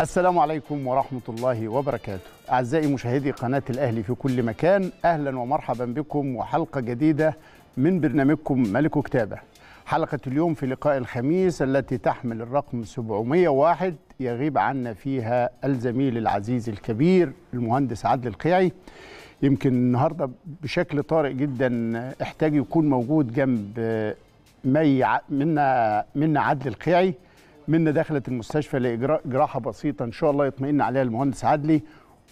السلام عليكم ورحمة الله وبركاته أعزائي مشاهدي قناة الأهلي في كل مكان أهلا ومرحبا بكم وحلقة جديدة من برنامجكم ملك كتابة حلقة اليوم في لقاء الخميس التي تحمل الرقم 701 يغيب عنا فيها الزميل العزيز الكبير المهندس عدل القيعي يمكن النهارده بشكل طارئ جدا احتاج يكون موجود جنب مي منا منا عدل القيعي منا دخلت المستشفى لاجراء جراحه بسيطه ان شاء الله يطمئن عليها المهندس عدلي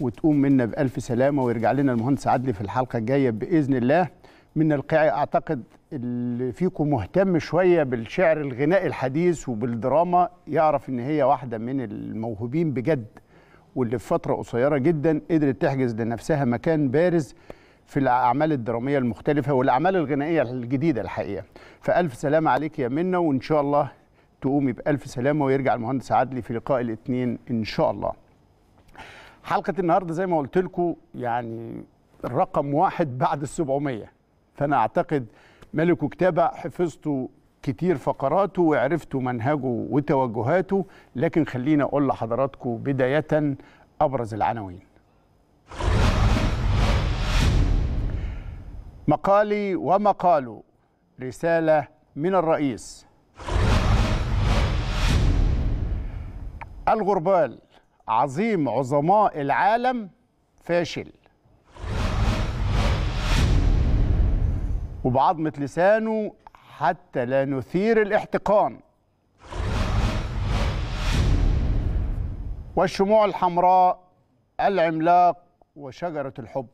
وتقوم منا بالف سلامه ويرجع لنا المهندس عدلي في الحلقه الجايه باذن الله من القاعي اعتقد اللي فيكم مهتم شويه بالشعر الغنائي الحديث وبالدراما يعرف ان هي واحده من الموهوبين بجد واللي في فتره قصيره جدا قدرت تحجز لنفسها مكان بارز في الاعمال الدراميه المختلفه والاعمال الغنائيه الجديده الحقيقه فالف سلامه عليك يا منى وان شاء الله تقومي بألف سلامة ويرجع المهندس عدلي في لقاء الاثنين إن شاء الله حلقة النهاردة زي ما قلت لكم يعني الرقم واحد بعد السبعمية فأنا أعتقد ملكه كتابة حفظته كتير فقراته وعرفتوا منهجه وتوجهاته لكن خلينا أقول لحضراتكم بداية أبرز العناوين مقالي ومقاله رسالة من الرئيس الغربال عظيم عظماء العالم فاشل وبعظمة لسانه حتى لا نثير الاحتقان والشموع الحمراء العملاق وشجرة الحب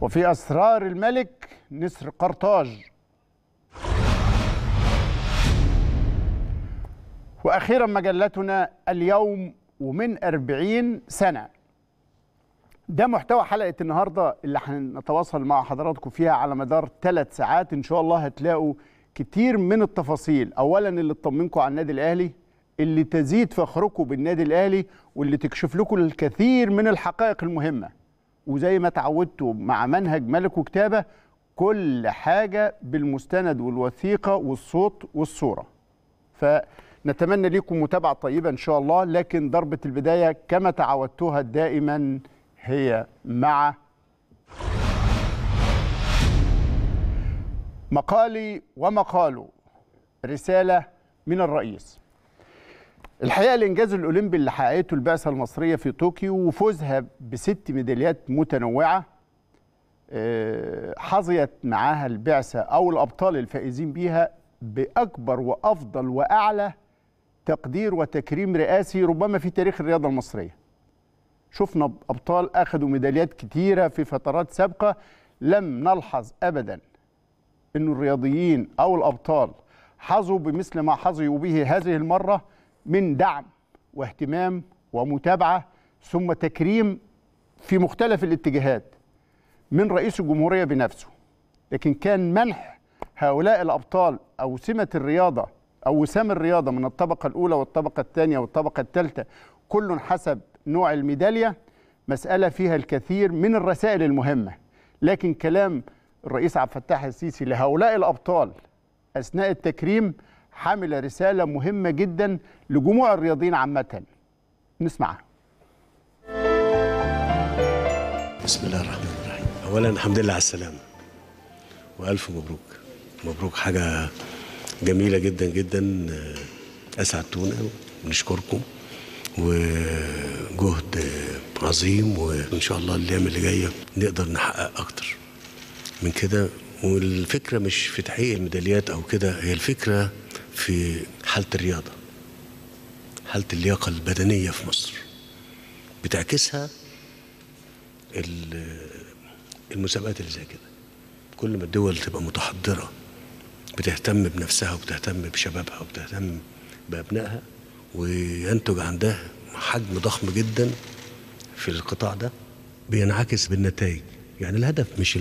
وفي أسرار الملك نسر قرطاج وأخيرا مجلتنا اليوم ومن 40 سنة ده محتوى حلقة النهاردة اللي هنتواصل مع حضراتكم فيها على مدار ثلاث ساعات إن شاء الله هتلاقوا كتير من التفاصيل أولا اللي تطمنكم على النادي الأهلي اللي تزيد فخركم بالنادي الأهلي واللي تكشف لكم الكثير من الحقائق المهمة وزي ما تعودتوا مع منهج ملك وكتابة كل حاجة بالمستند والوثيقة والصوت والصورة ف نتمنى لكم متابعة طيبة إن شاء الله لكن ضربة البداية كما تعودتها دائما هي مع مقالي ومقاله رسالة من الرئيس الحقيقة الإنجاز الأولمبي اللي حققته البعثة المصرية في طوكيو وفوزها بست ميداليات متنوعة آه، حظيت معاها البعثة أو الأبطال الفائزين بيها بأكبر وأفضل وأعلى تقدير وتكريم رئاسي ربما في تاريخ الرياضة المصرية شفنا أبطال أخذوا ميداليات كثيرة في فترات سابقة لم نلحظ أبدا أن الرياضيين أو الأبطال حظوا بمثل ما حظوا به هذه المرة من دعم واهتمام ومتابعة ثم تكريم في مختلف الاتجاهات من رئيس الجمهورية بنفسه لكن كان منح هؤلاء الأبطال أو سمة الرياضة او وسام الرياضه من الطبقه الاولى والطبقه الثانيه والطبقه الثالثه كل حسب نوع الميداليه مساله فيها الكثير من الرسائل المهمه لكن كلام الرئيس عبد الفتاح السيسي لهؤلاء الابطال اثناء التكريم حمل رساله مهمه جدا لجموع الرياضيين عامه نسمعها بسم الله الرحمن الرحيم اولا الحمد لله على السلامه والف مبروك مبروك حاجه جميله جدا جدا آه، اسعدتونا ونشكركم وجهد آه، عظيم وان شاء الله الايام اللي جايه نقدر نحقق اكتر من كده والفكره مش في تحقيق الميداليات او كده هي الفكره في حاله الرياضه حاله اللياقه البدنيه في مصر بتعكسها آه، المسابقات اللي زي كده كل ما الدول تبقى متحضره بتهتم بنفسها وبتهتم بشبابها وبتهتم بأبنائها وينتج عندها حجم ضخم جدا في القطاع ده بينعكس بالنتائج يعني الهدف مش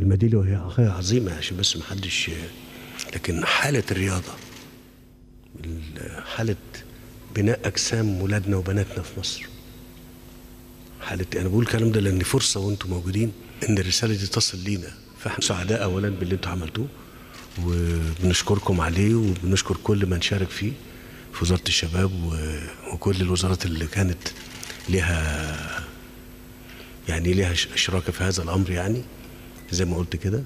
المديله وهي حاجة عظيمة عشان بس محدش لكن حالة الرياضة حالة بناء أجسام ولادنا وبناتنا في مصر حالة أنا بقول الكلام ده لأن فرصة وأنتم موجودين إن الرسالة دي تصل لينا فاحنا سعداء أولا باللي أنتم عملتوه وبنشكركم عليه وبنشكر كل من شارك فيه في وزاره الشباب وكل الوزارات اللي كانت لها يعني لها اشراك في هذا الامر يعني زي ما قلت كده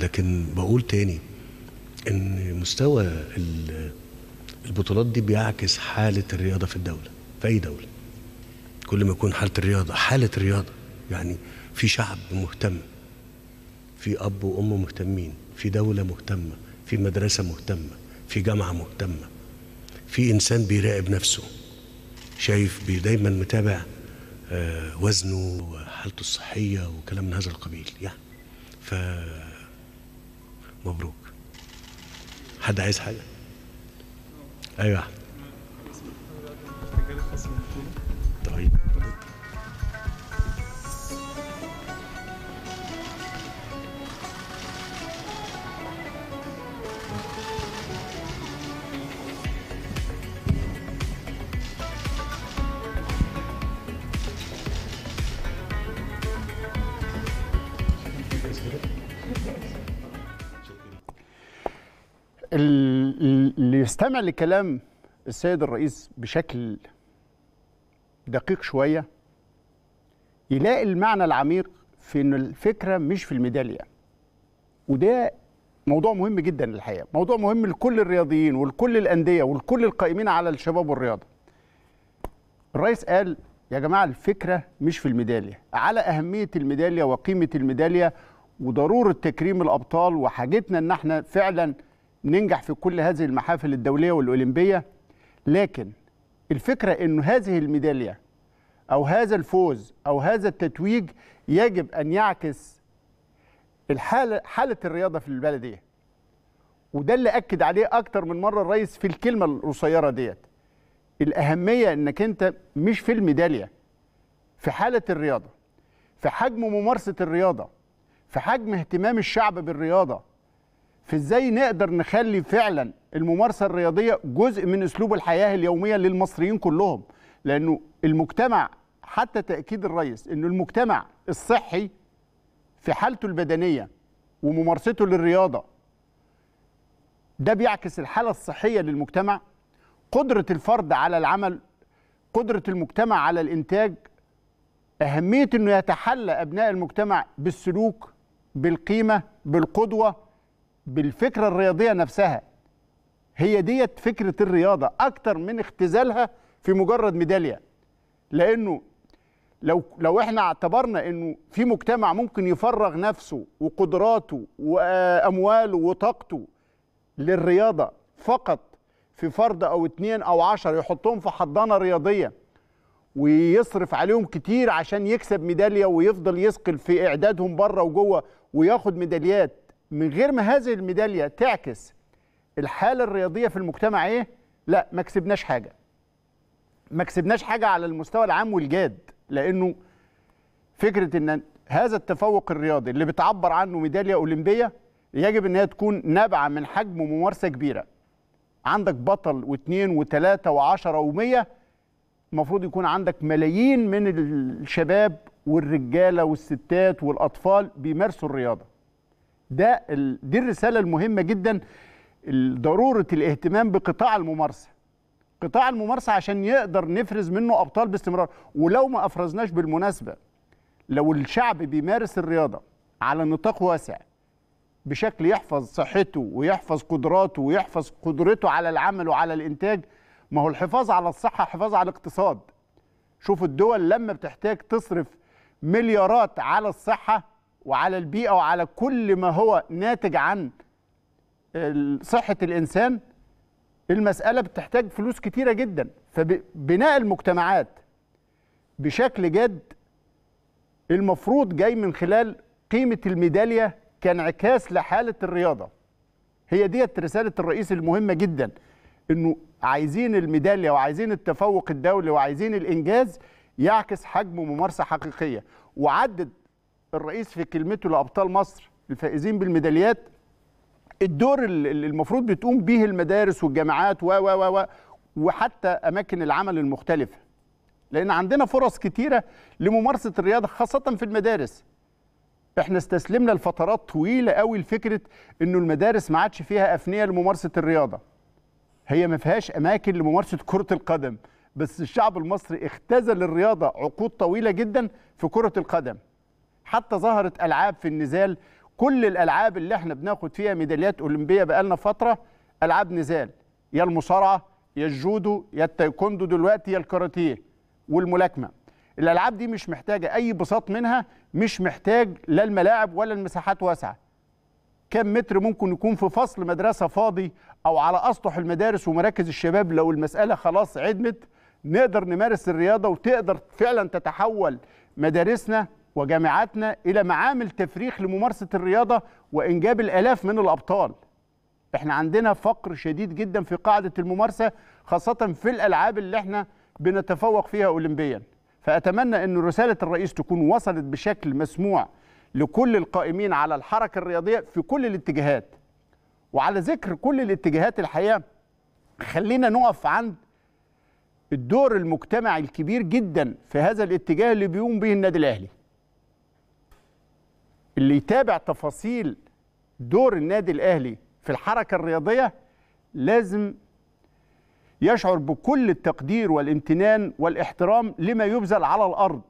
لكن بقول تاني ان مستوى البطولات دي بيعكس حاله الرياضه في الدوله في اي دوله كل ما يكون حاله الرياضه حاله الرياضه يعني في شعب مهتم في اب وام مهتمين في دولة مهتمة في مدرسة مهتمة في جامعة مهتمة في إنسان بيراقب نفسه شايف دايما متابع آه، وزنه وحالته الصحية وكلام من هذا القبيل يعني ف مبروك حد عايز حاجة؟ أيوة طيب اللي يستمع لكلام السيد الرئيس بشكل دقيق شويه يلاقي المعنى العميق في ان الفكره مش في الميداليه وده موضوع مهم جدا للحقيقه موضوع مهم لكل الرياضيين ولكل الانديه ولكل القائمين على الشباب والرياضه الرئيس قال يا جماعه الفكره مش في الميداليه على اهميه الميداليه وقيمه الميداليه وضروره تكريم الابطال وحاجتنا ان احنا فعلا ننجح في كل هذه المحافل الدولية والأولمبية لكن الفكرة أن هذه الميدالية أو هذا الفوز أو هذا التتويج يجب أن يعكس الحالة حالة الرياضة في البلدية وده اللي أكد عليه أكتر من مرة الرئيس في الكلمة القصيرة ديت الأهمية أنك أنت مش في الميدالية في حالة الرياضة في حجم ممارسة الرياضة في حجم اهتمام الشعب بالرياضة في ازاي نقدر نخلي فعلا الممارسه الرياضيه جزء من اسلوب الحياه اليوميه للمصريين كلهم لانه المجتمع حتى تاكيد الرئيس انه المجتمع الصحي في حالته البدنيه وممارسته للرياضه ده بيعكس الحاله الصحيه للمجتمع قدره الفرد على العمل قدره المجتمع على الانتاج اهميه انه يتحلى ابناء المجتمع بالسلوك بالقيمه بالقدوه بالفكره الرياضيه نفسها هي ديت فكره الرياضه اكتر من اختزالها في مجرد ميداليه لانه لو لو احنا اعتبرنا انه في مجتمع ممكن يفرغ نفسه وقدراته وامواله وطاقته للرياضه فقط في فرد او اتنين او عشر يحطهم في حضانه رياضيه ويصرف عليهم كتير عشان يكسب ميداليه ويفضل يثقل في اعدادهم بره وجوه وياخد ميداليات من غير ما هذه الميداليه تعكس الحاله الرياضيه في المجتمع ايه لا ما كسبناش حاجه ما كسبناش حاجه على المستوى العام والجاد لانه فكره ان هذا التفوق الرياضي اللي بتعبر عنه ميداليه اولمبيه يجب انها تكون نابعه من حجم ممارسه كبيره عندك بطل واثنين وثلاثه وعشره ومية المفروض يكون عندك ملايين من الشباب والرجاله والستات والاطفال بيمارسوا الرياضه ده دي الرساله المهمه جدا ضروره الاهتمام بقطاع الممارسه قطاع الممارسه عشان يقدر نفرز منه ابطال باستمرار ولو ما افرزناش بالمناسبه لو الشعب بيمارس الرياضه على نطاق واسع بشكل يحفظ صحته ويحفظ قدراته ويحفظ قدرته على العمل وعلى الانتاج ما هو الحفاظ على الصحه حفاظ على الاقتصاد شوف الدول لما بتحتاج تصرف مليارات على الصحه وعلى البيئة وعلى كل ما هو ناتج عن صحة الإنسان المسألة بتحتاج فلوس كتيرة جدا فبناء المجتمعات بشكل جاد المفروض جاي من خلال قيمة الميدالية كانعكاس لحالة الرياضة هي ديت رسالة الرئيس المهمة جدا انه عايزين الميدالية وعايزين التفوق الدولي وعايزين الإنجاز يعكس حجم ممارسة حقيقية وعدد الرئيس في كلمته لابطال مصر الفائزين بالميداليات الدور اللي المفروض بتقوم به المدارس والجامعات و و و وحتى اماكن العمل المختلفه لان عندنا فرص كتيره لممارسه الرياضه خاصه في المدارس احنا استسلمنا لفترات طويله قوي لفكره انه المدارس ما عادش فيها افنيه لممارسه الرياضه هي ما فيهاش اماكن لممارسه كره القدم بس الشعب المصري اختزل الرياضه عقود طويله جدا في كره القدم حتى ظهرت العاب في النزال كل الالعاب اللي احنا بناخد فيها ميداليات اولمبيه بقالنا فتره العاب نزال يا المصارعه يا الجودو يا التايكوندو دلوقتي يا الكاراتيه والملاكمه الالعاب دي مش محتاجه اي بساط منها مش محتاج لا الملاعب ولا المساحات واسعه كم متر ممكن يكون في فصل مدرسه فاضي او على اسطح المدارس ومراكز الشباب لو المساله خلاص عدمت نقدر نمارس الرياضه وتقدر فعلا تتحول مدارسنا وجامعاتنا إلى معامل تفريخ لممارسة الرياضة وإنجاب الآلاف من الأبطال احنا عندنا فقر شديد جدا في قاعدة الممارسة خاصة في الألعاب اللي احنا بنتفوق فيها أولمبيا فأتمنى أن رسالة الرئيس تكون وصلت بشكل مسموع لكل القائمين على الحركة الرياضية في كل الاتجاهات وعلى ذكر كل الاتجاهات الحقيقة خلينا نقف عند الدور المجتمعي الكبير جدا في هذا الاتجاه اللي بيقوم به النادي الأهلي اللي يتابع تفاصيل دور النادي الاهلي في الحركه الرياضيه لازم يشعر بكل التقدير والامتنان والاحترام لما يبذل على الارض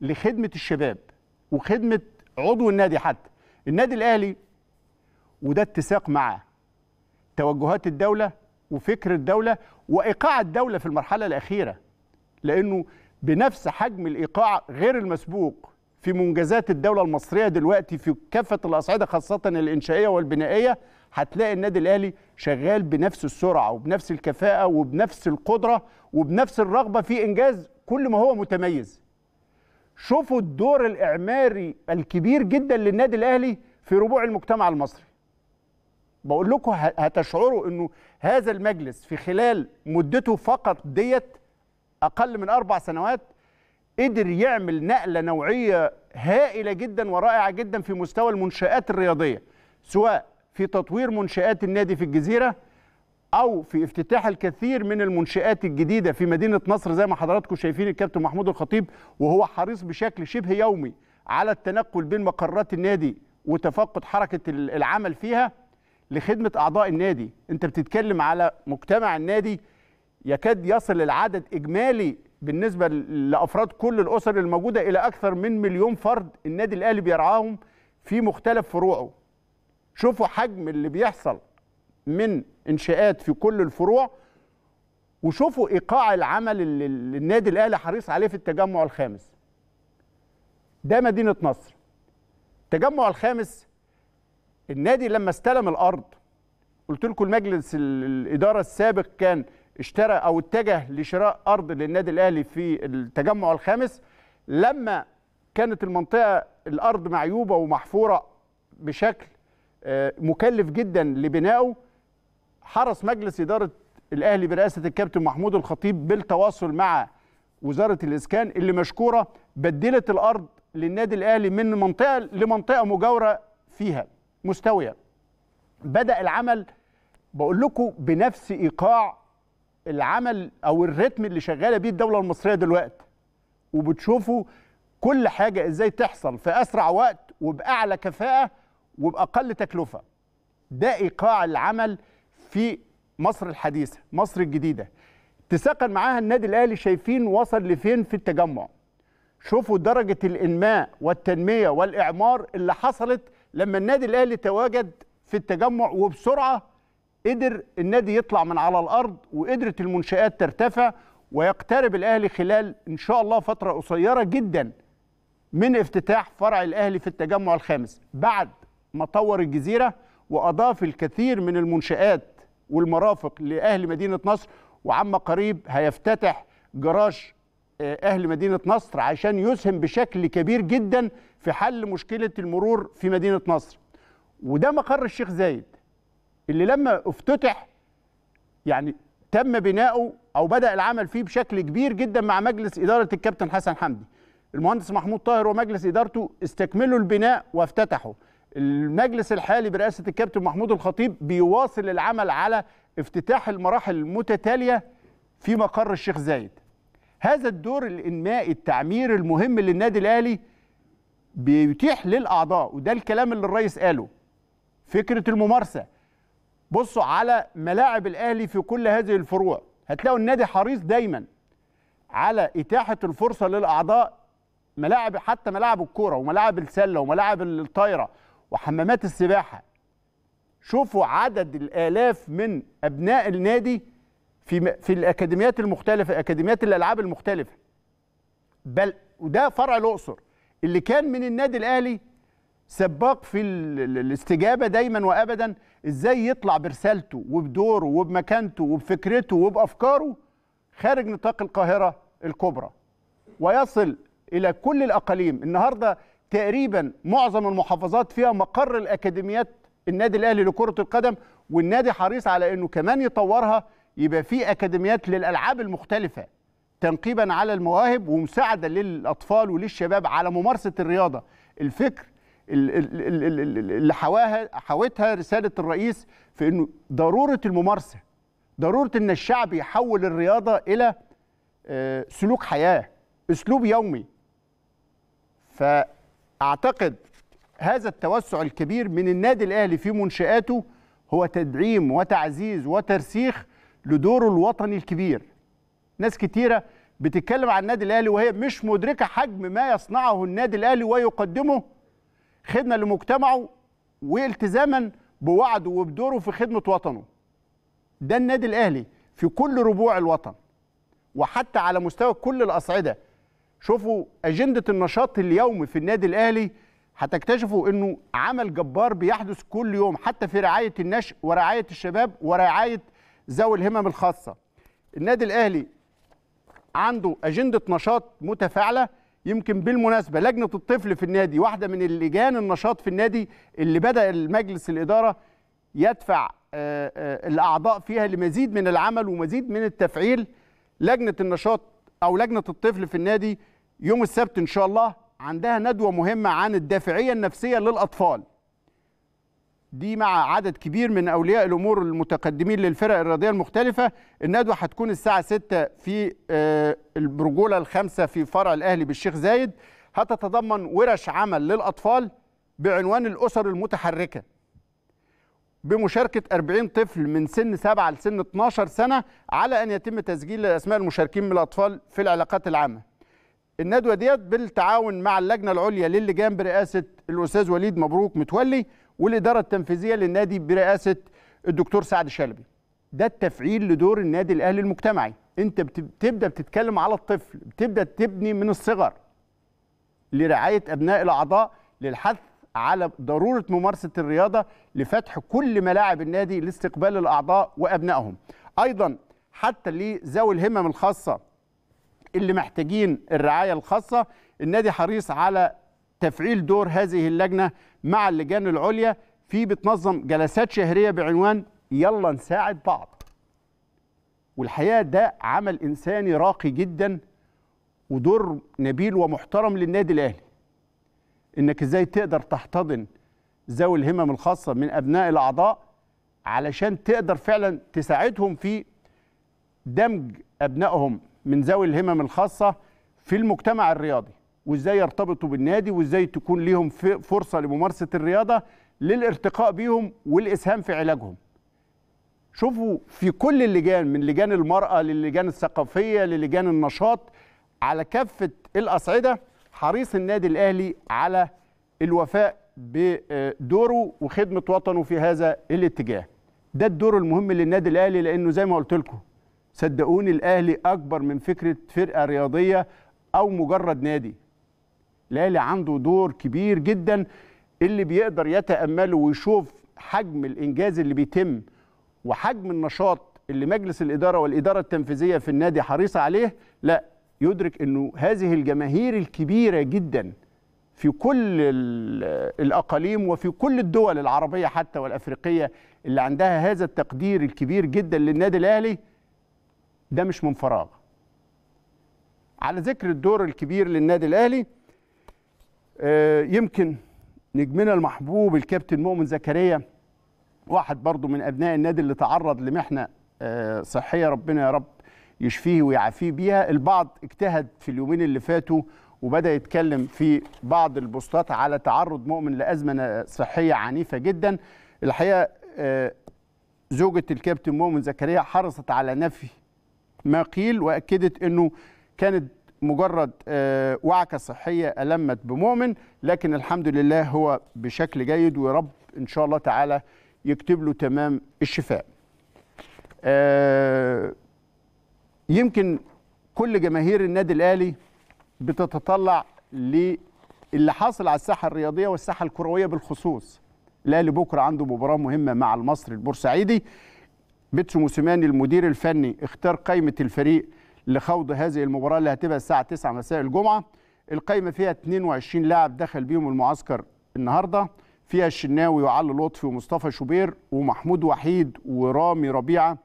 لخدمه الشباب وخدمه عضو النادي حتى النادي الاهلي وده اتساق مع توجهات الدوله وفكر الدوله وايقاع الدوله في المرحله الاخيره لانه بنفس حجم الايقاع غير المسبوق في منجزات الدولة المصرية دلوقتي في كافة الأصعدة خاصة الإنشائية والبنائية هتلاقي النادي الأهلي شغال بنفس السرعة وبنفس الكفاءة وبنفس القدرة وبنفس الرغبة في إنجاز كل ما هو متميز شوفوا الدور الإعماري الكبير جدا للنادي الأهلي في ربوع المجتمع المصري بقول لكم هتشعروا أنه هذا المجلس في خلال مدته فقط ديت أقل من أربع سنوات قدر يعمل نقله نوعيه هائله جدا ورائعه جدا في مستوى المنشات الرياضيه سواء في تطوير منشات النادي في الجزيره او في افتتاح الكثير من المنشات الجديده في مدينه نصر زي ما حضراتكم شايفين الكابتن محمود الخطيب وهو حريص بشكل شبه يومي على التنقل بين مقرات النادي وتفقد حركه العمل فيها لخدمه اعضاء النادي انت بتتكلم على مجتمع النادي يكاد يصل العدد اجمالي بالنسبه لافراد كل الاسر الموجوده الى اكثر من مليون فرد النادي الاهلي بيرعاهم في مختلف فروعه شوفوا حجم اللي بيحصل من انشاءات في كل الفروع وشوفوا ايقاع العمل اللي النادي الاهلي حريص عليه في التجمع الخامس ده مدينه نصر التجمع الخامس النادي لما استلم الارض قلت لكم المجلس الاداره السابق كان اشترى او اتجه لشراء ارض للنادي الاهلي في التجمع الخامس لما كانت المنطقه الارض معيوبه ومحفوره بشكل آه، مكلف جدا لبنائه حرص مجلس اداره الاهلي برئاسه الكابتن محمود الخطيب بالتواصل مع وزاره الاسكان اللي مشكوره بدلت الارض للنادي الاهلي من منطقه لمنطقه مجاوره فيها مستويه بدا العمل بقول لكم بنفس ايقاع العمل او الريتم اللي شغاله بيه الدوله المصريه دلوقتي وبتشوفوا كل حاجه ازاي تحصل في اسرع وقت وباعلى كفاءه وباقل تكلفه ده ايقاع العمل في مصر الحديثه مصر الجديده اتساقا معاها النادي الاهلي شايفين وصل لفين في التجمع شوفوا درجه الانماء والتنميه والاعمار اللي حصلت لما النادي الاهلي تواجد في التجمع وبسرعه قدر النادي يطلع من على الارض وقدرت المنشات ترتفع ويقترب الاهلي خلال ان شاء الله فتره قصيره جدا من افتتاح فرع الاهلي في التجمع الخامس بعد ما طور الجزيره واضاف الكثير من المنشات والمرافق لاهل مدينه نصر وعما قريب هيفتتح جراج آه، اهل مدينه نصر عشان يسهم بشكل كبير جدا في حل مشكله المرور في مدينه نصر وده مقر الشيخ زايد اللي لما افتتح يعني تم بناؤه او بدا العمل فيه بشكل كبير جدا مع مجلس اداره الكابتن حسن حمدي المهندس محمود طاهر ومجلس ادارته استكملوا البناء وافتتحوا المجلس الحالي برئاسه الكابتن محمود الخطيب بيواصل العمل على افتتاح المراحل المتتاليه في مقر الشيخ زايد هذا الدور الانمائي التعمير المهم للنادي الاهلي بيتيح للاعضاء وده الكلام اللي الرئيس قاله فكره الممارسه بصوا على ملاعب الاهلي في كل هذه الفروع هتلاقوا النادي حريص دايما على اتاحه الفرصه للاعضاء ملاعب حتى ملاعب الكوره وملاعب السله وملاعب الطايره وحمامات السباحه شوفوا عدد الالاف من ابناء النادي في في الاكاديميات المختلفه اكاديميات الالعاب المختلفه بل وده فرع الاقصر اللي كان من النادي الاهلي سباق في الاستجابه دايما وابدا ازاي يطلع برسالته وبدوره وبمكانته وبفكرته وبافكاره خارج نطاق القاهره الكبرى ويصل الى كل الاقاليم النهارده تقريبا معظم المحافظات فيها مقر الاكاديميات النادي الاهلي لكره القدم والنادي حريص على انه كمان يطورها يبقى في اكاديميات للالعاب المختلفه تنقيبا على المواهب ومساعده للاطفال وللشباب على ممارسه الرياضه الفكر اللي حواها حاوتها رساله الرئيس في انه ضروره الممارسه ضروره ان الشعب يحول الرياضه الى آه، سلوك حياه اسلوب يومي فاعتقد هذا التوسع الكبير من النادي الاهلي في منشاته هو تدعيم وتعزيز وترسيخ لدوره الوطني الكبير ناس كتيره بتتكلم عن النادي الاهلي وهي مش مدركه حجم ما يصنعه النادي الاهلي ويقدمه خدمه لمجتمعه والتزاما بوعده وبدوره في خدمه وطنه ده النادي الاهلي في كل ربوع الوطن وحتى على مستوى كل الاصعده شوفوا اجنده النشاط اليومي في النادي الاهلي هتكتشفوا انه عمل جبار بيحدث كل يوم حتى في رعايه النشء ورعايه الشباب ورعايه ذوي الهمم الخاصه النادي الاهلي عنده اجنده نشاط متفاعله يمكن بالمناسبه لجنه الطفل في النادي واحده من اللجان النشاط في النادي اللي بدا المجلس الاداره يدفع آه، آه، الاعضاء فيها لمزيد من العمل ومزيد من التفعيل لجنه النشاط او لجنه الطفل في النادي يوم السبت ان شاء الله عندها ندوه مهمه عن الدافعيه النفسيه للاطفال دي مع عدد كبير من اولياء الامور المتقدمين للفرق الرياضيه المختلفه الندوه هتكون الساعه 6 في آه، البرجوله الخامسه في فرع الاهلي بالشيخ زايد هتتضمن ورش عمل للاطفال بعنوان الاسر المتحركه بمشاركه 40 طفل من سن 7 لسن 12 سنه على ان يتم تسجيل اسماء المشاركين من الاطفال في العلاقات العامه الندوه ديت بالتعاون مع اللجنه العليا للجان برئاسه الاستاذ وليد مبروك متولي والإدارة التنفيذية للنادي برئاسة الدكتور سعد شلبي ده التفعيل لدور النادي الأهلي المجتمعي أنت بتبدأ بتتكلم على الطفل بتبدأ تبني من الصغر لرعاية أبناء الأعضاء للحث على ضرورة ممارسة الرياضة لفتح كل ملاعب النادي لاستقبال الأعضاء وأبنائهم أيضا حتى لذوي الهمم الخاصة اللي محتاجين الرعاية الخاصة النادي حريص على تفعيل دور هذه اللجنة مع اللجان العليا في بتنظم جلسات شهرية بعنوان يلا نساعد بعض والحقيقة ده عمل إنساني راقي جدا ودور نبيل ومحترم للنادي الأهلي إنك إزاي تقدر تحتضن ذوي الهمم الخاصة من أبناء الأعضاء علشان تقدر فعلا تساعدهم في دمج أبنائهم من ذوي الهمم الخاصة في المجتمع الرياضي وازاي يرتبطوا بالنادي وازاي تكون ليهم فرصه لممارسه الرياضه للارتقاء بيهم والاسهام في علاجهم شوفوا في كل اللجان من لجان المرأة للجان الثقافية للجان النشاط على كافة الأصعدة حريص النادي الأهلي على الوفاء بدوره وخدمة وطنه في هذا الاتجاه ده الدور المهم للنادي الأهلي لأنه زي ما قلت لكم صدقوني الأهلي أكبر من فكرة فرقة رياضية أو مجرد نادي الاهلي عنده دور كبير جدا اللي بيقدر يتأمله ويشوف حجم الإنجاز اللي بيتم وحجم النشاط اللي مجلس الإدارة والإدارة التنفيذية في النادي حريصة عليه لا يدرك أنه هذه الجماهير الكبيرة جدا في كل الأقاليم وفي كل الدول العربية حتى والأفريقية اللي عندها هذا التقدير الكبير جدا للنادي الأهلي ده مش من فراغ على ذكر الدور الكبير للنادي الأهلي آه، يمكن نجمنا المحبوب الكابتن مؤمن زكريا واحد برضو من أبناء النادي اللي تعرض لمحنة آه، صحية ربنا يا رب يشفيه ويعافيه بيها البعض اجتهد في اليومين اللي فاتوا وبدأ يتكلم في بعض البوستات على تعرض مؤمن لأزمة صحية عنيفة جدا الحقيقة آه، زوجة الكابتن مؤمن زكريا حرصت على نفي ما قيل وأكدت أنه كانت مجرد آه، وعكة صحية ألمت بمؤمن لكن الحمد لله هو بشكل جيد ورب إن شاء الله تعالى يكتب له تمام الشفاء آه، يمكن كل جماهير النادي الأهلي بتتطلع للي حاصل على الساحة الرياضية والساحة الكروية بالخصوص الأهلي بكرة عنده مباراة مهمة مع المصري البورسعيدي بيتسو موسيماني المدير الفني اختار قائمة الفريق لخوض هذه المباراه اللي هتبقى الساعه 9 مساء الجمعه القايمه فيها 22 لاعب دخل بيهم المعسكر النهارده فيها الشناوي وعلي لطفي ومصطفى شوبير ومحمود وحيد ورامي ربيعه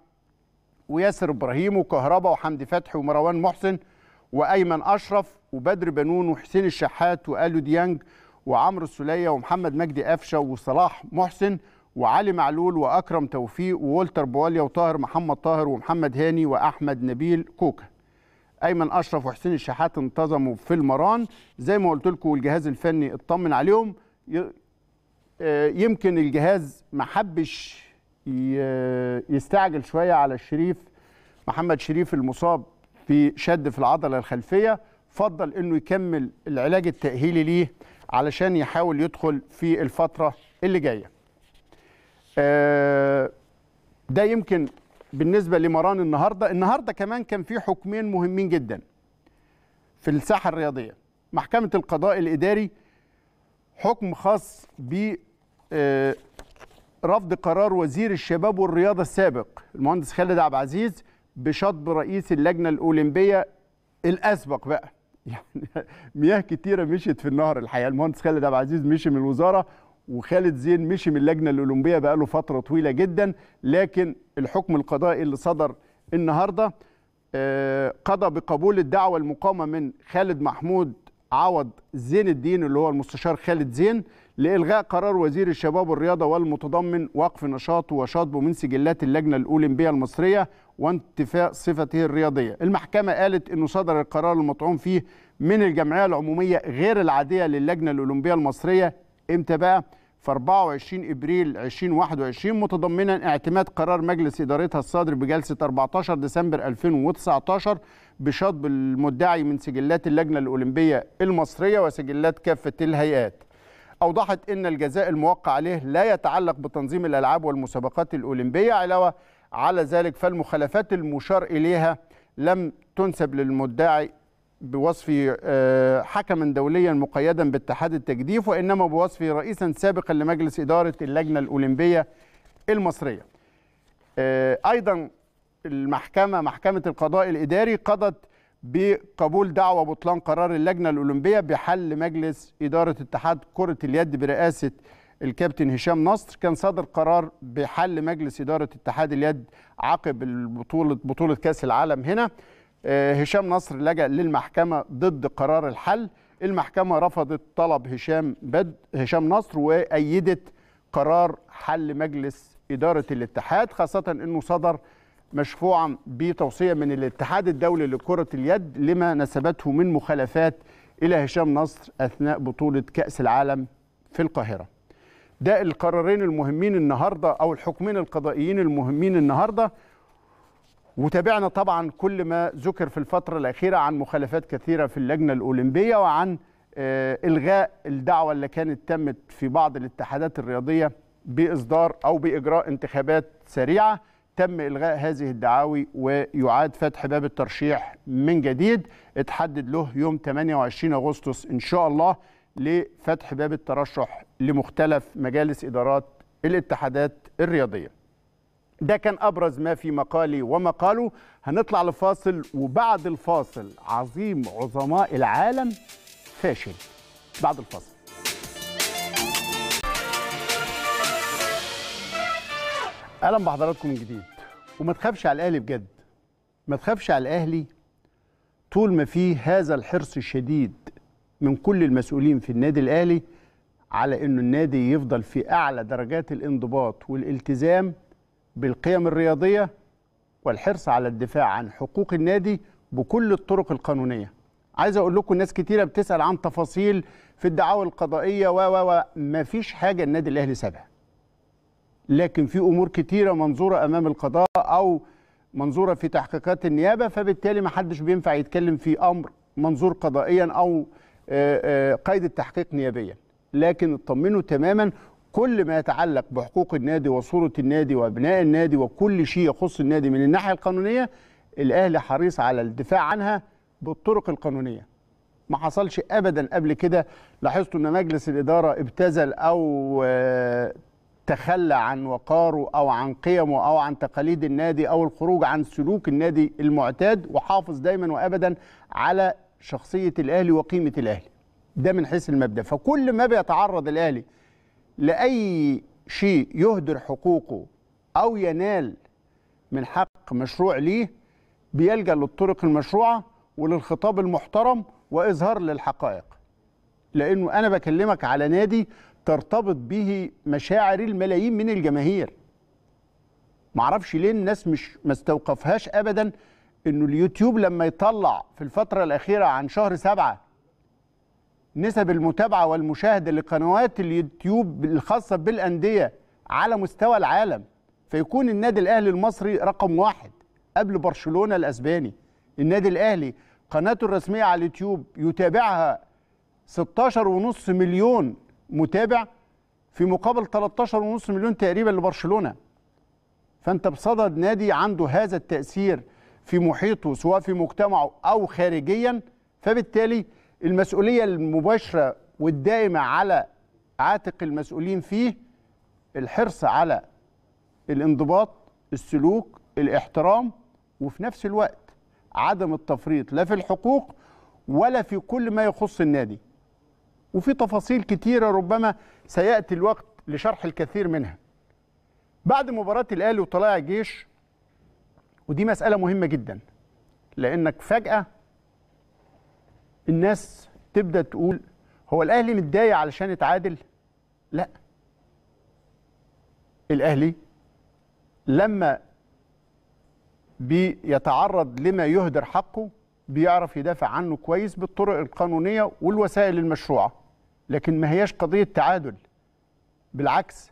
وياسر ابراهيم وكهربا وحمدي فتحي ومروان محسن وايمن اشرف وبدر بنون وحسين الشحات واليو ديانج وعمرو السليه ومحمد مجدي قفشه وصلاح محسن وعلي معلول واكرم توفيق وولتر بواليا وطاهر محمد طاهر ومحمد هاني واحمد نبيل كوكا ايمن اشرف وحسين الشحات انتظموا في المران زي ما قلت لكم الجهاز الفني اطمن عليهم آه، يمكن الجهاز ما حبش يستعجل شويه على الشريف محمد شريف المصاب في شد في العضله الخلفيه فضل انه يكمل العلاج التاهيلي ليه علشان يحاول يدخل في الفتره اللي جايه آه، ده يمكن بالنسبة لمران النهاردة النهاردة كمان كان في حكمين مهمين جدا في الساحة الرياضية محكمة القضاء الإداري حكم خاص ب آه، رفض قرار وزير الشباب والرياضة السابق المهندس خالد عبد العزيز بشطب رئيس اللجنة الأولمبية الأسبق بقى يعني مياه كتيرة مشيت في النهر الحقيقة المهندس خالد عبد العزيز مشي من الوزارة وخالد زين مشي من اللجنه الاولمبيه بقاله فتره طويله جدا لكن الحكم القضائي اللي صدر النهارده آه، قضى بقبول الدعوه المقامه من خالد محمود عوض زين الدين اللي هو المستشار خالد زين لإلغاء قرار وزير الشباب والرياضة والمتضمن وقف نشاطه وشاطبه من سجلات اللجنة الأولمبية المصرية وانتفاء صفته الرياضية المحكمة قالت أنه صدر القرار المطعون فيه من الجمعية العمومية غير العادية للجنة الأولمبية المصرية امتى بقى في 24 ابريل 2021 متضمنا اعتماد قرار مجلس ادارتها الصادر بجلسه 14 ديسمبر 2019 بشطب المدعي من سجلات اللجنه الاولمبيه المصريه وسجلات كافه الهيئات. اوضحت ان الجزاء الموقع عليه لا يتعلق بتنظيم الالعاب والمسابقات الاولمبيه علاوه على ذلك فالمخالفات المشار اليها لم تنسب للمدعي بوصفه آه، حكما دوليا مقيدا باتحاد التجديف وإنما بوصفه رئيسا سابقا لمجلس إدارة اللجنة الأولمبية المصرية آه، أيضا المحكمة محكمة القضاء الإداري قضت بقبول دعوه بطلان قرار اللجنة الأولمبية بحل مجلس إدارة اتحاد كرة اليد برئاسة الكابتن هشام نصر كان صادر قرار بحل مجلس إدارة اتحاد اليد عقب البطولة بطولة كأس العالم هنا آه، هشام نصر لجأ للمحكمة ضد قرار الحل المحكمة رفضت طلب هشام بد هشام نصر وأيدت قرار حل مجلس إدارة الاتحاد خاصة أنه صدر مشفوعا بتوصية من الاتحاد الدولي لكرة اليد لما نسبته من مخالفات إلى هشام نصر أثناء بطولة كأس العالم في القاهرة ده القرارين المهمين النهاردة أو الحكمين القضائيين المهمين النهاردة وتابعنا طبعا كل ما ذكر في الفترة الأخيرة عن مخالفات كثيرة في اللجنة الأولمبية وعن آه، إلغاء الدعوة اللي كانت تمت في بعض الاتحادات الرياضية بإصدار أو بإجراء انتخابات سريعة تم إلغاء هذه الدعاوي ويعاد فتح باب الترشيح من جديد اتحدد له يوم 28 أغسطس إن شاء الله لفتح باب الترشح لمختلف مجالس إدارات الاتحادات الرياضية ده كان أبرز ما في مقالي ومقاله هنطلع لفاصل وبعد الفاصل عظيم عظماء العالم فاشل بعد الفاصل اهلا بحضراتكم من جديد وما تخافش على الاهلي بجد ما تخافش على الاهلي طول ما فيه هذا الحرص الشديد من كل المسؤولين في النادي الاهلي على انه النادي يفضل في اعلى درجات الانضباط والالتزام بالقيم الرياضية والحرص على الدفاع عن حقوق النادي بكل الطرق القانونية عايز أقول لكم ناس كتيرة بتسأل عن تفاصيل في الدعاوى القضائية و و و مفيش حاجة النادي الأهلي سابها لكن في أمور كتيرة منظورة أمام القضاء أو منظورة في تحقيقات النيابة فبالتالي ما حدش بينفع يتكلم في أمر منظور قضائيا أو قيد التحقيق نيابيا لكن اطمنوا تماما كل ما يتعلق بحقوق النادي وصوره النادي وابناء النادي وكل شيء يخص النادي من الناحيه القانونيه الاهلي حريص على الدفاع عنها بالطرق القانونيه ما حصلش ابدا قبل كده لاحظت ان مجلس الاداره ابتذل او آه، تخلى عن وقاره او عن قيمه او عن تقاليد النادي او الخروج عن سلوك النادي المعتاد وحافظ دايما وابدا على شخصيه الاهلي وقيمه الاهلي ده من حيث المبدا فكل ما بيتعرض الاهلي لأي شيء يهدر حقوقه أو ينال من حق مشروع ليه بيلجأ للطرق المشروعة وللخطاب المحترم وإظهار للحقائق لأنه أنا بكلمك على نادي ترتبط به مشاعر الملايين من الجماهير معرفش ليه الناس مش ما استوقفهاش أبدا أنه اليوتيوب لما يطلع في الفترة الأخيرة عن شهر سبعة نسب المتابعه والمشاهده لقنوات اليوتيوب الخاصه بالانديه على مستوى العالم فيكون النادي الاهلي المصري رقم واحد قبل برشلونه الاسباني النادي الاهلي قناته الرسميه على اليوتيوب يتابعها 16.5 مليون متابع في مقابل 13.5 مليون تقريبا لبرشلونه فانت بصدد نادي عنده هذا التاثير في محيطه سواء في مجتمعه او خارجيا فبالتالي المسؤوليه المباشره والدائمه على عاتق المسؤولين فيه الحرص على الانضباط السلوك الاحترام وفي نفس الوقت عدم التفريط لا في الحقوق ولا في كل ما يخص النادي وفي تفاصيل كتيرة ربما سيأتي الوقت لشرح الكثير منها بعد مباراة الأهلي وطلائع الجيش ودي مسألة مهمة جدا لأنك فجأة الناس تبدا تقول هو الاهلي متضايق علشان اتعادل لا الاهلي لما بيتعرض لما يهدر حقه بيعرف يدافع عنه كويس بالطرق القانونيه والوسائل المشروعه لكن ما هياش قضيه تعادل بالعكس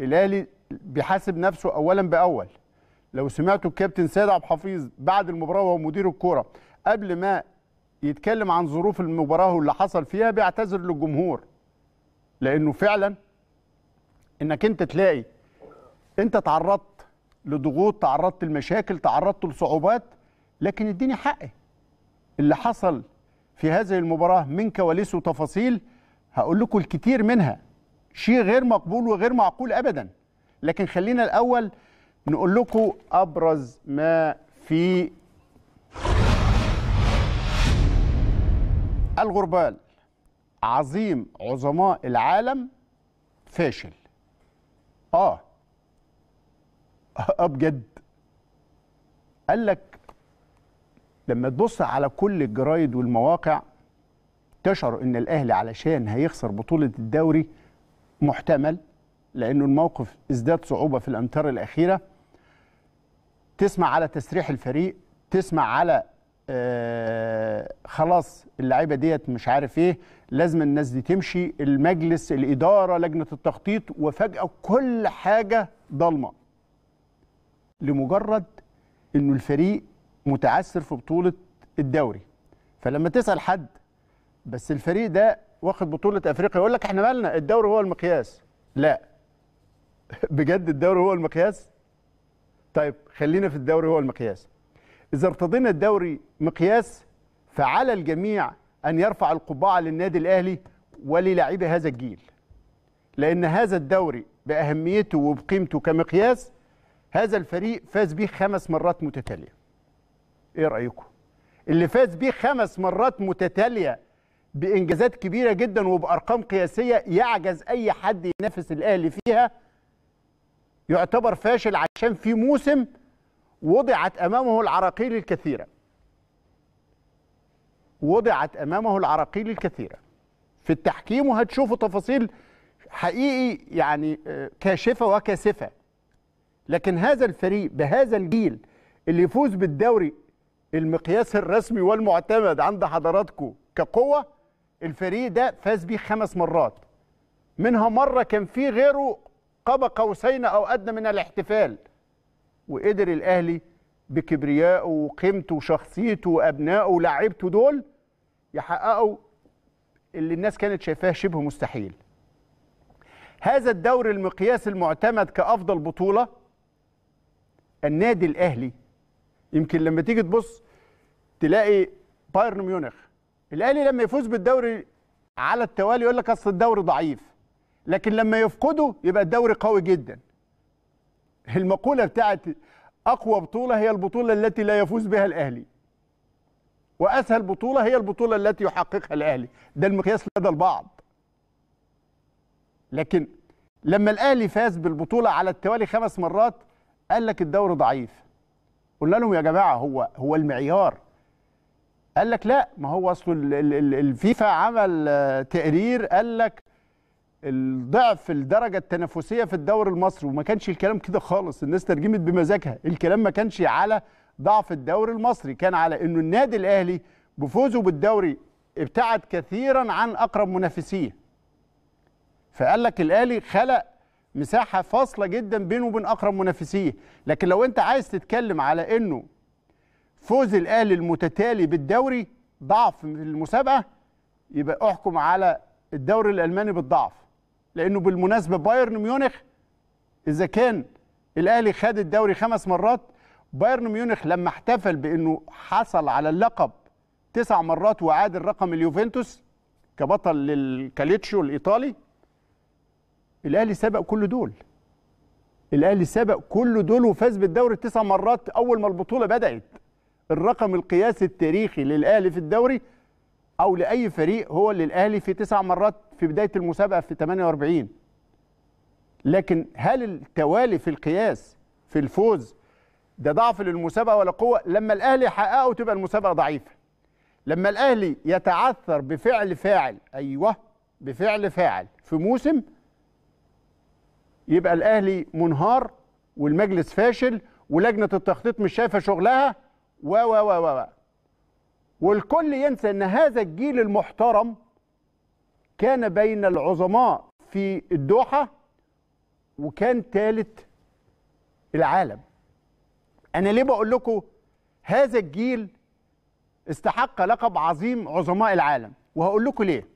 الاهلي بيحاسب نفسه اولا باول لو سمعتوا الكابتن سيد عبد الحفيظ بعد المباراه وهو مدير الكوره قبل ما يتكلم عن ظروف المباراه واللي حصل فيها بيعتذر للجمهور لانه فعلا انك انت تلاقي انت تعرضت لضغوط تعرضت لمشاكل تعرضت لصعوبات لكن اديني حقي اللي حصل في هذه المباراه من كواليس وتفاصيل هقول لكم الكتير منها شيء غير مقبول وغير معقول ابدا لكن خلينا الاول نقول لكم ابرز ما في الغربال عظيم عظماء العالم فاشل اه اه بجد قال لك لما تبص على كل الجرايد والمواقع تشعر ان الاهلي علشان هيخسر بطوله الدوري محتمل لانه الموقف ازداد صعوبه في الامتار الاخيره تسمع على تسريح الفريق تسمع على آه، خلاص اللعيبه ديت مش عارف ايه لازم الناس دي تمشي المجلس الاداره لجنه التخطيط وفجاه كل حاجه ضلمه لمجرد انه الفريق متعثر في بطوله الدوري فلما تسال حد بس الفريق ده واخد بطوله افريقيا يقول لك احنا مالنا الدوري هو المقياس لا بجد الدوري هو المقياس طيب خلينا في الدوري هو المقياس إذا ارتضينا الدوري مقياس فعلى الجميع أن يرفع القبعة للنادي الأهلي وللاعبي هذا الجيل لأن هذا الدوري بأهميته وبقيمته كمقياس هذا الفريق فاز بيه خمس مرات متتالية إيه رأيكم؟ اللي فاز بيه خمس مرات متتالية بإنجازات كبيرة جدا وبأرقام قياسية يعجز أي حد ينافس الأهلي فيها يعتبر فاشل عشان في موسم وضعت امامه العراقيل الكثيره وضعت امامه العراقيل الكثيره في التحكيم وهتشوفوا تفاصيل حقيقي يعني آه، كاشفه وكاسفه لكن هذا الفريق بهذا الجيل اللي يفوز بالدوري المقياس الرسمي والمعتمد عند حضراتكم كقوه الفريق ده فاز بيه خمس مرات منها مره كان فيه غيره قاب قوسين او ادنى من الاحتفال وقدر الاهلي بكبريائه وقيمته وشخصيته وابنائه ولاعيبته دول يحققوا اللي الناس كانت شايفاه شبه مستحيل. هذا الدور المقياس المعتمد كافضل بطوله النادي الاهلي يمكن لما تيجي تبص تلاقي بايرن ميونخ الاهلي لما يفوز بالدوري على التوالي يقول لك اصل الدوري ضعيف لكن لما يفقده يبقى الدوري قوي جدا المقولة بتاعت أقوى بطولة هي البطولة التي لا يفوز بها الأهلي وأسهل بطولة هي البطولة التي يحققها الأهلي ده المقياس لدى البعض لكن لما الأهلي فاز بالبطولة على التوالي خمس مرات قال لك الدوري ضعيف قلنا لهم يا جماعة هو هو المعيار قال لك لا ما هو اصل الفيفا عمل آه، تقرير قال لك الضعف الدرجه التنافسيه في الدوري المصري وما كانش الكلام كده خالص الناس ترجمت بمزاجها الكلام ما كانش على ضعف الدوري المصري كان على انه النادي الاهلي بفوزه بالدوري ابتعد كثيرا عن اقرب منافسيه فقال لك الاهلي خلق مساحه فاصله جدا بينه وبين اقرب منافسيه لكن لو انت عايز تتكلم على انه فوز الاهلي المتتالي بالدوري ضعف المسابقه يبقى احكم على الدوري الالماني بالضعف لانه بالمناسبه بايرن ميونخ اذا كان الاهلي خد الدوري خمس مرات بايرن ميونخ لما احتفل بانه حصل على اللقب تسع مرات وعاد الرقم اليوفنتوس كبطل للكاليتشو الايطالي الاهلي سبق كل دول الاهلي سبق كل دول وفاز بالدوري تسع مرات اول ما البطوله بدات الرقم القياسي التاريخي للاهلي في الدوري او لاي فريق هو للاهلي في تسع مرات في بدايه المسابقه في 48 لكن هل التوالي في القياس في الفوز ده ضعف للمسابقه ولا قوه لما الاهلي يحققه تبقى المسابقه ضعيفه لما الاهلي يتعثر بفعل فاعل ايوه بفعل فاعل في موسم يبقى الاهلي منهار والمجلس فاشل ولجنه التخطيط مش شايفه شغلها و و و و والكل ينسى ان هذا الجيل المحترم كان بين العظماء في الدوحه وكان ثالث العالم انا ليه بقول لكم هذا الجيل استحق لقب عظيم عظماء العالم وهقول لكم ليه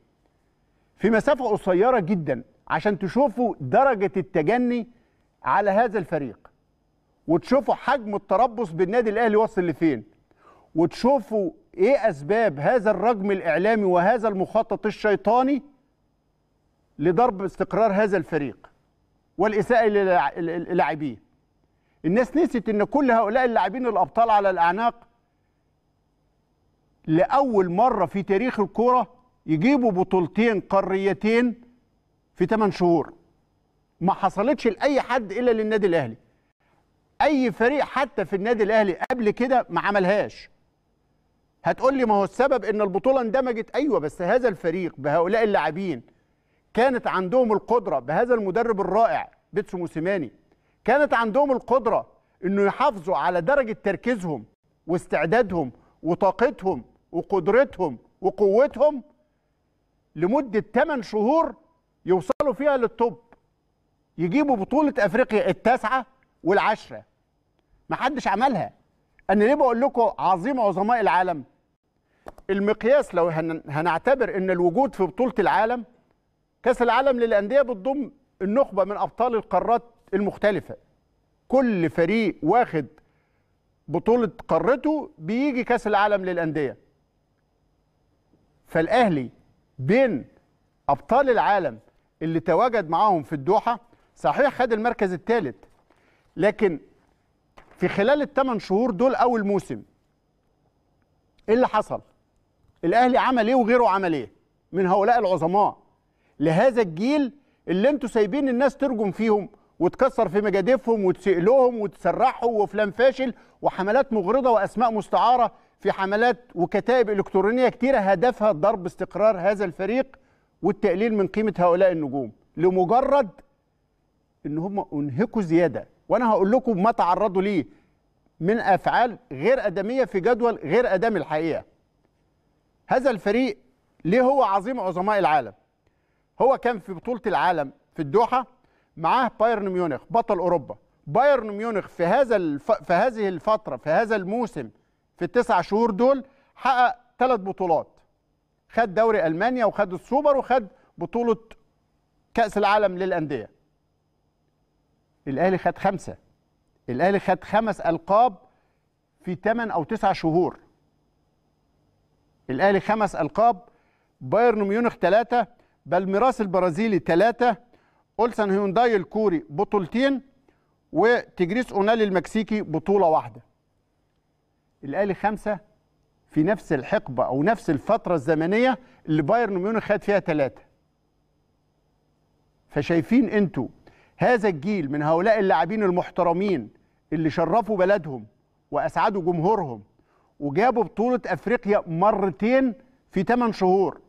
في مسافه قصيره جدا عشان تشوفوا درجه التجني على هذا الفريق وتشوفوا حجم التربص بالنادي الاهلي وصل لفين وتشوفوا ايه اسباب هذا الرجم الاعلامي وهذا المخطط الشيطاني لضرب استقرار هذا الفريق والاساءه للاعبيه الناس نسيت ان كل هؤلاء اللاعبين الابطال على الاعناق لاول مره في تاريخ الكوره يجيبوا بطولتين قاريتين في 8 شهور ما حصلتش لاي حد الا للنادي الاهلي اي فريق حتى في النادي الاهلي قبل كده ما عملهاش هتقول لي ما هو السبب ان البطوله اندمجت ايوه بس هذا الفريق بهؤلاء اللاعبين كانت عندهم القدره بهذا المدرب الرائع بيتسو موسيماني كانت عندهم القدره انه يحافظوا على درجه تركيزهم واستعدادهم وطاقتهم وقدرتهم وقوتهم لمده 8 شهور يوصلوا فيها للطب يجيبوا بطوله افريقيا التاسعه والعشره محدش عملها انا ليه بقول لكم عظيم عظماء العالم المقياس لو هنعتبر ان الوجود في بطوله العالم كاس العالم للانديه بتضم النخبه من ابطال القارات المختلفه كل فريق واخد بطوله قارته بيجي كاس العالم للانديه فالاهلي بين ابطال العالم اللي تواجد معاهم في الدوحه صحيح خد المركز الثالث لكن في خلال الثمان شهور دول اول موسم ايه اللي حصل الاهلي عمل ايه وغيره عمل ايه من هؤلاء العظماء لهذا الجيل اللي انتوا سايبين الناس ترجم فيهم وتكسر في مجاديفهم وتسئلهم وتسرحوا وفلان فاشل وحملات مغرضه واسماء مستعاره في حملات وكتائب الكترونيه كتيره هدفها ضرب استقرار هذا الفريق والتقليل من قيمه هؤلاء النجوم لمجرد ان هم انهكوا زياده وانا هقول لكم ما تعرضوا ليه من افعال غير ادميه في جدول غير ادمي الحقيقه هذا الفريق ليه هو عظيم عظماء العالم هو كان في بطولة العالم في الدوحة معاه بايرن ميونخ بطل أوروبا بايرن ميونخ في هذا الف... في هذه الفترة في هذا الموسم في التسع شهور دول حقق ثلاث بطولات خد دوري ألمانيا وخد السوبر وخد بطولة كأس العالم للأندية الأهلي خد خمسة الأهلي خد خمس ألقاب في 8 أو 9 شهور الاهلي خمس القاب بايرن ميونخ ثلاثه بالميراس البرازيلي ثلاثه اولسن هيونداي الكوري بطولتين وتجريس اونالي المكسيكي بطوله واحده الاهلي خمسه في نفس الحقبه او نفس الفتره الزمنيه اللي بايرن ميونخ خد فيها ثلاثه فشايفين انتوا هذا الجيل من هؤلاء اللاعبين المحترمين اللي شرفوا بلدهم واسعدوا جمهورهم وجابوا بطولة أفريقيا مرتين في 8 شهور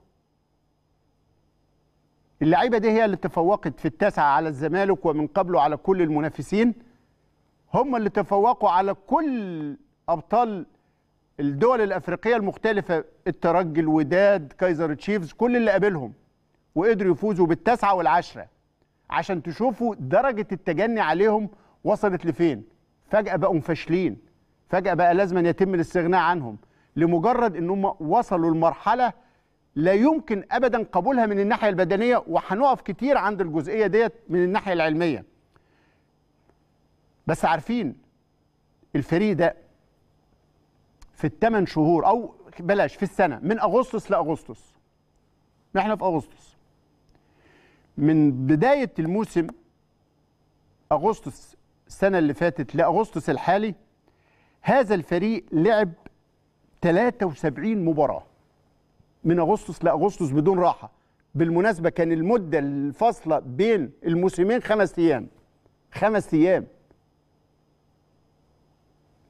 اللعيبة دي هي اللي تفوقت في التاسعة على الزمالك ومن قبله على كل المنافسين هم اللي تفوقوا على كل أبطال الدول الأفريقية المختلفة الترجي الوداد كايزر تشيفز كل اللي قابلهم وقدروا يفوزوا بالتاسعة والعشرة عشان تشوفوا درجة التجني عليهم وصلت لفين فجأة بقوا فاشلين فجأة بقى لازم أن يتم الاستغناء عنهم لمجرد أنهم وصلوا لمرحلة لا يمكن أبدا قبولها من الناحية البدنية وهنقف كتير عند الجزئية ديت من الناحية العلمية بس عارفين الفريق ده في الثمان شهور أو بلاش في السنة من أغسطس لأغسطس احنا في أغسطس من بداية الموسم أغسطس السنة اللي فاتت لأغسطس الحالي هذا الفريق لعب 73 مباراه من اغسطس لاغسطس بدون راحه بالمناسبه كان المده الفاصله بين الموسمين خمس ايام خمس ايام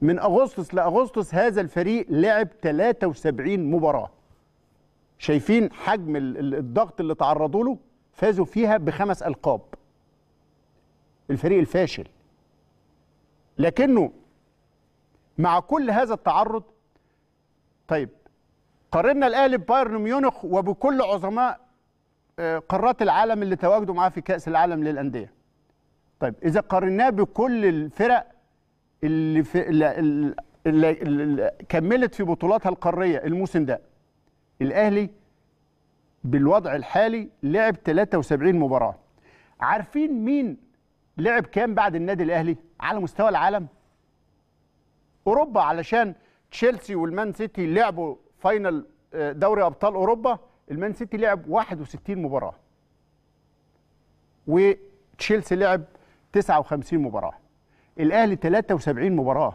من اغسطس لاغسطس هذا الفريق لعب 73 مباراه شايفين حجم الضغط اللي تعرضوا له فازوا فيها بخمس القاب الفريق الفاشل لكنه مع كل هذا التعرض طيب قارنا الاهلي ببايرن ميونخ وبكل عظماء آه، قارات العالم اللي تواجدوا معاه في كاس العالم للانديه طيب اذا قارناه بكل الفرق اللي, في اللي, اللي, اللي كملت في بطولاتها القاريه الموسم ده الاهلي بالوضع الحالي لعب 73 مباراه عارفين مين لعب كام بعد النادي الاهلي على مستوى العالم اوروبا علشان تشيلسي والمان سيتي لعبوا فاينل آه، دوري ابطال اوروبا المان سيتي لعب 61 مباراه وتشيلسي لعب 59 مباراه الاهلي 73 مباراه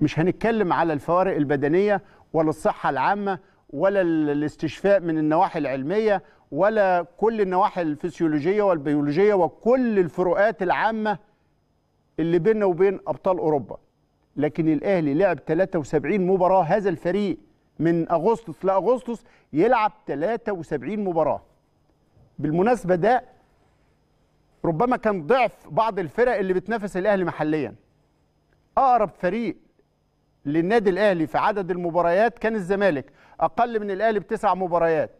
مش هنتكلم على الفوارق البدنيه ولا الصحه العامه ولا الاستشفاء من النواحي العلميه ولا كل النواحي الفسيولوجيه والبيولوجيه وكل الفروقات العامه اللي بيننا وبين ابطال اوروبا لكن الاهلي لعب 73 مباراه هذا الفريق من اغسطس لاغسطس يلعب 73 مباراه بالمناسبه ده ربما كان ضعف بعض الفرق اللي بتنافس الاهلي محليا اقرب فريق للنادي الاهلي في عدد المباريات كان الزمالك اقل من الاهلي بتسع مباريات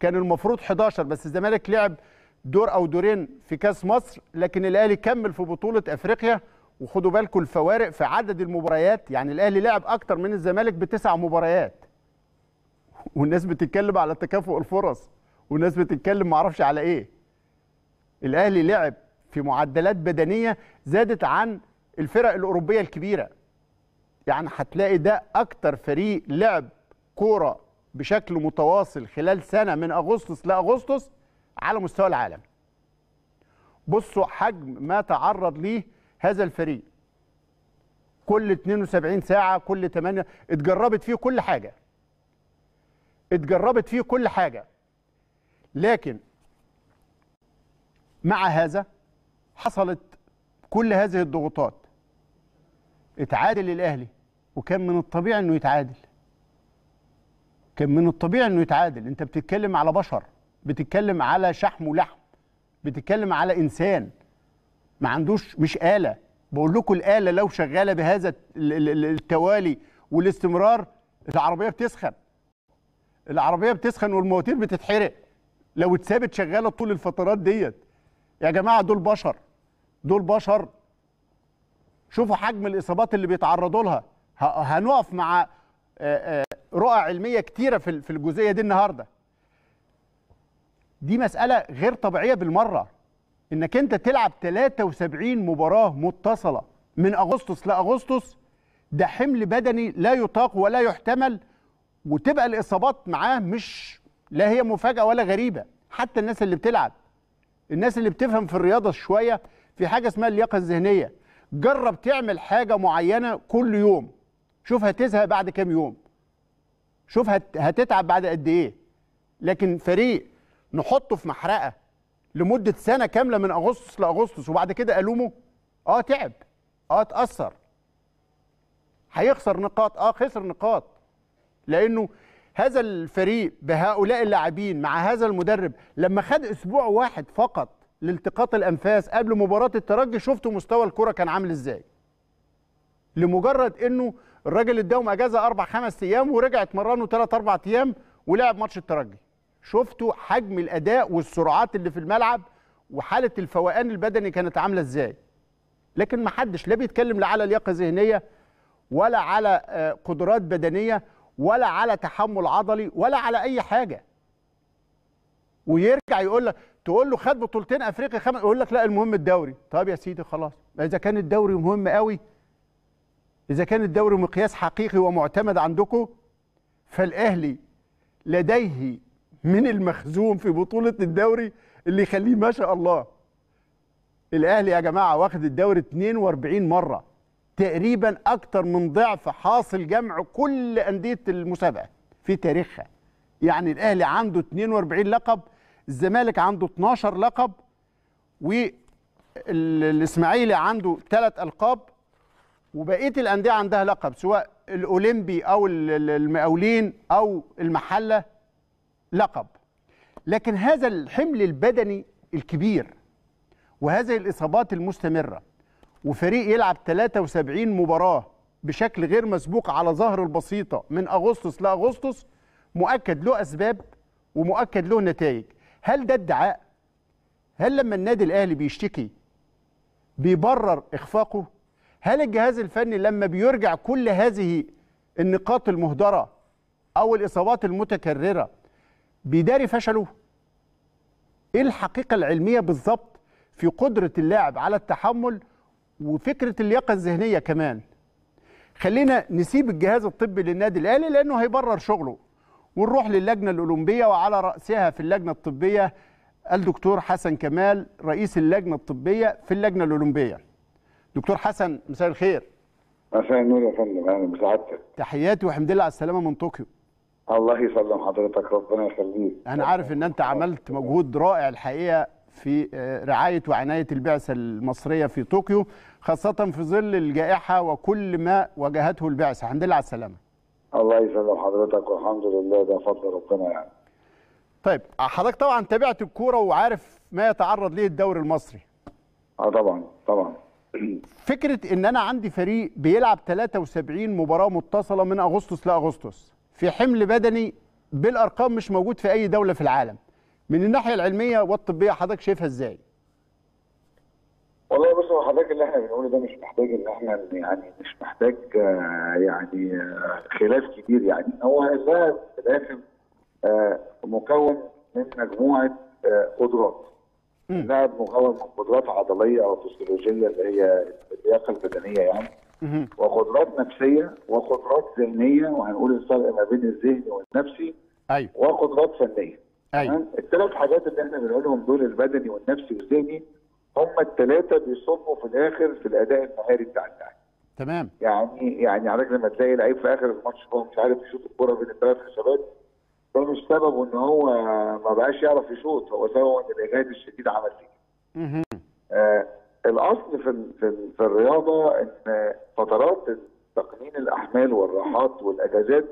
كان المفروض 11 بس الزمالك لعب دور او دورين في كاس مصر لكن الاهلي كمل في بطوله افريقيا وخدوا بالكم الفوارق في عدد المباريات يعني الاهلي لعب اكتر من الزمالك بتسع مباريات والناس بتتكلم على تكافؤ الفرص والناس بتتكلم معرفش على ايه الاهلي لعب في معدلات بدنيه زادت عن الفرق الاوروبيه الكبيره يعني هتلاقي ده اكتر فريق لعب كوره بشكل متواصل خلال سنه من اغسطس لاغسطس على مستوى العالم بصوا حجم ما تعرض ليه هذا الفريق كل 72 ساعة كل 8 اتجربت فيه كل حاجة اتجربت فيه كل حاجة لكن مع هذا حصلت كل هذه الضغوطات اتعادل الأهلي وكان من الطبيعي أنه يتعادل كان من الطبيعي أنه يتعادل أنت بتتكلم على بشر بتتكلم على شحم ولحم بتتكلم على إنسان ما عندوش مش آلة بقول لكم الآلة لو شغالة بهذا التوالي والاستمرار العربية بتسخن العربية بتسخن والمواتير بتتحرق لو اتسابت شغالة طول الفترات ديت يا جماعة دول بشر دول بشر شوفوا حجم الإصابات اللي بيتعرضوا لها هنقف مع رؤى علمية كتيرة في الجزئية دي النهاردة دي مسألة غير طبيعية بالمرة انك انت تلعب 73 مباراه متصله من اغسطس لاغسطس ده حمل بدني لا يطاق ولا يحتمل وتبقى الاصابات معاه مش لا هي مفاجاه ولا غريبه حتى الناس اللي بتلعب الناس اللي بتفهم في الرياضه شويه في حاجه اسمها اللياقه الذهنيه جرب تعمل حاجه معينه كل يوم شوف هتزهق بعد كام يوم شوف هتتعب بعد قد ايه لكن فريق نحطه في محرقه لمده سنه كامله من اغسطس لاغسطس وبعد كده الومه اه تعب اه اتاثر هيخسر نقاط اه خسر نقاط لانه هذا الفريق بهؤلاء اللاعبين مع هذا المدرب لما خد اسبوع واحد فقط لالتقاط الانفاس قبل مباراه الترجي شفتوا مستوى الكره كان عامل ازاي لمجرد انه الراجل اداهم اجازه اربع خمس ايام ورجع اتمرنوا ثلاث اربع ايام ولعب ماتش الترجي شفتوا حجم الاداء والسرعات اللي في الملعب وحاله الفوقان البدني كانت عامله ازاي لكن ما حدش لا بيتكلم لا على لياقه ذهنيه ولا على آه، قدرات بدنيه ولا على تحمل عضلي ولا على اي حاجه ويرجع يقول لك تقول له خد بطولتين افريقيا خمس يقول لك لا المهم الدوري طب يا سيدي خلاص اذا كان الدوري مهم قوي اذا كان الدوري مقياس حقيقي ومعتمد عندكم فالاهلي لديه من المخزون في بطولة الدوري اللي يخليه ما شاء الله الأهلي يا جماعة واخد الدوري 42 مرة تقريبا أكتر من ضعف حاصل جمع كل أندية المسابقة في تاريخها يعني الأهلي عنده 42 لقب الزمالك عنده 12 لقب والإسماعيلي عنده 3 ألقاب وبقيه الانديه عندها لقب سواء الاولمبي او المقاولين او المحله لقب لكن هذا الحمل البدني الكبير وهذه الإصابات المستمرة وفريق يلعب 73 مباراة بشكل غير مسبوق على ظهر البسيطة من أغسطس لأغسطس مؤكد له أسباب ومؤكد له نتائج هل ده ادعاء؟ هل لما النادي الأهلي بيشتكي بيبرر إخفاقه؟ هل الجهاز الفني لما بيرجع كل هذه النقاط المهدرة أو الإصابات المتكررة بيداري فشله ايه الحقيقه العلميه بالظبط في قدره اللاعب على التحمل وفكره اللياقه الذهنيه كمان خلينا نسيب الجهاز الطبي للنادي الاهلي لانه هيبرر شغله ونروح للجنه الاولمبيه وعلى راسها في اللجنه الطبيه الدكتور حسن كمال رئيس اللجنه الطبيه في اللجنه الاولمبيه دكتور حسن مساء الخير مساء النور يا فندم اهلا بسعادتك تحياتي وحمد لله على السلامه من طوكيو الله يسلم حضرتك ربنا يخليك انا عارف ان انت عملت مجهود رائع الحقيقه في آه، رعايه وعنايه البعثه المصريه في طوكيو خاصه في ظل الجائحه وكل ما واجهته البعثه الحمد لله على السلامه الله يسلم حضرتك والحمد لله ده فضل ربنا يعني طيب حضرتك طبعا تابعت الكوره وعارف ما يتعرض ليه الدوري المصري اه طبعا طبعا فكره ان انا عندي فريق بيلعب 73 مباراه متصله من اغسطس لاغسطس في حمل بدني بالارقام مش موجود في اي دوله في العالم من الناحيه العلميه والطبيه حضرتك شايفها ازاي والله بص حضرتك اللي احنا بنقوله ده مش محتاج ان احنا يعني مش محتاج آه، يعني آه، خلاف كبير يعني هو الذهب في آه، مكون من مجموعه قدرات الذهب مكون من قدرات عضليه او فسيولوجيه اللي هي اللياقه البدنيه يعني وقدرات نفسيه وقدرات ذهنيه وهنقول الفرق ما بين الذهني والنفسي ايوه وقدرات فنيه ايوه الثلاث حاجات اللي احنا بنقولهم دول البدني والنفسي والذهني هم الثلاثه بيصبوا في الاخر في الاداء المهاري بتاع اللاعب تمام يعني يعني على لما تلاقي لعيب في اخر الماتش هو مش عارف يشوط الكوره بين الثلاث خشبات ده مش سببه ان هو ما بقاش يعرف يشوط هو سببه ان الاجهاد الشديد عمل فيه. آه الاصل في في الرياضه ان فترات تقنين الاحمال والراحات والاجازات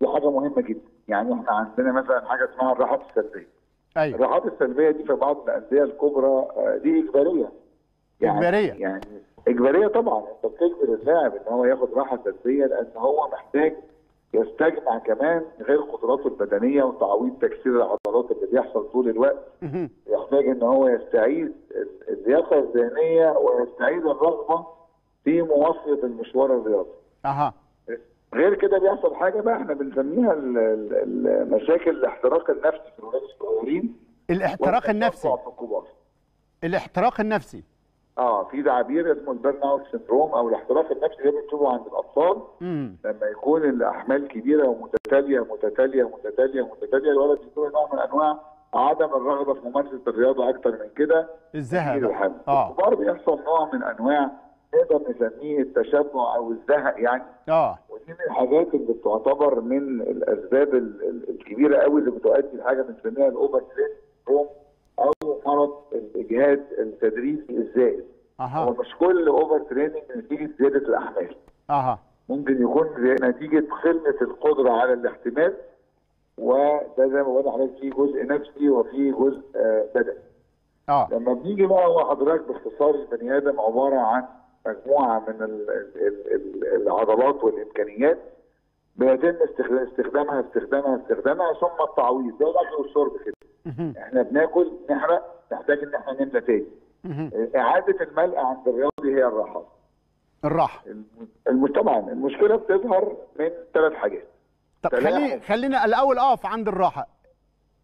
دي حاجه مهمه جدا يعني احنا عندنا مثلا حاجه اسمها الراحات السلبيه ايوه الراحات السلبيه دي في بعض الانديه الكبرى آه، دي اجباريه يعني اجباريه يعني اجباريه طبعا انت بتجبر اللاعب ان هو ياخد راحه سلبيه لان هو محتاج يستجمع كمان غير قدراته البدنيه وتعويض تكسير العضلات اللي بيحصل طول الوقت يحتاج ان هو يستعيد اللياقه الذهنيه ويستعيد الرغبه في مواصله المشوار الرياضي. اها غير كده بيحصل حاجه بقى احنا بنسميها مشاكل الاحتراق النفسي في الولاد الصغيرين الاحتراق النفسي الاحتراق النفسي اه في تعبير اسمه البيرن اوت سندروم او الاحتراق النفسي ده بنشوفه عند الاطفال لما يكون الاحمال كبيره ومتتاليه متتاليه متتاليه متتاليه الولد يكون نوع من انواع عدم الرغبه في ممارسه الرياضه اكتر من كده الزهق اه الكبار بيحصل نوع من انواع نقدر نسميه التشبع او الزهق يعني اه ودي من الحاجات اللي بتعتبر من الاسباب الكبيره قوي اللي بتؤدي لحاجه بنسميها الاوفر سيندروم او مرض الاجهاد التدريسي الزائد اها هو مش كل اوفر تريننج نتيجه زياده الاحمال اها ممكن يكون نتيجه قله القدره على الاحتمال وده زي ما بقول لحضرتك في جزء نفسي وفي جزء آه، بدني. اه لما بنيجي بقى هو حضرتك باختصار البني ادم عباره عن مجموعه من العضلات والامكانيات بيتم استخدامها استخدامها استخدامها, ثم التعويض ده الاكل والشرب كده. احنا بناكل نحرق نحتاج ان احنا نملى تاني اعاده الملء عند الرياضي هي الراحه الراحه طبعا المشكله بتظهر من ثلاث حاجات طب خلي خلينا الاول اقف عند الراحه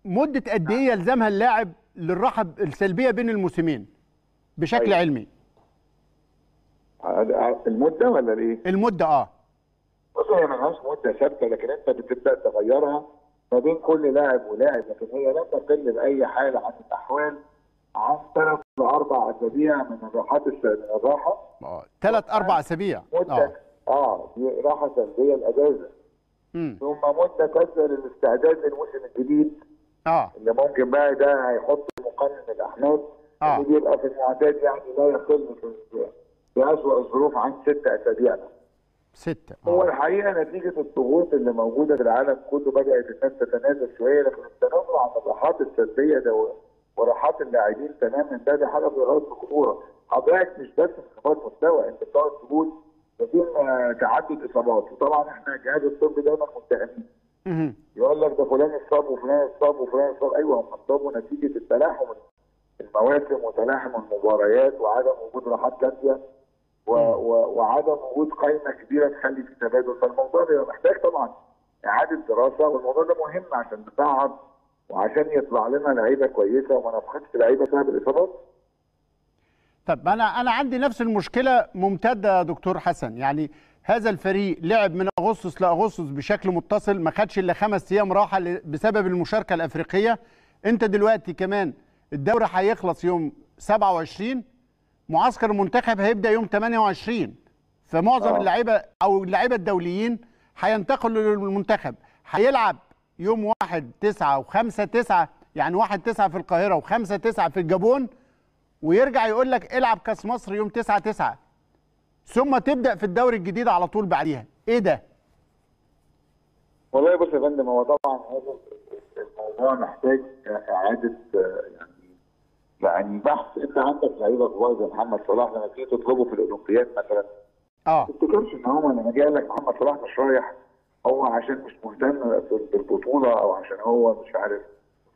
مده قد ايه نعم. يلزمها اللاعب للراحه السلبيه بين الموسمين بشكل أيوة. علمي المده ولا ايه المده اه بص هي ملهاش مده ثابته لكن انت بتبدا تغيرها ما بين كل لاعب ولاعب لكن هي لا تقل باي حال عن الاحوال عن ثلاث لاربع اسابيع من الراحات الراحه اه ثلاث اربع يعني اسابيع اه اه راحه سلبيه الاجازه ثم مده كذا للاستعداد للموسم الجديد اه اللي ممكن بقى ده هيحط مقنن الاحمال آه. اللي بيبقى في المعداد يعني لا يقل في اسوء الظروف عن ست اسابيع ستة هو آه. الحقيقه نتيجه الضغوط اللي موجوده في العالم كله بدات الناس تتنازل شويه لكن التنازل عن الراحات السلبيه ده وراحات اللاعبين تماما ده دي حاجه بتغير في الكوره حضرتك مش بس انخفاض مستوى انت بتقعد تقول بدون تعدد اصابات وطبعا احنا جهاز الطب دايما متهمين يقول لك ده فلان اتصاب وفلان اتصاب وفلان اتصاب ايوه هم اتصابوا نتيجه التلاحم المواسم وتلاحم المباريات وعدم وجود راحات كافيه و... وعدم وجود قائمه كبيره تخلي في تبادل فالموضوع ده محتاج طبعا اعاده دراسه والموضوع ده مهم عشان نصعب وعشان يطلع لنا لعيبه كويسه وما نفقدش لعيبه بسبب الاصابات. طب انا انا عندي نفس المشكله ممتده يا دكتور حسن يعني هذا الفريق لعب من اغسطس لاغسطس بشكل متصل ما خدش الا خمس ايام راحه بسبب المشاركه الافريقيه انت دلوقتي كمان الدوري هيخلص يوم 27 معسكر المنتخب هيبدا يوم 28 فمعظم آه. اللعيبه او اللعيبه الدوليين هينتقلوا للمنتخب هيلعب يوم 1 9 و5 9 يعني 1 9 في القاهره و5 9 في الجابون ويرجع يقول لك العب كاس مصر يوم 9 9 ثم تبدا في الدوري الجديد على طول بعديها ايه ده والله بص يا فندم هو طبعا هذا الموضوع محتاج اعاده آه، يعني يعني بحث انت عندك لعيبه كبار زي محمد صلاح لما تيجي تطلبه في الاولمبياد مثلا اه ما تفتكرش ان هو لما جه قال لك محمد صلاح مش رايح هو عشان مش مهتم بالبطوله او عشان هو مش عارف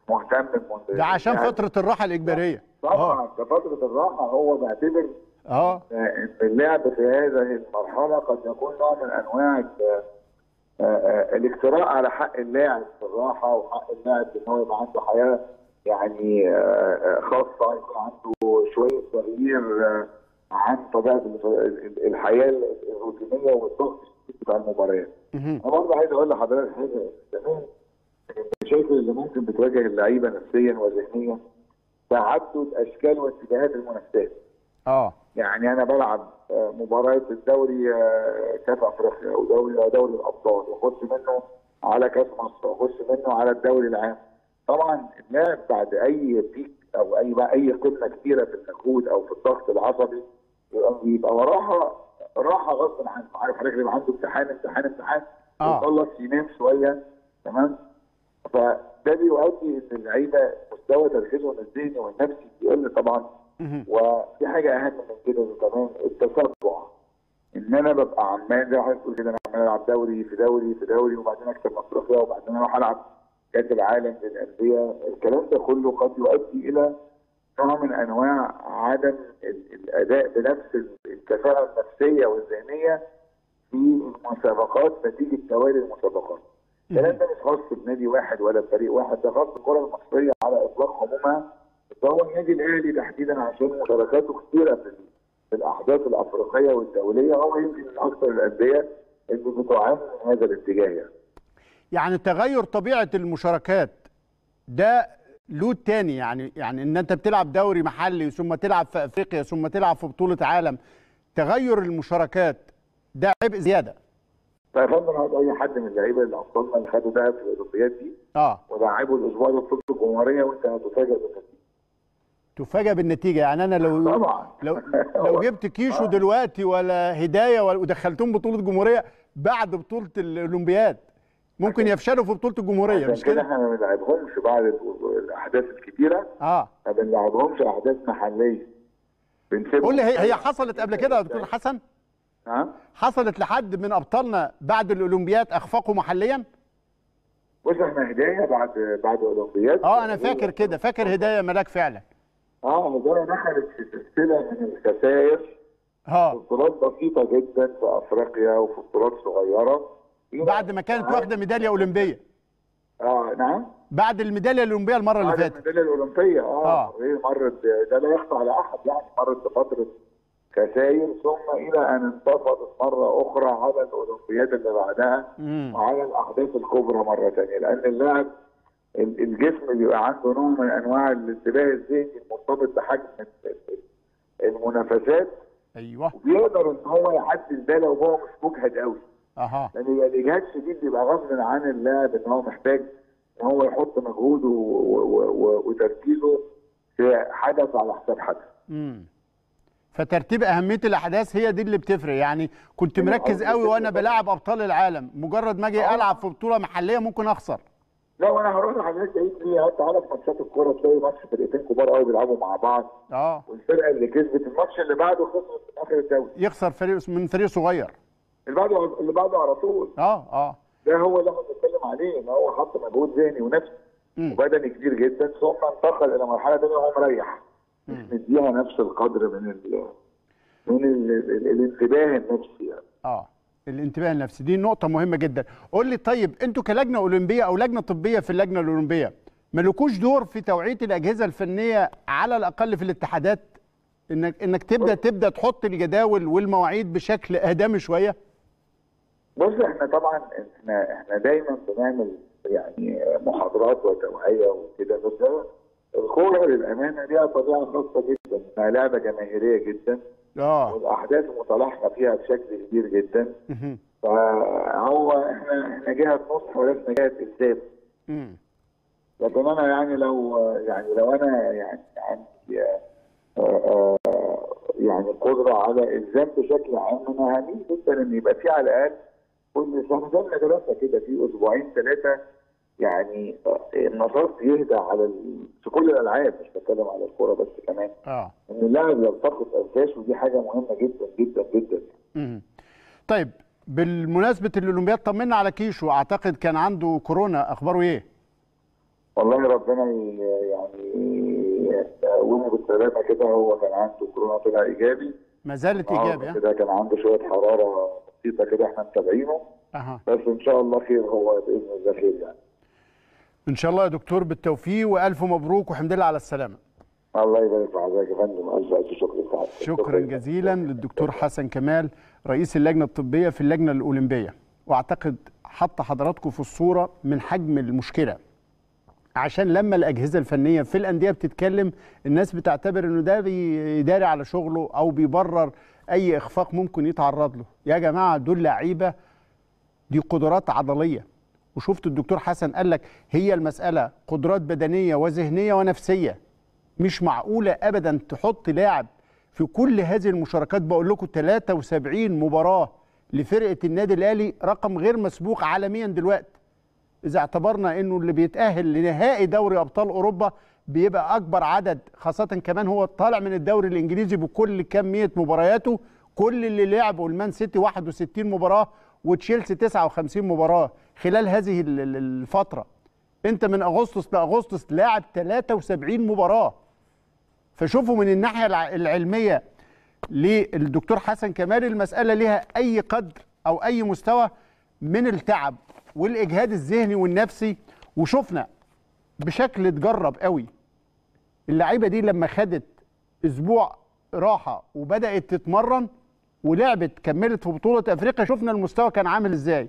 مهتم ده عشان يعني فتره الراحه الاجباريه طبعا آه. ده فتره الراحه هو بيعتبر اه ان اللعب في هذه المرحله قد يكون نوع من انواع آه، آه، الاقتراء على حق اللاعب في الراحه وحق اللاعب ان هو يبقى عنده حياه يعني آه، آه، خاصه يكون عنده شويه تغيير آه، عن طبيعه الحياه الروتينيه والضغط بتاع المباريات. انا برضه عايز اقول لحضرتك حاجه كمان المشاكل اللي ممكن بتواجه اللعيبه نفسيا وذهنيا تعدد اشكال واتجاهات المنافسات. اه يعني انا بلعب مباراه الدوري كاس افريقيا ودوري دوري الابطال واخش منه على كاس مصر واخش منه على الدوري العام طبعا اللاعب بعد اي بيك او اي بقى اي قمه كبيره في المجهود او في الضغط العصبي بيبقى وراها راحه غصب عنه عارف حضرتك بيبقى عنده امتحان امتحان امتحان آه. يخلص ينام شويه تمام فده بيؤدي ان اللعيبه مستوى تركيزهم الذهني والنفسي بيقل طبعا وفي حاجه اهم من كده كمان التسرع ان انا ببقى عمال زي ما حضرتك كده انا عمال العب دوري في دوري في دوري وبعدين اكسب مصرفيه وبعدين اروح العب كاس العالم للانديه الكلام ده كله قد يؤدي الى نوع من انواع عدم الاداء بنفس الكفاءه النفسيه والذهنيه في المسابقات نتيجه توالي المسابقات. الكلام ده مش خاص بنادي واحد ولا بفريق واحد ده خاص بالكره المصريه على اطلاق عمومها فهو النادي الاهلي تحديدا عشان مشاركاته كثيره في الاحداث الافريقيه والدوليه هو يمكن من اكثر الانديه اللي بتعاني من هذا الاتجاه يعني. يعني تغير طبيعه المشاركات ده لود تاني يعني يعني ان انت بتلعب دوري محلي ثم تلعب في افريقيا ثم تلعب في بطوله عالم تغير المشاركات ده عبء زياده طيب انا هقول اي حد من اللعيبه اللي ابطالنا اللي خدوا ده في الاولمبياد دي اه ولعبوا الاسبوع ده بطوله الجمهوريه وانت هتفاجئ بالنتيجه تفاجئ بالنتيجه يعني انا لو طبعا لو لو جبت كيشو آه. دلوقتي ولا هدايه ودخلتهم بطوله جمهوريه بعد بطوله الاولمبياد ممكن يفشلوا في بطوله الجمهوريه مش كده احنا ما بنلعبهمش بعد الاحداث الكتيره اه ما بنلعبهمش احداث محليه بنسيبهم قول لي هي هي حصلت قبل كده يا دكتور يعني حسن؟ ها؟ حصلت لحد من ابطالنا بعد الاولمبياد اخفاقه محليا؟ بص احنا هدايا بعد بعد الاولمبياد اه انا فاكر كده فاكر هدايا ملاك فعلا اه هدايا دخلت في سلسله من الخسائر اه بطولات بسيطه جدا في افريقيا وفي بطولات صغيره بعد ما كانت آه. واخده ميداليه اولمبيه اه نعم بعد الميداليه الاولمبيه المره اللي فاتت الميداليه الاولمبيه اه, آه. إيه، مرت ده لا يخفى على احد يعني مرت بفتره كسائر ثم الى ان انتفضت مره اخرى على الاولمبياد اللي بعدها مم. وعلى الاحداث الكبرى مره ثانيه لان اللاعب الجسم بيبقى عنده نوع من انواع الانتباه الذهني المرتبط بحجم المنافسات ايوه وبيقدر ان هو يعدي البالة وهو مش مجهد قوي اها لان الاجهاد الشديد بيبقى غصب عن اللاعب ان هو محتاج ان هو يحط مجهوده وتركيزه في حدث على حساب حدث. امم فترتيب اهميه الاحداث هي دي اللي بتفرق يعني كنت مركز قوي وانا بلاعب ابطال العالم مجرد ما اجي أه. العب في بطوله محليه ممكن اخسر. لا وانا هروح لحضرتك عيد ليه حتى أه، على ماتشات الكوره تلاقي ماتش فرقتين كبار قوي بيلعبوا مع بعض اه والفرقه اللي كسبت الماتش اللي بعده خسرت في اخر الدوري يخسر فريق من فريق صغير اللي بعده اللي بعده على طول اه اه ده هو اللي احنا بنتكلم عليه ان هو حط مجهود ذهني ونفسي وبدني كبير جدا ثم انتقل الى مرحله ثانيه وهو مريح مش مديها نفس القدر من ال من ال الانتباه النفسي يعني. اه الانتباه النفسي دي نقطه مهمه جدا قول لي طيب انتوا كلجنه اولمبيه او لجنه طبيه في اللجنه الاولمبيه ملكوش دور في توعيه الاجهزه الفنيه على الاقل في الاتحادات انك انك تبدا تبدا تحط الجداول والمواعيد بشكل ادمي شويه بص احنا طبعا احنا احنا دايما بنعمل يعني محاضرات وتوعيه وكده بس الكوره للامانه ليها طبيعه خاصه جدا انها لعبه جماهيريه جدا اه والاحداث متلاحقه فيها بشكل كبير جدا فهو احنا احنا جهه نصح ولسنا جهه اسلام لكن انا يعني لو يعني لو انا يعني عندي آه، آه، يعني قدره على الزام بشكل عام انا هميل جدا ان يبقى في على الاقل والنظام نتلافى كده في اسبوعين ثلاثه يعني آه، النشاط يهدى على ال... في كل الالعاب مش بتكلم على الكوره بس كمان اه ان اللاعب يلتقط اساس ودي حاجه مهمه جدا جدا جدا امم طيب بالمناسبه الاولمبياد طمنا على كيشو اعتقد كان عنده كورونا اخباره ايه؟ والله ربنا يعني يقومه بالسلامه كده هو كان عنده كورونا طلع ايجابي ما زالت ايجابي آه، آه. كده كان عنده شويه حراره بسيطه كده احنا متابعينه أه. بس ان شاء الله خير هو باذن الله خير يعني ان شاء الله يا دكتور بالتوفيق والف مبروك وحمد لله على السلامه الله يبارك في حضرتك يا فندم الف شكرا شكرا جزيلا للدكتور حسن كمال رئيس اللجنه الطبيه في اللجنه الاولمبيه واعتقد حط حضراتكم في الصوره من حجم المشكله عشان لما الاجهزه الفنيه في الانديه بتتكلم الناس بتعتبر انه ده بيداري على شغله او بيبرر اي اخفاق ممكن يتعرض له يا جماعه دول لعيبه دي قدرات عضليه وشفت الدكتور حسن قال لك هي المساله قدرات بدنيه وذهنيه ونفسيه مش معقوله ابدا تحط لاعب في كل هذه المشاركات بقول لكم 73 مباراه لفرقه النادي الاهلي رقم غير مسبوق عالميا دلوقتي اذا اعتبرنا انه اللي بيتاهل لنهائي دوري ابطال اوروبا بيبقى اكبر عدد خاصه كمان هو طالع من الدوري الانجليزي بكل كميه مبارياته كل اللي لعبه المان سيتي 61 مباراه وتشيلسي 59 مباراه خلال هذه الفتره انت من اغسطس لاغسطس لاعب 73 مباراه فشوفوا من الناحيه العلميه للدكتور حسن كمال المساله ليها اي قدر او اي مستوى من التعب والاجهاد الذهني والنفسي وشفنا بشكل اتجرب قوي اللعيبه دي لما خدت اسبوع راحه وبدات تتمرن ولعبت كملت في بطوله افريقيا شفنا المستوى كان عامل ازاي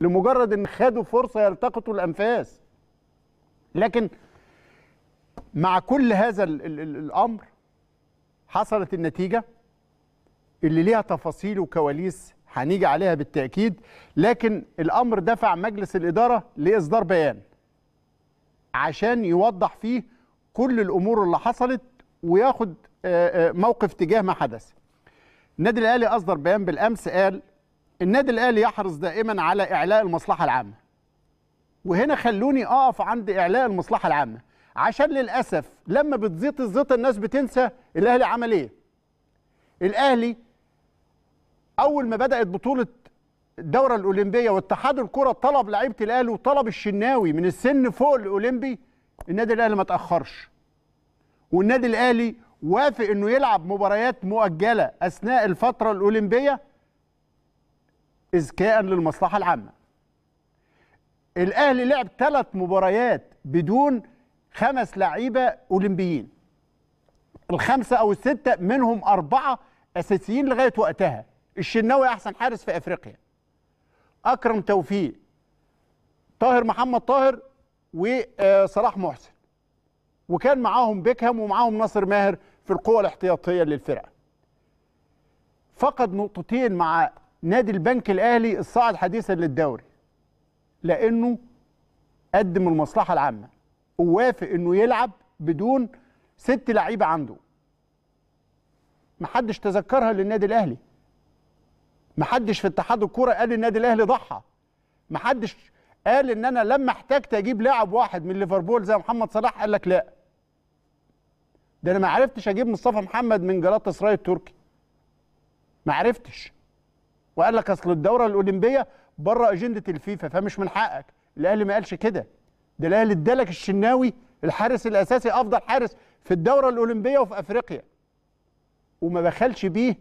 لمجرد ان خدوا فرصه يلتقطوا الانفاس لكن مع كل هذا الـ الـ الـ الامر حصلت النتيجه اللي ليها تفاصيل وكواليس هنيجي عليها بالتاكيد لكن الامر دفع مجلس الاداره لاصدار بيان عشان يوضح فيه كل الامور اللي حصلت وياخد آه، آه، موقف تجاه ما حدث النادي الاهلي اصدر بيان بالامس قال النادي الاهلي يحرص دائما على اعلاء المصلحه العامه وهنا خلوني اقف عند اعلاء المصلحه العامه عشان للاسف لما بتزيط الزيطه الناس بتنسى الاهلي عمل ايه الاهلي اول ما بدات بطوله الدوره الاولمبيه واتحاد الكره طلب لعيبه الاهلي وطلب الشناوي من السن فوق الاولمبي النادي الاهلي ما تاخرش والنادي الاهلي وافق انه يلعب مباريات مؤجله اثناء الفتره الاولمبيه اذكاء للمصلحه العامه الاهلي لعب ثلاث مباريات بدون خمس لعيبه اولمبيين الخمسه او السته منهم اربعه اساسيين لغايه وقتها الشناوي احسن حارس في افريقيا اكرم توفيق طاهر محمد طاهر وصلاح محسن وكان معاهم بيكهام ومعاهم ناصر ماهر في القوة الاحتياطية للفرقة فقد نقطتين مع نادي البنك الأهلي الصاعد حديثا للدوري لأنه قدم المصلحة العامة ووافق أنه يلعب بدون ست لعيبة عنده محدش تذكرها للنادي الأهلي محدش في اتحاد الكوره قال النادي الاهلي ضحى محدش قال ان انا لما احتجت اجيب لاعب واحد من ليفربول زي محمد صلاح قال لك لا ده انا ما عرفتش اجيب مصطفى محمد من جلاطة سراي التركي ما عرفتش وقال لك اصل الدوره الاولمبيه بره اجنده الفيفا فمش من حقك الاهلي ما قالش كده ده الاهلي ادالك الشناوي الحارس الاساسي افضل حارس في الدوره الاولمبيه وفي افريقيا وما بخلش بيه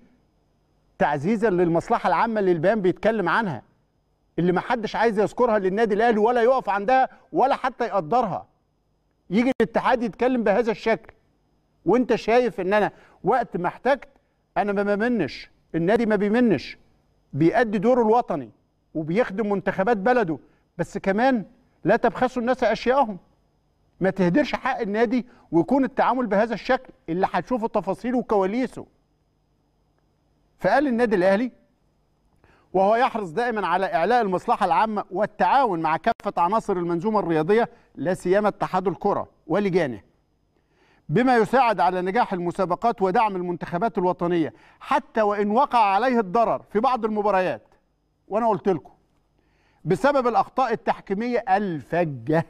تعزيزا للمصلحه العامه اللي البيان بيتكلم عنها اللي ما حدش عايز يذكرها للنادي الاهلي ولا يقف عندها ولا حتى يقدرها يجي الاتحاد يتكلم بهذا الشكل وانت شايف ان انا وقت ما احتجت انا ما بمنش النادي ما بيمنش بيأدي دوره الوطني وبيخدم منتخبات بلده بس كمان لا تبخسوا الناس اشيائهم ما تهدرش حق النادي ويكون التعامل بهذا الشكل اللي هتشوفه تفاصيله وكواليسه فقال النادي الاهلي وهو يحرص دائما على إعلاء المصلحة العامة والتعاون مع كافة عناصر المنظومة الرياضية لا سيما اتحاد الكرة ولجانه بما يساعد على نجاح المسابقات ودعم المنتخبات الوطنية حتى وإن وقع عليه الضرر في بعض المباريات وأنا قلت لكم بسبب الأخطاء التحكيمية الفجة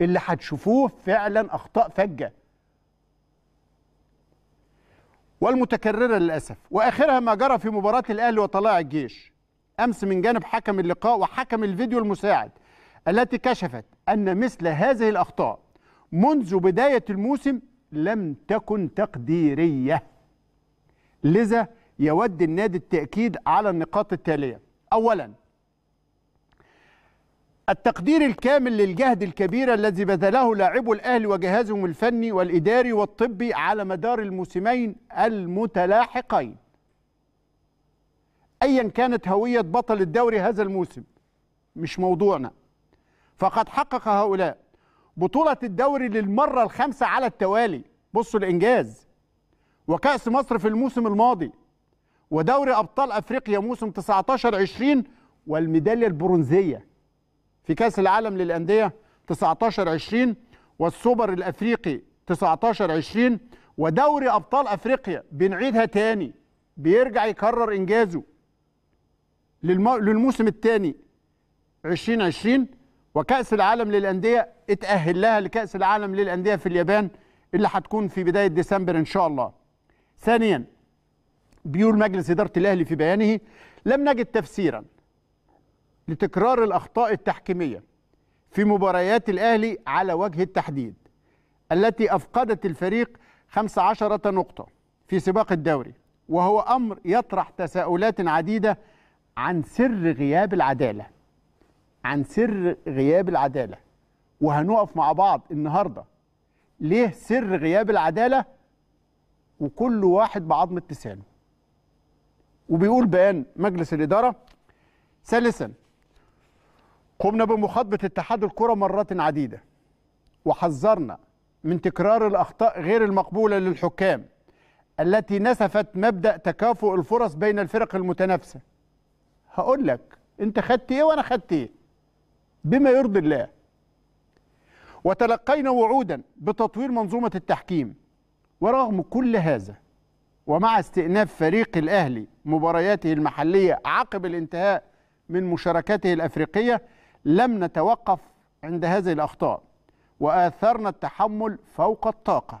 اللي هتشوفوه فعلا أخطاء فجة والمتكررة للأسف وآخرها ما جرى في مباراة الأهلي وطلائع الجيش أمس من جانب حكم اللقاء وحكم الفيديو المساعد التي كشفت أن مثل هذه الأخطاء منذ بداية الموسم لم تكن تقديرية لذا يود النادي التأكيد على النقاط التالية أولاً التقدير الكامل للجهد الكبير الذي بذله لاعبو الأهلي وجهازهم الفني والإداري والطبي على مدار الموسمين المتلاحقين أيا كانت هوية بطل الدوري هذا الموسم مش موضوعنا فقد حقق هؤلاء بطولة الدوري للمرة الخامسة على التوالي بصوا الإنجاز وكأس مصر في الموسم الماضي ودوري أبطال أفريقيا موسم 19 20 والميدالية البرونزية في كأس العالم للأندية 19 20 والسوبر الأفريقي 19 20 ودوري أبطال أفريقيا بنعيدها تاني بيرجع يكرر إنجازه للموسم الثاني 2020 وكأس العالم للأندية اتأهل لها لكأس العالم للأندية في اليابان اللي هتكون في بداية ديسمبر إن شاء الله. ثانيا بيقول مجلس إدارة الأهلي في بيانه لم نجد تفسيرا لتكرار الأخطاء التحكيمية في مباريات الأهلي على وجه التحديد التي أفقدت الفريق 15 نقطة في سباق الدوري وهو أمر يطرح تساؤلات عديدة عن سر غياب العدالة عن سر غياب العدالة وهنقف مع بعض النهاردة ليه سر غياب العدالة وكل واحد بعظمة لسانه وبيقول بيان مجلس الإدارة ثالثا قمنا بمخاطبة اتحاد الكرة مرات عديدة وحذرنا من تكرار الأخطاء غير المقبولة للحكام التي نسفت مبدأ تكافؤ الفرص بين الفرق المتنافسة هقول لك انت خدت ايه وانا خدت ايه بما يرضي الله وتلقينا وعودا بتطوير منظومة التحكيم ورغم كل هذا ومع استئناف فريق الأهلي مبارياته المحلية عقب الانتهاء من مشاركاته الأفريقية لم نتوقف عند هذه الأخطاء وآثرنا التحمل فوق الطاقة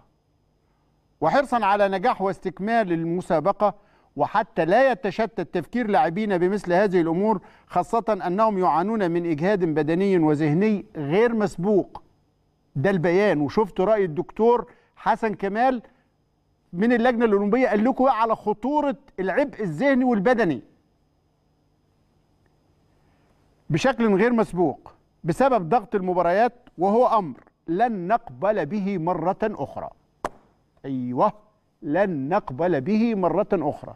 وحرصا على نجاح واستكمال المسابقة وحتى لا يتشتت تفكير لاعبينا بمثل هذه الأمور خاصة أنهم يعانون من إجهاد بدني وذهني غير مسبوق ده البيان وشفت رأي الدكتور حسن كمال من اللجنة الأولمبية قال لكم على خطورة العبء الذهني والبدني بشكل غير مسبوق بسبب ضغط المباريات وهو أمر لن نقبل به مرة أخرى أيوه لن نقبل به مرة أخرى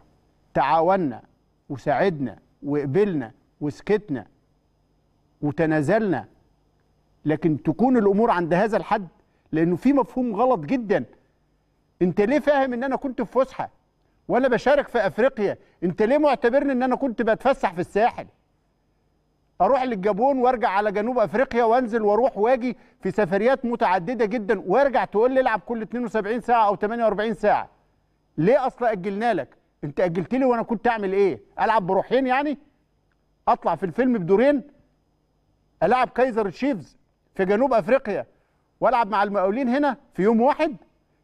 تعاوننا وساعدنا وقبلنا وسكتنا وتنازلنا لكن تكون الأمور عند هذا الحد لأنه في مفهوم غلط جدا أنت ليه فاهم إن أنا كنت في فسحة ولا بشارك في أفريقيا أنت ليه معتبرني إن أنا كنت بتفسح في الساحل اروح للجابون وارجع على جنوب افريقيا وانزل واروح واجي في سفريات متعدده جدا وارجع تقول لي العب كل 72 ساعه او 48 ساعه ليه اصلا اجلنا لك انت اجلت لي وانا كنت اعمل ايه العب بروحين يعني اطلع في الفيلم بدورين العب كايزر تشيفز في جنوب افريقيا والعب مع المقاولين هنا في يوم واحد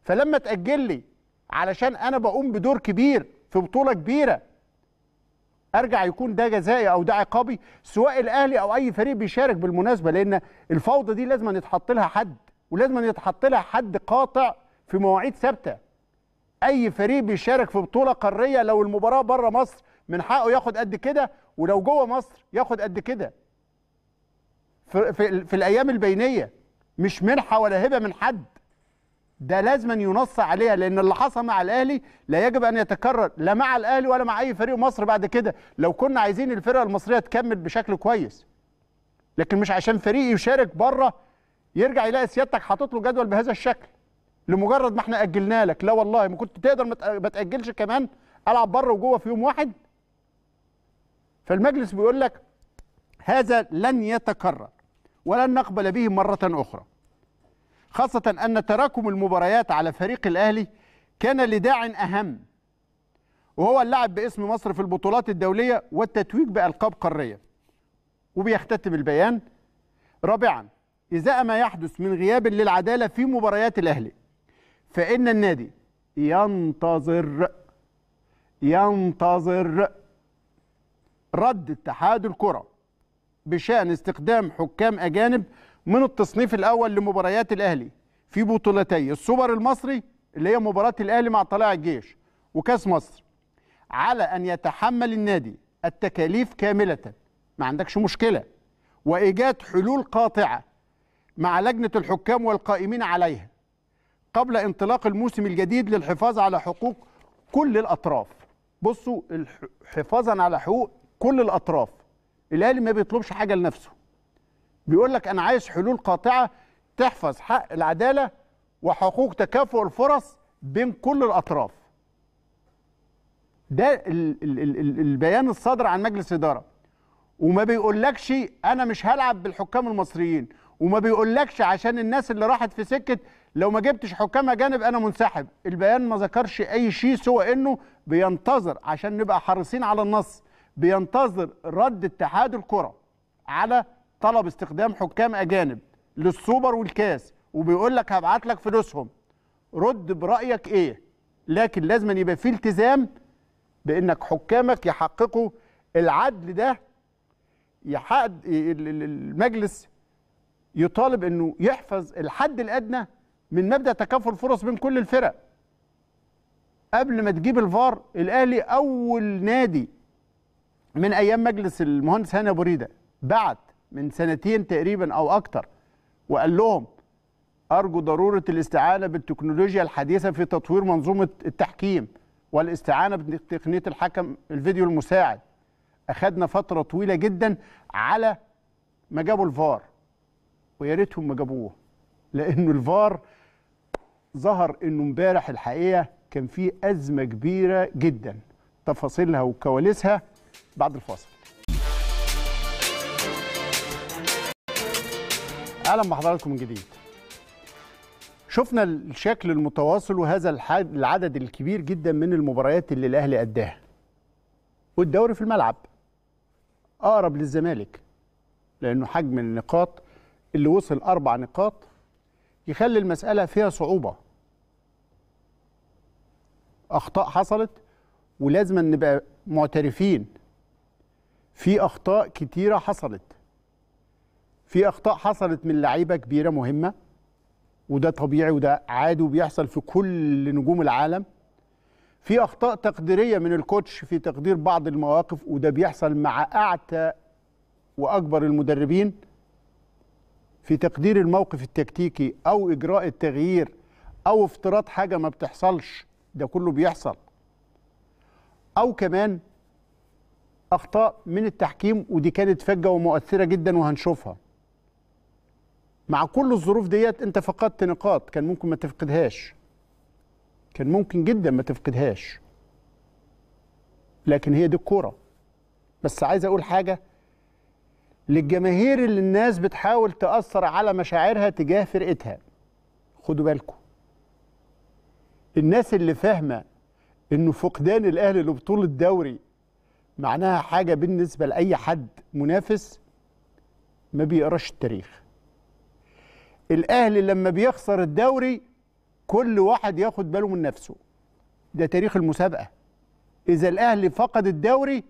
فلما تاجل لي علشان انا بقوم بدور كبير في بطوله كبيره ارجع يكون ده جزائي او ده عقابي سواء الاهلي او اي فريق بيشارك بالمناسبه لان الفوضى دي لازم يتحط لها حد ولازم يتحط لها حد قاطع في مواعيد ثابته اي فريق بيشارك في بطوله قاريه لو المباراه بره مصر من حقه ياخد قد كده ولو جوه مصر ياخد قد كده في, في, في الايام البينيه مش منحه ولا هبه من حد ده لازما ينص عليها لان اللي حصل مع الاهلي لا يجب ان يتكرر لا مع الاهلي ولا مع اي فريق مصر بعد كده لو كنا عايزين الفرقه المصريه تكمل بشكل كويس لكن مش عشان فريق يشارك بره يرجع يلاقي سيادتك حاطط له جدول بهذا الشكل لمجرد ما احنا اجلنا لك لا والله ما كنت تقدر ما تاجلش كمان العب بره وجوه في يوم واحد فالمجلس بيقول لك هذا لن يتكرر ولن نقبل به مره اخرى خاصة أن تراكم المباريات على فريق الأهلي كان لداع أهم وهو اللعب باسم مصر في البطولات الدولية والتتويج بألقاب قارية وبيختتم البيان رابعا إزاء ما يحدث من غياب للعدالة في مباريات الأهلي فإن النادي ينتظر ينتظر رد اتحاد الكرة بشأن استخدام حكام أجانب من التصنيف الاول لمباريات الاهلي في بطولتي السوبر المصري اللي هي مباراه الاهلي مع طلائع الجيش وكاس مصر على ان يتحمل النادي التكاليف كامله ما عندكش مشكله وايجاد حلول قاطعه مع لجنه الحكام والقائمين عليها قبل انطلاق الموسم الجديد للحفاظ على حقوق كل الاطراف بصوا حفاظا على حقوق كل الاطراف الاهلي ما بيطلبش حاجه لنفسه بيقول لك انا عايز حلول قاطعه تحفظ حق العداله وحقوق تكافؤ الفرص بين كل الاطراف ده البيان الصادر عن مجلس اداره وما بيقولكش انا مش هلعب بالحكام المصريين وما بيقولكش عشان الناس اللي راحت في سكه لو ما جبتش حكام اجانب انا منسحب البيان ما ذكرش اي شيء سوى انه بينتظر عشان نبقى حريصين على النص بينتظر رد اتحاد الكره على طلب استخدام حكام اجانب للسوبر والكاس وبيقول لك هبعت لك فلوسهم رد برايك ايه لكن لازم أن يبقى في التزام بانك حكامك يحققوا العدل ده يحقق المجلس يطالب انه يحفظ الحد الادنى من مبدا تكافل فرص بين كل الفرق قبل ما تجيب الفار الاهلي اول نادي من ايام مجلس المهندس هاني ابو ريده بعت من سنتين تقريبا او اكتر وقال لهم ارجو ضروره الاستعانه بالتكنولوجيا الحديثه في تطوير منظومه التحكيم والاستعانه بتقنيه الحكم الفيديو المساعد اخذنا فتره طويله جدا على ما جابوا الفار ويا ريتهم ما جابوه لانه الفار ظهر انه امبارح الحقيقه كان في ازمه كبيره جدا تفاصيلها وكواليسها بعد الفاصل اهلا بحضراتكم من جديد شفنا الشكل المتواصل وهذا العدد الكبير جدا من المباريات اللي الاهلي اداها والدوري في الملعب اقرب للزمالك لانه حجم النقاط اللي وصل اربع نقاط يخلي المساله فيها صعوبه اخطاء حصلت ولازم نبقى معترفين في اخطاء كتيره حصلت في اخطاء حصلت من لعيبه كبيره مهمه وده طبيعي وده عادي وبيحصل في كل نجوم العالم في اخطاء تقديريه من الكوتش في تقدير بعض المواقف وده بيحصل مع اعتى واكبر المدربين في تقدير الموقف التكتيكي او اجراء التغيير او افتراض حاجه ما بتحصلش ده كله بيحصل او كمان اخطاء من التحكيم ودي كانت فجه ومؤثره جدا وهنشوفها مع كل الظروف ديت انت فقدت نقاط كان ممكن ما تفقدهاش كان ممكن جدا ما تفقدهاش لكن هي دي الكوره بس عايز اقول حاجه للجماهير اللي الناس بتحاول تاثر على مشاعرها تجاه فرقتها خدوا بالكم الناس اللي فاهمه انه فقدان الاهلي لبطوله الدوري معناها حاجه بالنسبه لاي حد منافس ما بيقراش التاريخ الاهلي لما بيخسر الدوري كل واحد ياخد باله من نفسه ده تاريخ المسابقه اذا الاهلي فقد الدوري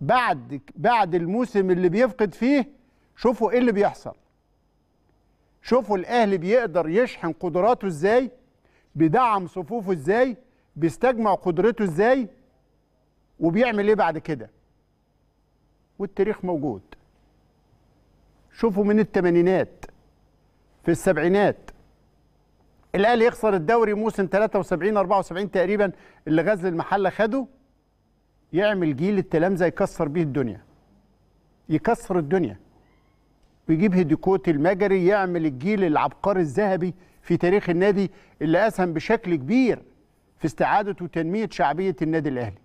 بعد بعد الموسم اللي بيفقد فيه شوفوا ايه اللي بيحصل شوفوا الاهلي بيقدر يشحن قدراته ازاي بيدعم صفوفه ازاي بيستجمع قدرته ازاي وبيعمل ايه بعد كده والتاريخ موجود شوفوا من الثمانينات في السبعينات الاهلي يخسر الدوري موسم 73 74 تقريبا اللي غزل المحله خده يعمل جيل التلامذه يكسر بيه الدنيا يكسر الدنيا ويجيب هيديكوت المجري يعمل الجيل العبقري الذهبي في تاريخ النادي اللي اسهم بشكل كبير في استعاده وتنميه شعبيه النادي الاهلي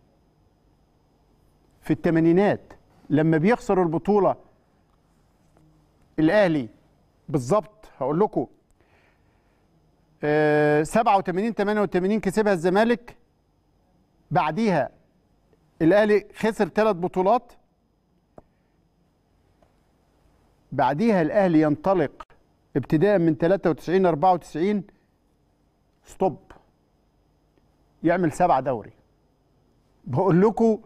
في الثمانينات لما بيخسر البطوله الاهلي بالظبط هقول لكم 87 آه، 88 كسبها الزمالك بعديها الاهلي خسر ثلاث بطولات بعديها الاهلي ينطلق ابتداء من 93 94 ستوب يعمل سبع دوري بقول لكم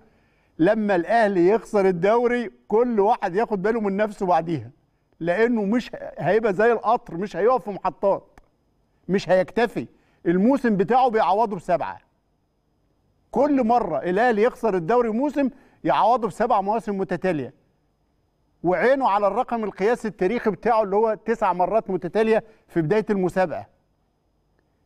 لما الاهلي يخسر الدوري كل واحد ياخد باله من نفسه بعديها لانه مش هيبقى زي القطر مش هيقف في محطات مش هيكتفي الموسم بتاعه بيعوضه بسبعه كل مره الاهلي يخسر الدوري موسم يعوضه بسبع مواسم متتاليه وعينه على الرقم القياسي التاريخي بتاعه اللي هو تسع مرات متتاليه في بدايه المسابقه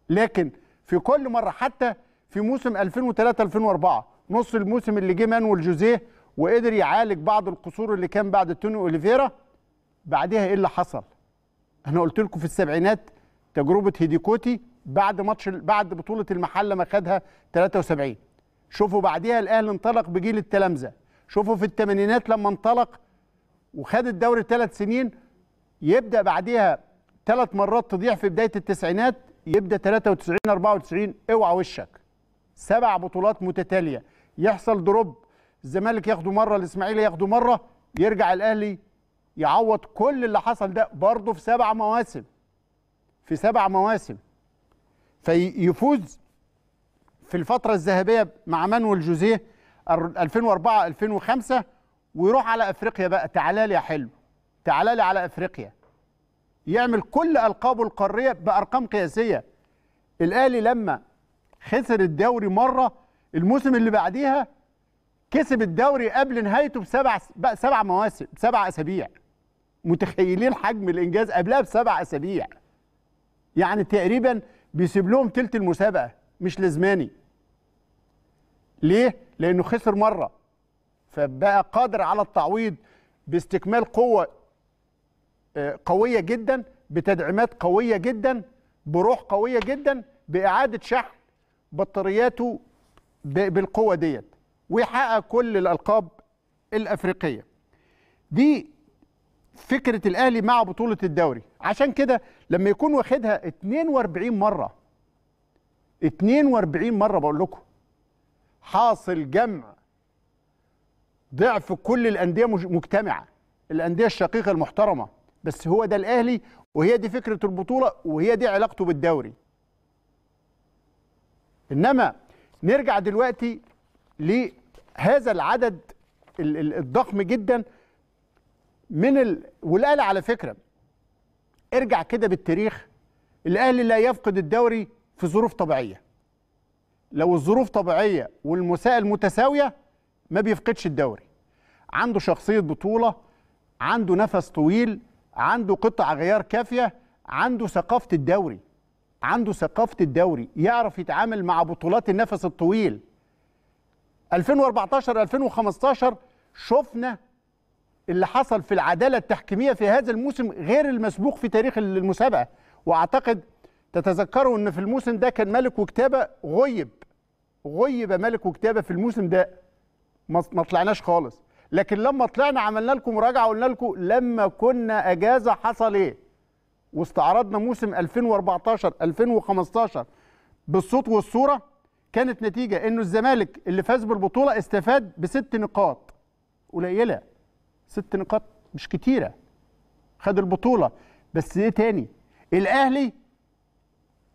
لكن في كل مره حتى في موسم 2003 2004 نص الموسم اللي جه مانويل جوزيه وقدر يعالج بعض القصور اللي كان بعد توني اوليفيرا بعدها ايه اللي حصل انا قلت لكم في السبعينات تجربه هيديكوتي بعد ماتش بعد بطوله المحله ما خدها 73 شوفوا بعديها الاهلي انطلق بجيل التلامذه شوفوا في الثمانينات لما انطلق وخد الدوري ثلاث سنين يبدا بعديها ثلاث مرات تضيع في بدايه التسعينات يبدا 93 94 اوعى وشك سبع بطولات متتاليه يحصل دروب الزمالك ياخده مره الاسماعيلي ياخده مره يرجع الاهلي يعوض كل اللي حصل ده برضه في سبع مواسم في سبع مواسم فيفوز في الفترة الذهبية مع مانويل جوزيه 2004 2005 ويروح على افريقيا بقى تعالى لي يا حلو تعالى لي على افريقيا يعمل كل القابه القاريه بارقام قياسيه الاهلي لما خسر الدوري مره الموسم اللي بعديها كسب الدوري قبل نهايته بسبع سبع مواسم سبع اسابيع متخيلين حجم الانجاز قبلها بسبع اسابيع يعني تقريبا بيسيب لهم تلت المسابقه مش لزماني ليه لانه خسر مره فبقى قادر على التعويض باستكمال قوه آه، قويه جدا بتدعيمات قويه جدا بروح قويه جدا باعاده شحن بطارياته بالقوه ديت ويحقق كل الالقاب الافريقيه دي فكره الاهلي مع بطوله الدوري عشان كده لما يكون واخدها 42 مره 42 مره بقول لكم حاصل جمع ضعف كل الانديه مجتمعه الانديه الشقيقه المحترمه بس هو ده الاهلي وهي دي فكره البطوله وهي دي علاقته بالدوري انما نرجع دلوقتي لهذا العدد الضخم جدا من ال... والاهلي على فكره ارجع كده بالتاريخ الاهلي لا يفقد الدوري في ظروف طبيعيه لو الظروف طبيعيه والمسائل متساويه ما بيفقدش الدوري عنده شخصيه بطوله عنده نفس طويل عنده قطع غيار كافيه عنده ثقافه الدوري عنده ثقافه الدوري يعرف يتعامل مع بطولات النفس الطويل 2014 2015 شفنا اللي حصل في العداله التحكيميه في هذا الموسم غير المسبوق في تاريخ المسابقه واعتقد تتذكروا ان في الموسم ده كان ملك وكتابه غيب غيب ملك وكتابه في الموسم ده ما طلعناش خالص لكن لما طلعنا عملنا لكم مراجعه وقلنا لكم لما كنا اجازه حصل ايه واستعرضنا موسم 2014 2015 بالصوت والصوره كانت نتيجه انه الزمالك اللي فاز بالبطوله استفاد بست نقاط قليله ست نقاط مش كتيره خد البطوله بس ايه تاني الاهلي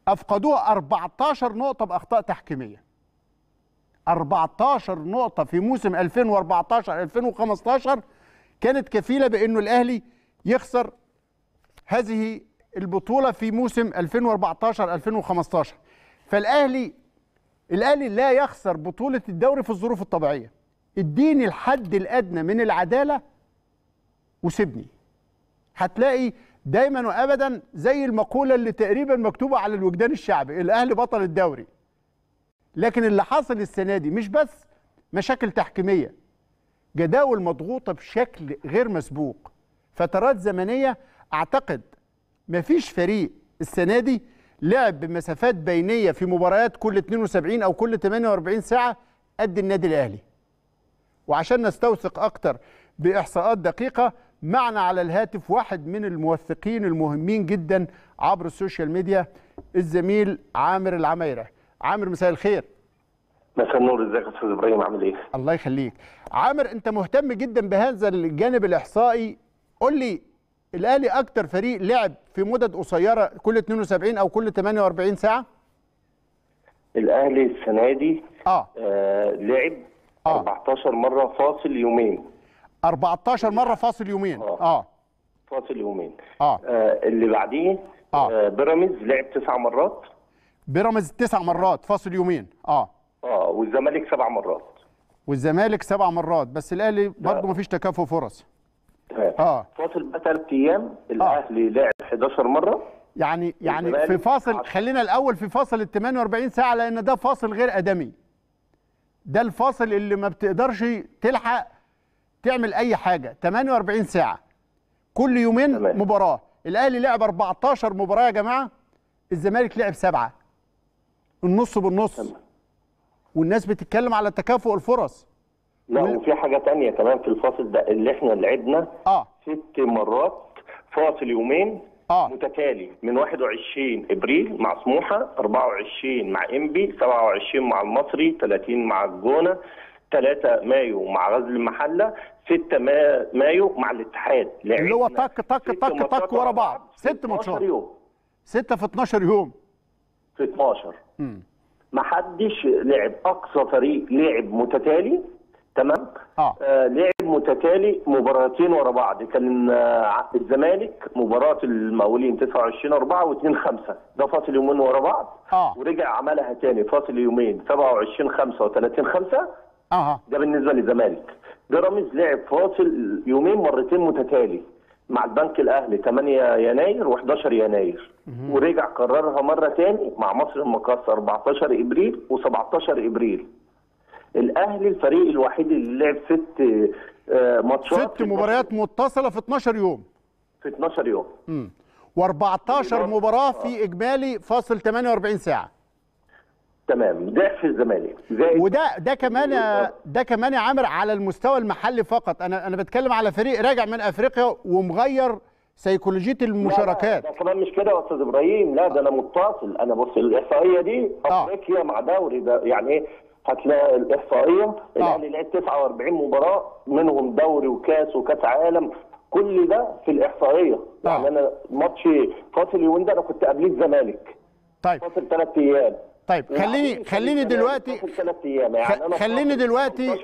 أفقدوها 14 نقطه باخطاء تحكيميه 14 نقطه في موسم 2014 2015 كانت كفيله بانه الاهلي يخسر هذه البطوله في موسم 2014 2015 فالاهلي الاهلي لا يخسر بطوله الدوري في الظروف الطبيعيه اديني الحد الادنى من العداله وسيبني هتلاقي دايما وابدا زي المقوله اللي تقريبا مكتوبه على الوجدان الشعبي الاهلي بطل الدوري لكن اللي حصل السنه دي مش بس مشاكل تحكيميه جداول مضغوطه بشكل غير مسبوق فترات زمنيه اعتقد مفيش فريق السنه دي لعب بمسافات بينيه في مباريات كل 72 او كل 48 ساعه قد النادي الاهلي وعشان نستوثق اكتر باحصاءات دقيقه معنا على الهاتف واحد من الموثقين المهمين جدا عبر السوشيال ميديا الزميل عامر العميره عامر مساء الخير مساء النور ازيك يا استاذ ابراهيم عامل ايه الله يخليك عامر انت مهتم جدا بهذا الجانب الاحصائي قول لي الاهلي اكتر فريق لعب في مدد قصيره كل 72 او كل 48 ساعه الاهلي السنه دي اه, آه لعب آه. 14 مره فاصل يومين 14 مره فاصل يومين آه. اه فاصل يومين اه, آه اللي بعديه آه. اه بيراميدز لعب تسع مرات بيراميدز تسع مرات فاصل يومين اه اه والزمالك سبع مرات والزمالك سبع مرات بس الاهلي برضه مفيش تكافؤ فرص اه فاصل بقى ثلاث ايام آه. الاهلي آه. لعب 11 مره يعني يعني في فاصل خلينا الاول في فاصل ال 48 ساعه لان ده فاصل غير ادمي ده الفاصل اللي ما بتقدرش تلحق تعمل اي حاجه 48 ساعه كل يومين تمام. مباراه الاهلي لعب 14 مباراه يا جماعه الزمالك لعب سبعه النص بالنص تمام. والناس بتتكلم على تكافؤ الفرص لا وال... وفي حاجه تانية كمان في الفاصل ده اللي احنا لعبنا اه ست مرات فاصل يومين آه. متتالي من 21 ابريل مع سموحه 24 مع انبي 27 مع المصري 30 مع الجونه 3 مايو مع غزل المحله 6 مايو مع الاتحاد اللي هو طك طك طك طك ورا بعض ست ماتشات يوم 6 في 12 يوم في 12 امم ما حدش لعب اقصى فريق لعب متتالي تمام آه. آه لعب متتالي مباراتين ورا بعض كان آه الزمالك مباراه المقاولين 29 4 و2 5 ده فاصل يومين ورا بعض آه. ورجع عملها تاني فاصل يومين 27 5 و30 5 اها ده بالنسبه للزمالك بيراميدز لعب فاصل يومين مرتين متتالي مع البنك الاهلي 8 يناير و11 يناير مه. ورجع كررها مره ثاني مع مصر المقاصه 14 ابريل و17 ابريل الاهلي الفريق الوحيد اللي لعب ست آه، ماتشات ست مباريات متصله في 12 يوم في 12 يوم امم و14 مباراه في اجمالي فاصل 48 ساعه تمام ده في الزمالك وده ده كمان ده كمان يا عامر على المستوى المحلي فقط انا انا بتكلم على فريق راجع من افريقيا ومغير سيكولوجيه المشاركات لا, لا كمان مش كده يا استاذ ابراهيم لا ده انا متصل انا بص الاحصائيه دي آه. افريقيا آه. مع دوري ده يعني ايه هتلاقي الاحصائيه آه. الاهلي لعب 49 مباراه منهم دوري وكاس وكاس عالم كل ده في الاحصائيه آه. يعني انا ماتش فاصل يوم ده انا كنت قبليه الزمالك طيب فاصل ثلاث ايام طيب خليني خليني دلوقتي يعني خليني دلوقتي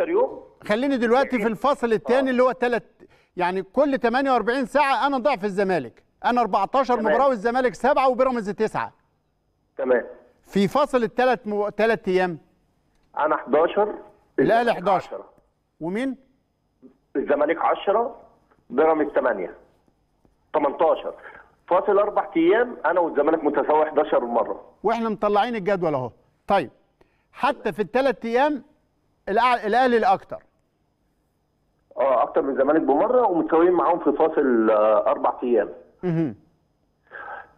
خليني دلوقتي في الفصل الثاني آه. اللي هو ثلاث يعني كل 48 ساعه انا ضعف الزمالك انا 14 مباراه والزمالك سبعه وبيراميدز تسعه تمام في فصل الثلاث مو... ثلاث ايام انا 11 الاهلي 11 ومين الزمالك 10 بيراميدز 8 18 فاصل اربع ايام انا والزمالك متساوي 11 مره واحنا مطلعين الجدول اهو طيب حتى في الثلاث ايام الاهلي الاكثر اه اكثر من الزمالك بمره ومتساويين معاهم في فاصل آه، اربع ايام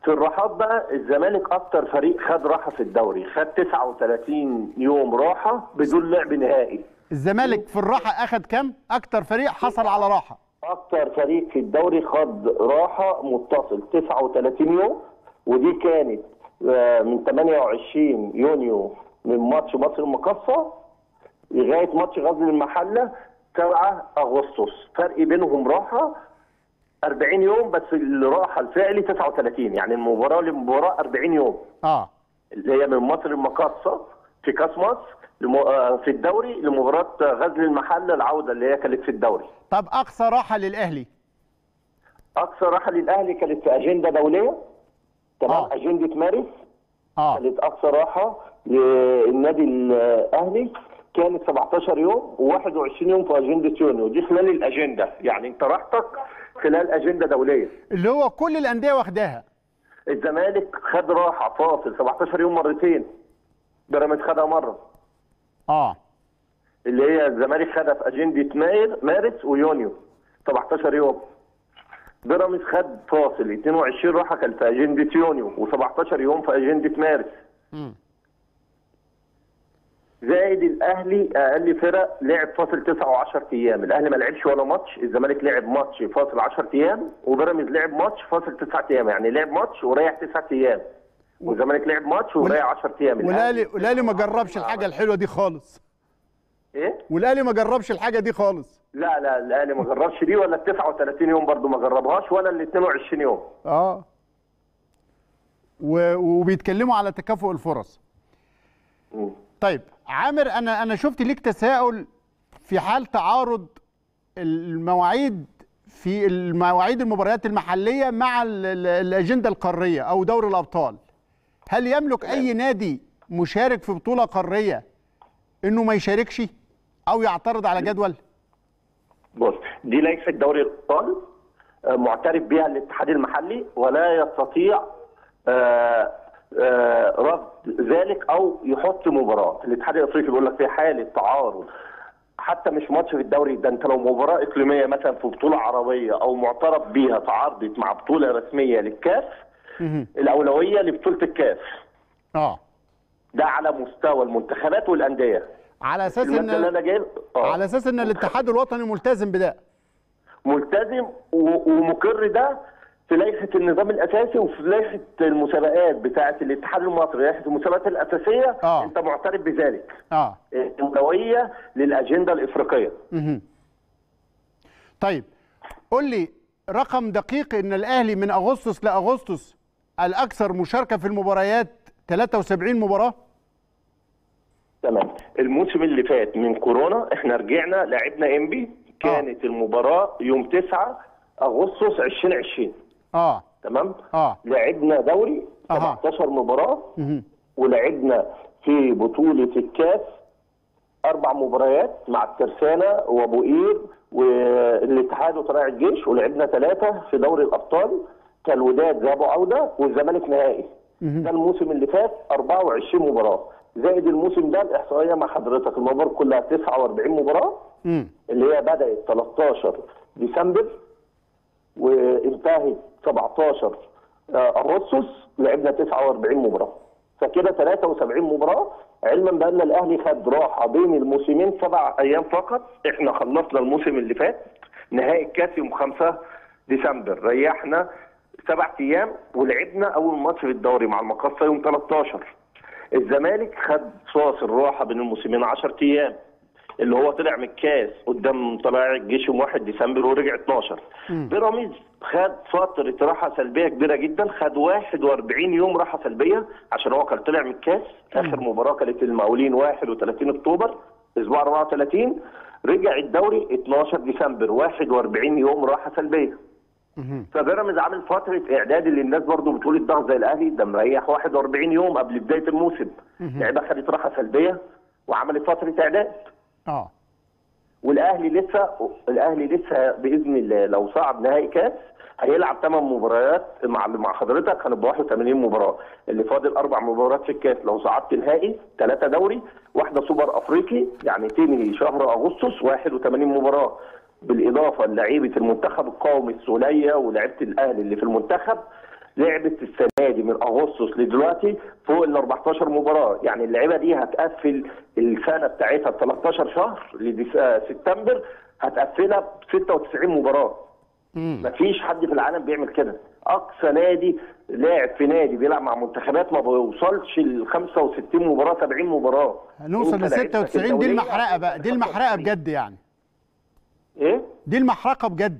في الراحات بقى الزمالك اكثر فريق خد راحه في الدوري خد 39 يوم راحه بدون لعب نهائي الزمالك في الراحه اخد كام اكثر فريق حصل على راحه اكتر فريق في الدوري خد راحه متصل 39 يوم ودي كانت آه، من 28 يونيو من ماتش مصر المقصه لغايه ماتش غزل المحله 7 اغسطس فرق بينهم راحه 40 يوم بس الراحه الفعلي 39 يعني المباراه لمباراه 40 يوم اه اللي هي من مصر المقصه في كاس مصر آه، في الدوري لمباراه غزل المحله العوده اللي هي كانت في الدوري طب اقصى راحه للاهلي اقصى راحه للاهلي كانت في اجنده دوليه تمام آه. اجنده مارس آه. كانت اقصى راحه للنادي الاهلي كانت 17 يوم و21 يوم في اجنده يونيو دي خلال الاجنده يعني انت راحتك خلال اجنده دوليه اللي هو كل الانديه واخداها الزمالك خد راحه فاصل 17 يوم مرتين بيراميدز خدها مره اه اللي هي الزمالك خدها في اجنده ماير مارس ويونيو 17 يوم بيراميدز خد فاصل 22 راح اكل في اجنده يونيو و17 يوم في اجنده مارس امم زائد الاهلي اقل فرق لعب فاصل 9 و10 ايام الاهلي ما لعبش ولا ماتش الزمالك لعب ماتش فاصل 10 ايام وبيراميدز لعب ماتش فاصل 9 ايام يعني لعب ماتش وريح 9 ايام والزمالك لعب ماتش وضيع 10 ايام والاهلي والاهلي ما جربش آه، الحاجه الحلوه دي خالص ايه والاهلي ما جربش الحاجه دي خالص لا لا الاهلي ما جربش دي ولا ال 39 يوم برضو ما جربهاش ولا ال 22 يوم اه و... وبيتكلموا على تكافؤ الفرص طيب عامر انا انا شفت ليك تساؤل في حال تعارض المواعيد في المواعيد المباريات المحليه مع الاجنده القاريه او دوري الابطال هل يملك اي نادي مشارك في بطوله قاريه انه ما يشاركش او يعترض على جدول بص دي ليست دوري الابطال آه، معترف بها الاتحاد المحلي ولا يستطيع آه، آه، رفض ذلك او يحط مباراه الاتحاد الافريقي بيقول لك في حاله تعارض حتى مش ماتش في الدوري ده انت لو مباراه اقليميه مثلا في بطوله عربيه او معترف بيها تعارضت مع بطوله رسميه للكاس الاولويه لبطوله الكاس اه ده على مستوى المنتخبات والانديه على اساس ان اللي أنا جايب... آه. على اساس ان الاتحاد الوطني ملتزم بده ملتزم و... ومقر ده في لائحه النظام الاساسي وفي لائحه المسابقات بتاعه الاتحاد المصري لائحه المسابقات الاساسيه آه. انت معترف بذلك اه الاولويه للاجنده الافريقيه مه. طيب قول لي رقم دقيق ان الاهلي من اغسطس لاغسطس الاكثر مشاركه في المباريات 73 مباراه تمام الموسم اللي فات من كورونا احنا رجعنا لعبنا انبي آه. كانت آه. المباراه يوم 9 اغسطس 2020 اه تمام اه لعبنا دوري 17 آه. مباراه مه. ولعبنا في بطوله الكاس اربع مباريات مع الترسانه وابو قير والاتحاد وطلائع الجيش ولعبنا ثلاثه في دوري الابطال كالوداد ذهبوا عوده والزمالك نهائي ده الموسم اللي فات 24 مباراه زائد الموسم ده الاحصائيه مع حضرتك المباراه كلها 49 مباراه اللي هي بدات 13 ديسمبر وانتهت 17 آه، اغسطس لعبنا 49 مباراه فكده 73 مباراه علما بان الاهلي خد راحه بين الموسمين سبع ايام فقط احنا خلصنا الموسم اللي فات نهائي الكاس يوم 5 ديسمبر ريحنا سبع ايام ولعبنا اول ماتش في الدوري مع المقصه يوم 13 الزمالك خد صاص الراحه بين الموسمين 10 ايام اللي هو طلع من الكاس قدام طلائع الجيش يوم 1 ديسمبر ورجع 12 بيراميدز خد فتره راحه سلبيه كبيره جدا خد 41 يوم راحه سلبيه عشان هو كان طلع من الكاس اخر مباراه كانت المقاولين 31 اكتوبر اسبوع 34 رجع الدوري 12 ديسمبر 41 يوم راحه سلبيه فبيراميدز عامل فتره اعداد اللي الناس برضو بتقول الضغط زي الاهلي ده مريح 41 يوم قبل بدايه الموسم لعيبه خدت راحه سلبيه وعملت فتره اعداد اه والاهلي لسه الاهلي لسه باذن الله لو صعد نهائي كاس هيلعب ثمان مباريات مع مع حضرتك هنبقى 81 مباراه اللي فاضل اربع مباريات في الكاس لو صعدت نهائي ثلاثه دوري واحده سوبر افريقي يعني تنهي شهر اغسطس 81 مباراه بالاضافه لعيبه المنتخب القومي السوليه ولعيبه الاهلي اللي في المنتخب لعبت السنه دي من اغسطس لدلوقتي فوق ال 14 مباراه يعني اللعيبه دي هتقفل السنه بتاعتها ب 13 شهر لسبتمبر آه، هتقفلها ب 96 مباراه مفيش حد في العالم بيعمل كده اقصى نادي لاعب في نادي بيلعب مع منتخبات ما بيوصلش ل 65 مباراه 70 مباراه هنوصل ل 96 دي المحرقه بقى دي المحرقه بجد يعني ايه دي المحرقه بجد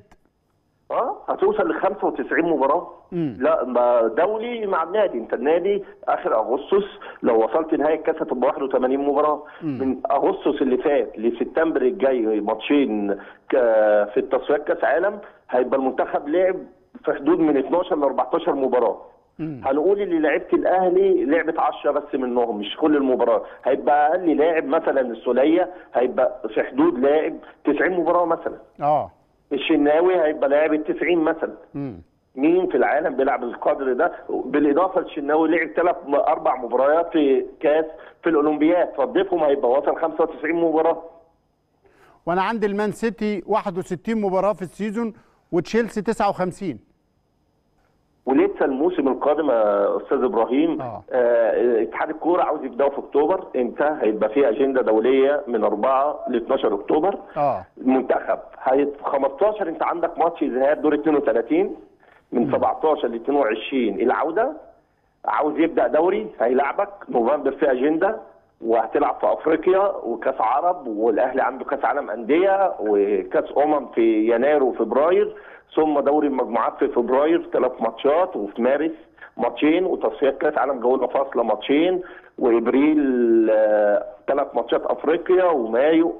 اه هتوصل ل 95 مباراه مم. لا ما دولي مع النادي انت النادي اخر اغسطس لو وصلت نهايه الكاس هتبقى 81 مباراه مم. من اغسطس اللي فات لسبتمبر الجاي ماتشين في التصفيات كاس عالم هيبقى المنتخب لعب في حدود من 12 ل 14 مباراه هنقول ان لعيبه الاهلي لعبت 10 بس منهم مش كل المباراه هيبقى اقل لاعب مثلا السوليه هيبقى في حدود لاعب 90 مباراه مثلا اه الشناوي هيبقى لاعب ال 90 مثلا مم. مين في العالم بيلعب القدر ده بالاضافه للشناوي لعب ثلاث اربع مباريات في كاس في الاولمبياد فضيفهم هيبقى وصل 95 مباراه وانا عندي المان سيتي 61 مباراه في السيزون وتشيلسي 59 ولسه الموسم القادم يا استاذ ابراهيم آه. آه اتحاد الكوره عاوز يبداوا في اكتوبر امتى هيبقى في اجنده دوليه من 4 ل 12 اكتوبر اه المنتخب 15 انت عندك ماتش ذهاب دور 32 من 17 ل 22 العوده عاوز يبدا دوري هيلعبك نوفمبر في اجنده وهتلعب في افريقيا وكاس عرب والاهلي عنده كاس عالم انديه وكاس امم في يناير وفبراير ثم دوري المجموعات في فبراير ثلاث ماتشات وفي مارس ماتشين وتصفيات كاس عالم جوله فاصله ماتشين وابريل آه، ثلاث ماتشات افريقيا ومايو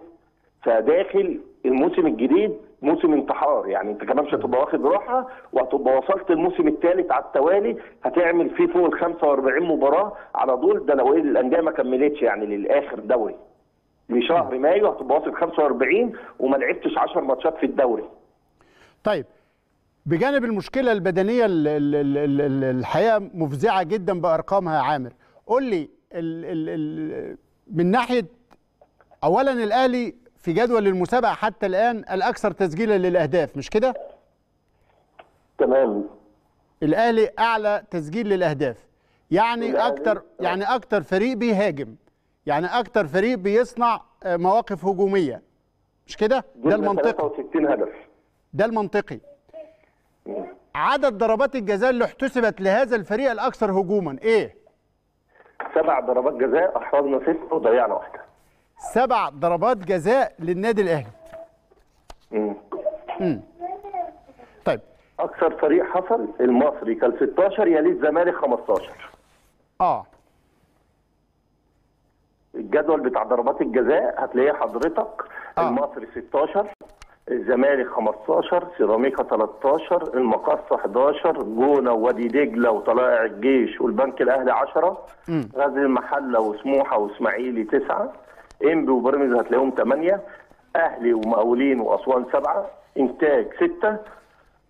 فداخل الموسم الجديد موسم انتحار يعني انت كمان مش هتبقى واخد راحه وهتبقى وصلت الموسم الثالث على التوالي هتعمل فيه فوق ال 45 مباراه على دول ده لو إيه، الانديه ما كملتش يعني للاخر دوري لشهر مايو هتبقى واصل 45 وما لعبتش 10 ماتشات في الدوري. طيب بجانب المشكله البدنيه الحقيقه مفزعه جدا بارقامها يا عامر قول لي من ناحيه اولا الاهلي في جدول المسابقه حتى الان الاكثر تسجيلا للاهداف مش كده تمام الاهلي اعلى تسجيل للاهداف يعني اكتر يعني اكتر فريق بيهاجم يعني اكتر فريق بيصنع آه، مواقف هجوميه مش كده ده المنطقي 63 هدف ده المنطقي عدد ضربات الجزاء اللي احتسبت لهذا الفريق الاكثر هجوما ايه؟ سبع ضربات جزاء احرزنا ست وضيعنا واحده. سبع ضربات جزاء للنادي الاهلي. امم طيب اكثر فريق حصل المصري كان 16 يليه الزمالك 15. اه الجدول بتاع ضربات الجزاء هتلاقيه حضرتك آه. المصري 16 الزمالك 15 سيراميكا 13 المقصة 11 جونة وادي دجلة وطلائع الجيش والبنك الأهلي 10 غزل المحلة وسموحة وإسماعيلي 9 إنبي وبيراميدز هتلاقيهم 8 أهلي ومقاولين وأسوان 7 إنتاج 6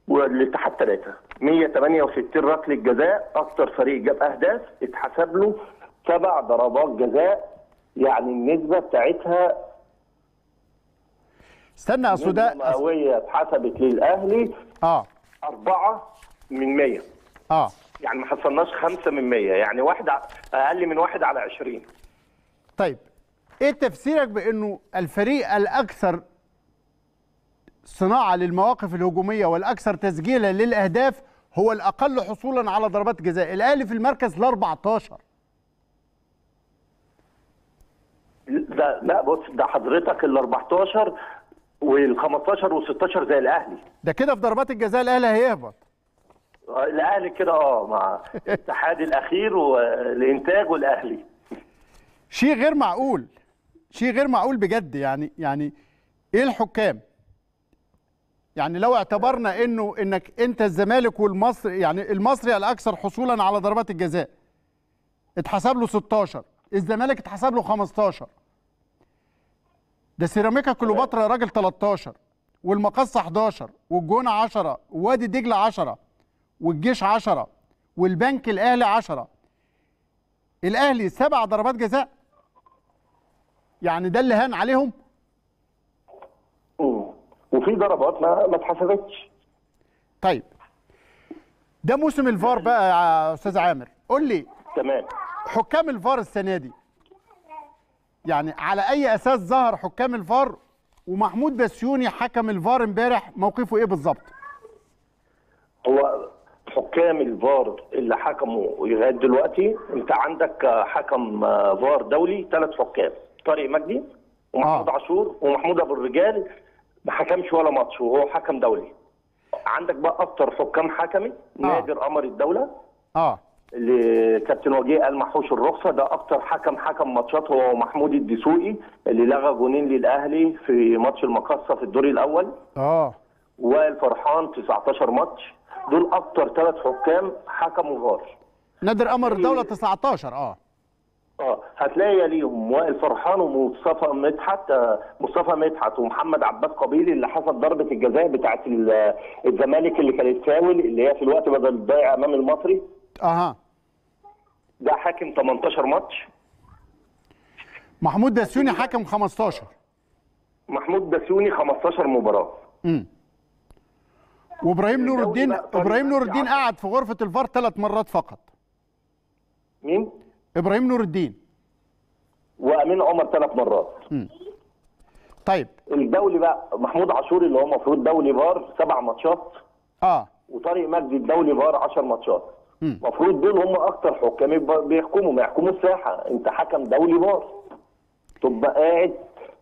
والاتحاد 3 168 ركلة جزاء اكثر فريق جاب أهداف اتحسب له سبع ضربات جزاء يعني النسبة بتاعتها استنى اصل ده المئوية اتحسبت للاهلي اه 4 من 100 اه يعني ما حصلناش 5 من 100 يعني واحد اقل من واحد على 20 طيب ايه تفسيرك بانه الفريق الاكثر صناعه للمواقف الهجوميه والاكثر تسجيلا للاهداف هو الاقل حصولا على ضربات جزاء الاهلي في المركز ال 14 ده لا بص ده حضرتك ال 14 وال15 وال 16 زي الاهلي ده كده في ضربات الجزاء الاهلي هيهبط آه، الاهلي كده اه مع الاتحاد الاخير والانتاج والاهلي شيء غير معقول شيء غير معقول بجد يعني يعني ايه الحكام يعني لو اعتبرنا انه انك انت الزمالك والمصري يعني المصري الاكثر حصولا على ضربات الجزاء اتحسب له 16 الزمالك اتحسب له 15 ده سيراميكا كليوباترا يا راجل 13 والمقصه 11 والجونه 10 ووادي دجله 10 والجيش 10 والبنك الاهلي 10 الاهلي سبع ضربات جزاء يعني ده اللي هان عليهم امم وفي ضربات ما ما اتحسبتش طيب ده موسم الفار بقى يا استاذ عامر قول لي تمام حكام الفار السنه دي يعني على اي اساس ظهر حكام الفار ومحمود بسيوني حكم الفار امبارح موقفه ايه بالظبط هو حكام الفار اللي حكموا لغايه دلوقتي انت عندك حكم فار دولي ثلاث حكام طارق مجدي ومحمود آه. عاشور ومحمود ابو الرجال ما حكمش ولا ماتش وهو حكم دولي عندك بقى اكتر حكام حكمي آه. نادر قمر الدوله اه لكابتن وجيه قال محوش الرخصه ده اكتر حكم حكم ماتشات هو محمود الدسوقي اللي لغى جونين للاهلي في ماتش المقصه في الدور الاول اه وائل فرحان 19 ماتش دول اكتر ثلاث حكام حكموا فار نادر قمر الدوله 19 اه اه هتلاقي ليهم وائل فرحان ومصطفى مدحت آه، مصطفى مدحت ومحمد عباس قبيلي اللي حصل ضربه الجزاء بتاعه الزمالك اللي كانت فاول اللي هي في الوقت بدل ضايع امام المصري اها ده حاكم 18 ماتش محمود داسيوني حاكم 15 محمود داسيوني 15 مباراه امم وابراهيم نور الدين ابراهيم نور الدين قعد في غرفه الفار ثلاث مرات فقط مين ابراهيم نور الدين وامين عمر ثلاث مرات امم طيب الدولي بقى محمود عاشور اللي هو المفروض دولي فار سبع ماتشات اه وطارق مجدي الدولي فار 10 ماتشات المفروض دول هم اكتر حكام بيحكموا ما يحكموا الساحه انت حكم دولي بار تبقى قاعد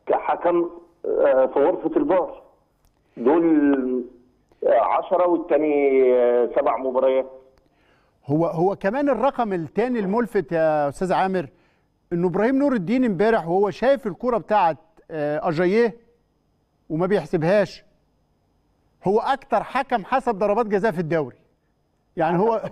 كحكم آه، في غرفه البار دول 10 آه، والتاني آه، سبع مباريات هو هو كمان الرقم الثاني الملفت يا استاذ عامر انه ابراهيم نور الدين امبارح وهو شايف الكوره بتاعه اجاييه وما بيحسبهاش هو اكتر حكم حسب ضربات جزاء في الدوري يعني هو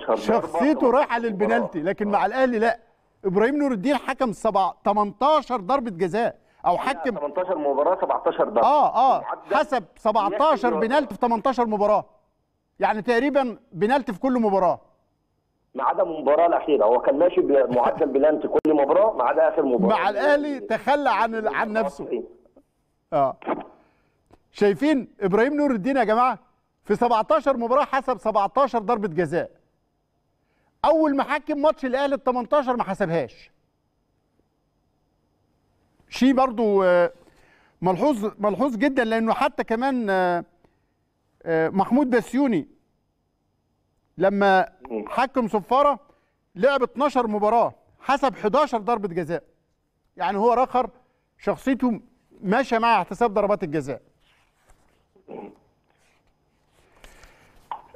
شخصيته رايحه للبنالتي لكن مع الاهلي لا ابراهيم نور الدين حكم 18 ضربه جزاء او يعني حكم 18 مباراه 17 ضربه اه اه حسب 17 بنالتي في 18 مباراه يعني تقريبا بنالتي في كل مباراه ما عدا المباراه الاخيره هو كان ماشي بمعدل بلانتي كل مباراه ما عدا اخر مباراه مع الاهلي تخلى عن عن نفسه اه شايفين ابراهيم نور الدين يا جماعه في 17 مباراه حسب 17 ضربه جزاء اول ما حكم ماتش الاهلي ال 18 ما حسبهاش شيء برضو آه، ملحوظ ملحوظ جدا لانه حتى كمان آه، آه، محمود بسيوني لما حكم صفاره لعب 12 مباراه حسب 11 ضربه جزاء يعني هو رخر شخصيته ماشيه مع احتساب ضربات الجزاء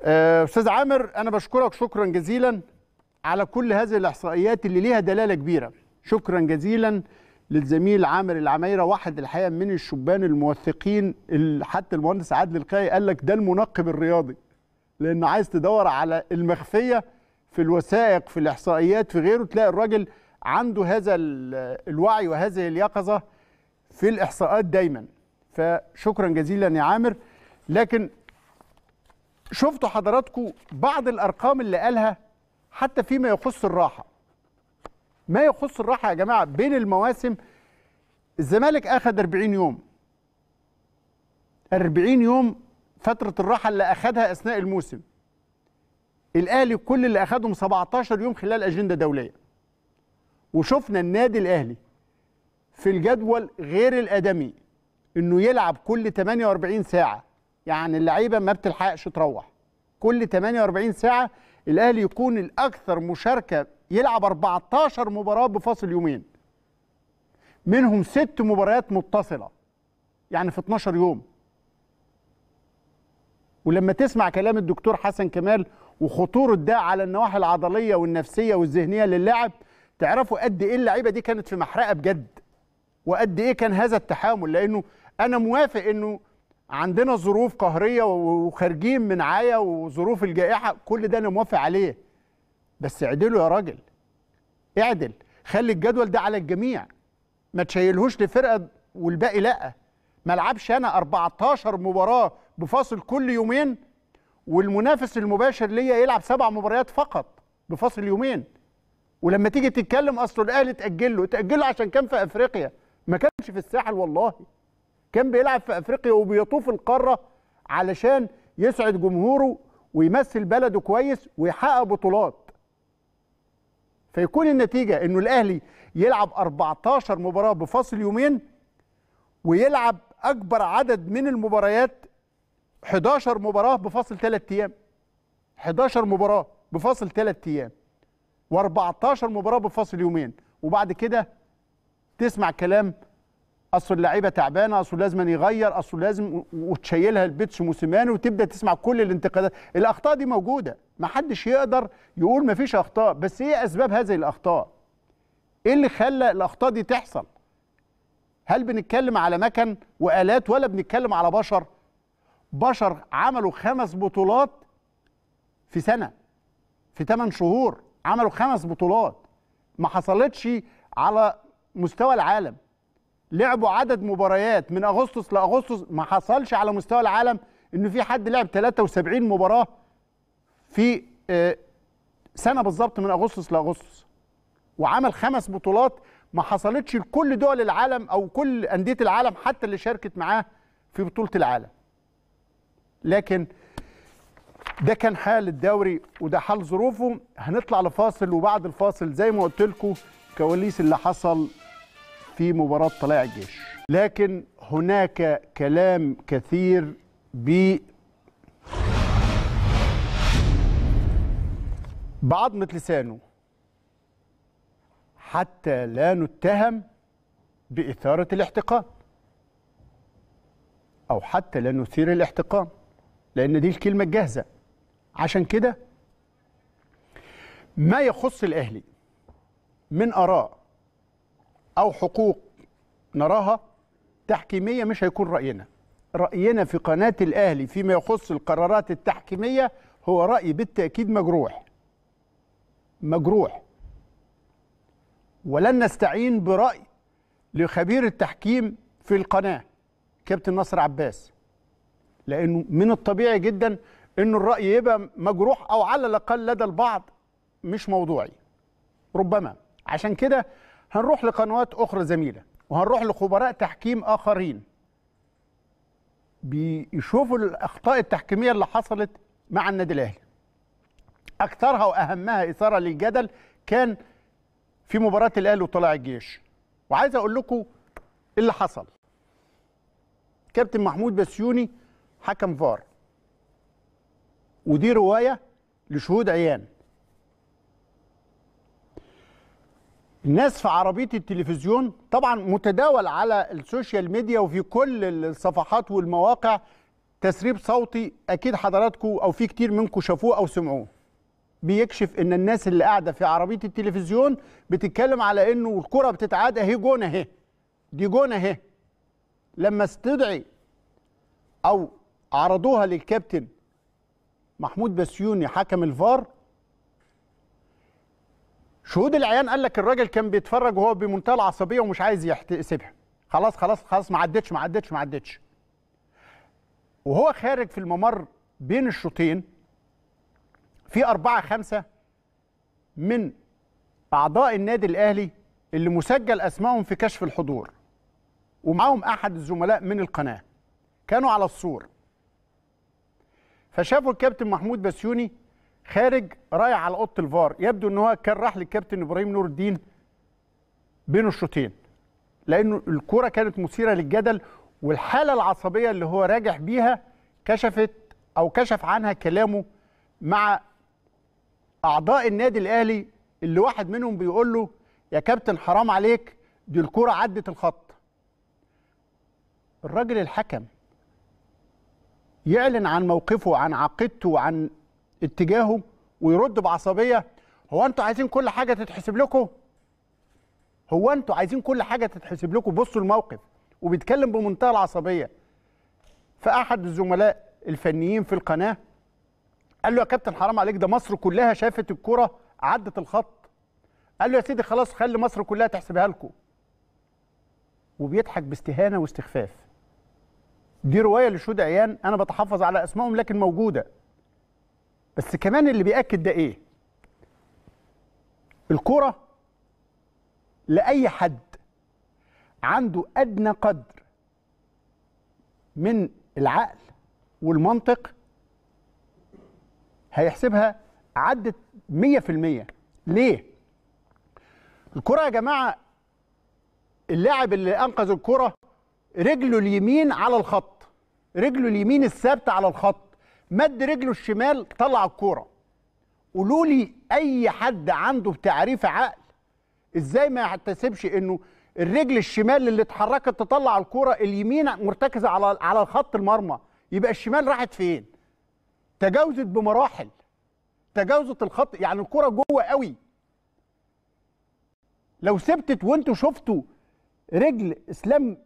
آه، استاذ عامر انا بشكرك شكرا جزيلا على كل هذه الاحصائيات اللي ليها دلاله كبيره شكرا جزيلا للزميل عامر العمايره واحد الحقيقه من الشبان الموثقين حتى المهندس عادل القاي قال لك ده المنقب الرياضي لانه عايز تدور على المخفيه في الوثائق في الاحصائيات في غيره تلاقي الراجل عنده هذا الوعي وهذه اليقظه في الاحصاءات دايما فشكرا جزيلا يا عامر لكن شفتوا حضراتكم بعض الارقام اللي قالها حتى فيما يخص الراحه ما يخص الراحه يا جماعه بين المواسم الزمالك اخذ 40 يوم 40 يوم فتره الراحه اللي اخذها اثناء الموسم الاهلي كل اللي اخذهم 17 يوم خلال اجنده دوليه وشفنا النادي الاهلي في الجدول غير الادمي انه يلعب كل 48 ساعه يعني اللعيبه ما بتلحقش تروح كل 48 ساعه الاهلي يكون الاكثر مشاركه يلعب 14 مباراه بفاصل يومين منهم ست مباريات متصله يعني في 12 يوم ولما تسمع كلام الدكتور حسن كمال وخطوره ده على النواحي العضليه والنفسيه والذهنيه للاعب تعرفوا قد ايه اللعيبه دي كانت في محرقه بجد وقد ايه كان هذا التحامل لانه انا موافق انه عندنا ظروف قهريه وخارجين من عايه وظروف الجائحه كل ده انا موافق عليه بس اعدله يا راجل اعدل خلي الجدول ده على الجميع ما تشيلهوش لفرقه والباقي لا ما العبش انا 14 مباراه بفاصل كل يومين والمنافس المباشر ليا يلعب سبع مباريات فقط بفاصل يومين ولما تيجي تتكلم اصل الاهلي تاجله تاجله عشان كان في افريقيا ما كانش في الساحل والله كان بيلعب في افريقيا وبيطوف القاره علشان يسعد جمهوره ويمثل بلده كويس ويحقق بطولات فيكون النتيجه انه الاهلي يلعب 14 مباراه بفاصل يومين ويلعب اكبر عدد من المباريات 11 مباراه بفاصل 3 ايام 11 مباراه بفاصل 3 ايام و14 مباراه بفاصل يومين وبعد كده تسمع كلام اصل اللعيبه تعبانه اصل لازم يغير اصل لازم وتشيلها البيتش موسيماني وتبدا تسمع كل الانتقادات الاخطاء دي موجوده ما حدش يقدر يقول ما فيش اخطاء بس ايه اسباب هذه الاخطاء ايه اللي خلى الاخطاء دي تحصل هل بنتكلم على مكن والات ولا بنتكلم على بشر بشر عملوا خمس بطولات في سنه في ثمان شهور عملوا خمس بطولات ما حصلتش على مستوى العالم لعبوا عدد مباريات من اغسطس لاغسطس ما حصلش على مستوى العالم ان في حد لعب 73 مباراه في آه، سنه بالظبط من اغسطس لاغسطس وعمل خمس بطولات ما حصلتش لكل دول العالم او كل انديه العالم حتى اللي شاركت معاه في بطوله العالم لكن ده كان حال الدوري وده حال ظروفه هنطلع لفاصل وبعد الفاصل زي ما قلت لكم كواليس اللي حصل في مباراة طلائع الجيش لكن هناك كلام كثير ب بعضمة لسانه حتى لا نتهم بإثارة الاحتقان أو حتى لا نثير الاحتقان لأن دي الكلمة الجاهزة عشان كده ما يخص الأهلي من آراء أو حقوق نراها تحكيمية مش هيكون رأينا رأينا في قناة الأهلي فيما يخص القرارات التحكيمية هو رأي بالتأكيد مجروح مجروح ولن نستعين برأي لخبير التحكيم في القناة كابتن نصر عباس لأنه من الطبيعي جدا أن الرأي يبقى مجروح أو على الأقل لدى البعض مش موضوعي ربما عشان كده هنروح لقنوات أخرى زميلة وهنروح لخبراء تحكيم آخرين بيشوفوا الأخطاء التحكيمية اللي حصلت مع النادي الأهلي أكثرها وأهمها إثارة للجدل كان في مباراة الأهلي وطلع الجيش وعايز أقول لكم اللي حصل كابتن محمود بسيوني حكم فار ودي رواية لشهود عيان الناس في عربيه التلفزيون طبعا متداول على السوشيال ميديا وفي كل الصفحات والمواقع تسريب صوتي اكيد حضراتكم او في كتير منكم شافوه او سمعوه بيكشف ان الناس اللي قاعده في عربيه التلفزيون بتتكلم على انه الكره بتتعاد اهي جون اهي دي جون اهي لما استدعي او عرضوها للكابتن محمود بسيوني حكم الفار شهود العيان قال لك الراجل كان بيتفرج وهو بمنتهى العصبيه ومش عايز يسيبها خلاص خلاص خلاص ما عدتش ما عدتش ما عدتش وهو خارج في الممر بين الشوطين في أربعة خمسة من أعضاء النادي الأهلي اللي مسجل أسمائهم في كشف الحضور ومعاهم أحد الزملاء من القناة كانوا على السور فشافوا الكابتن محمود بسيوني خارج رايح على اوضه الفار يبدو ان هو كان راح للكابتن ابراهيم نور الدين بين الشوطين لانه الكوره كانت مثيره للجدل والحاله العصبيه اللي هو راجع بيها كشفت او كشف عنها كلامه مع اعضاء النادي الاهلي اللي واحد منهم بيقول له يا كابتن حرام عليك دي الكوره عدت الخط الراجل الحكم يعلن عن موقفه عن عقيدته عن اتجاهه ويرد بعصبيه هو انتوا عايزين كل حاجه تتحسب لكم هو انتوا عايزين كل حاجه تتحسب لكم بصوا الموقف وبيتكلم بمنتهى العصبيه فاحد الزملاء الفنيين في القناه قال له يا كابتن حرام عليك ده مصر كلها شافت الكره عدت الخط قال له يا سيدي خلاص خلي مصر كلها تحسبها لكم وبيضحك باستهانه واستخفاف دي روايه لشهود عيان انا بتحفظ على اسمائهم لكن موجوده بس كمان اللي بيأكد ده إيه؟ الكرة لأي حد عنده أدنى قدر من العقل والمنطق هيحسبها عدت 100% ليه؟ الكرة يا جماعة اللاعب اللي أنقذ الكرة رجله اليمين على الخط رجله اليمين الثابتة على الخط مد رجله الشمال طلع الكوره قولوا لي اي حد عنده بتعريف عقل ازاي ما يحتسبش انه الرجل الشمال اللي اتحركت تطلع الكوره اليمين مرتكزه على على خط المرمى يبقى الشمال راحت فين تجاوزت بمراحل تجاوزت الخط يعني الكوره جوه قوي لو سبتت وانتوا شفتوا رجل اسلام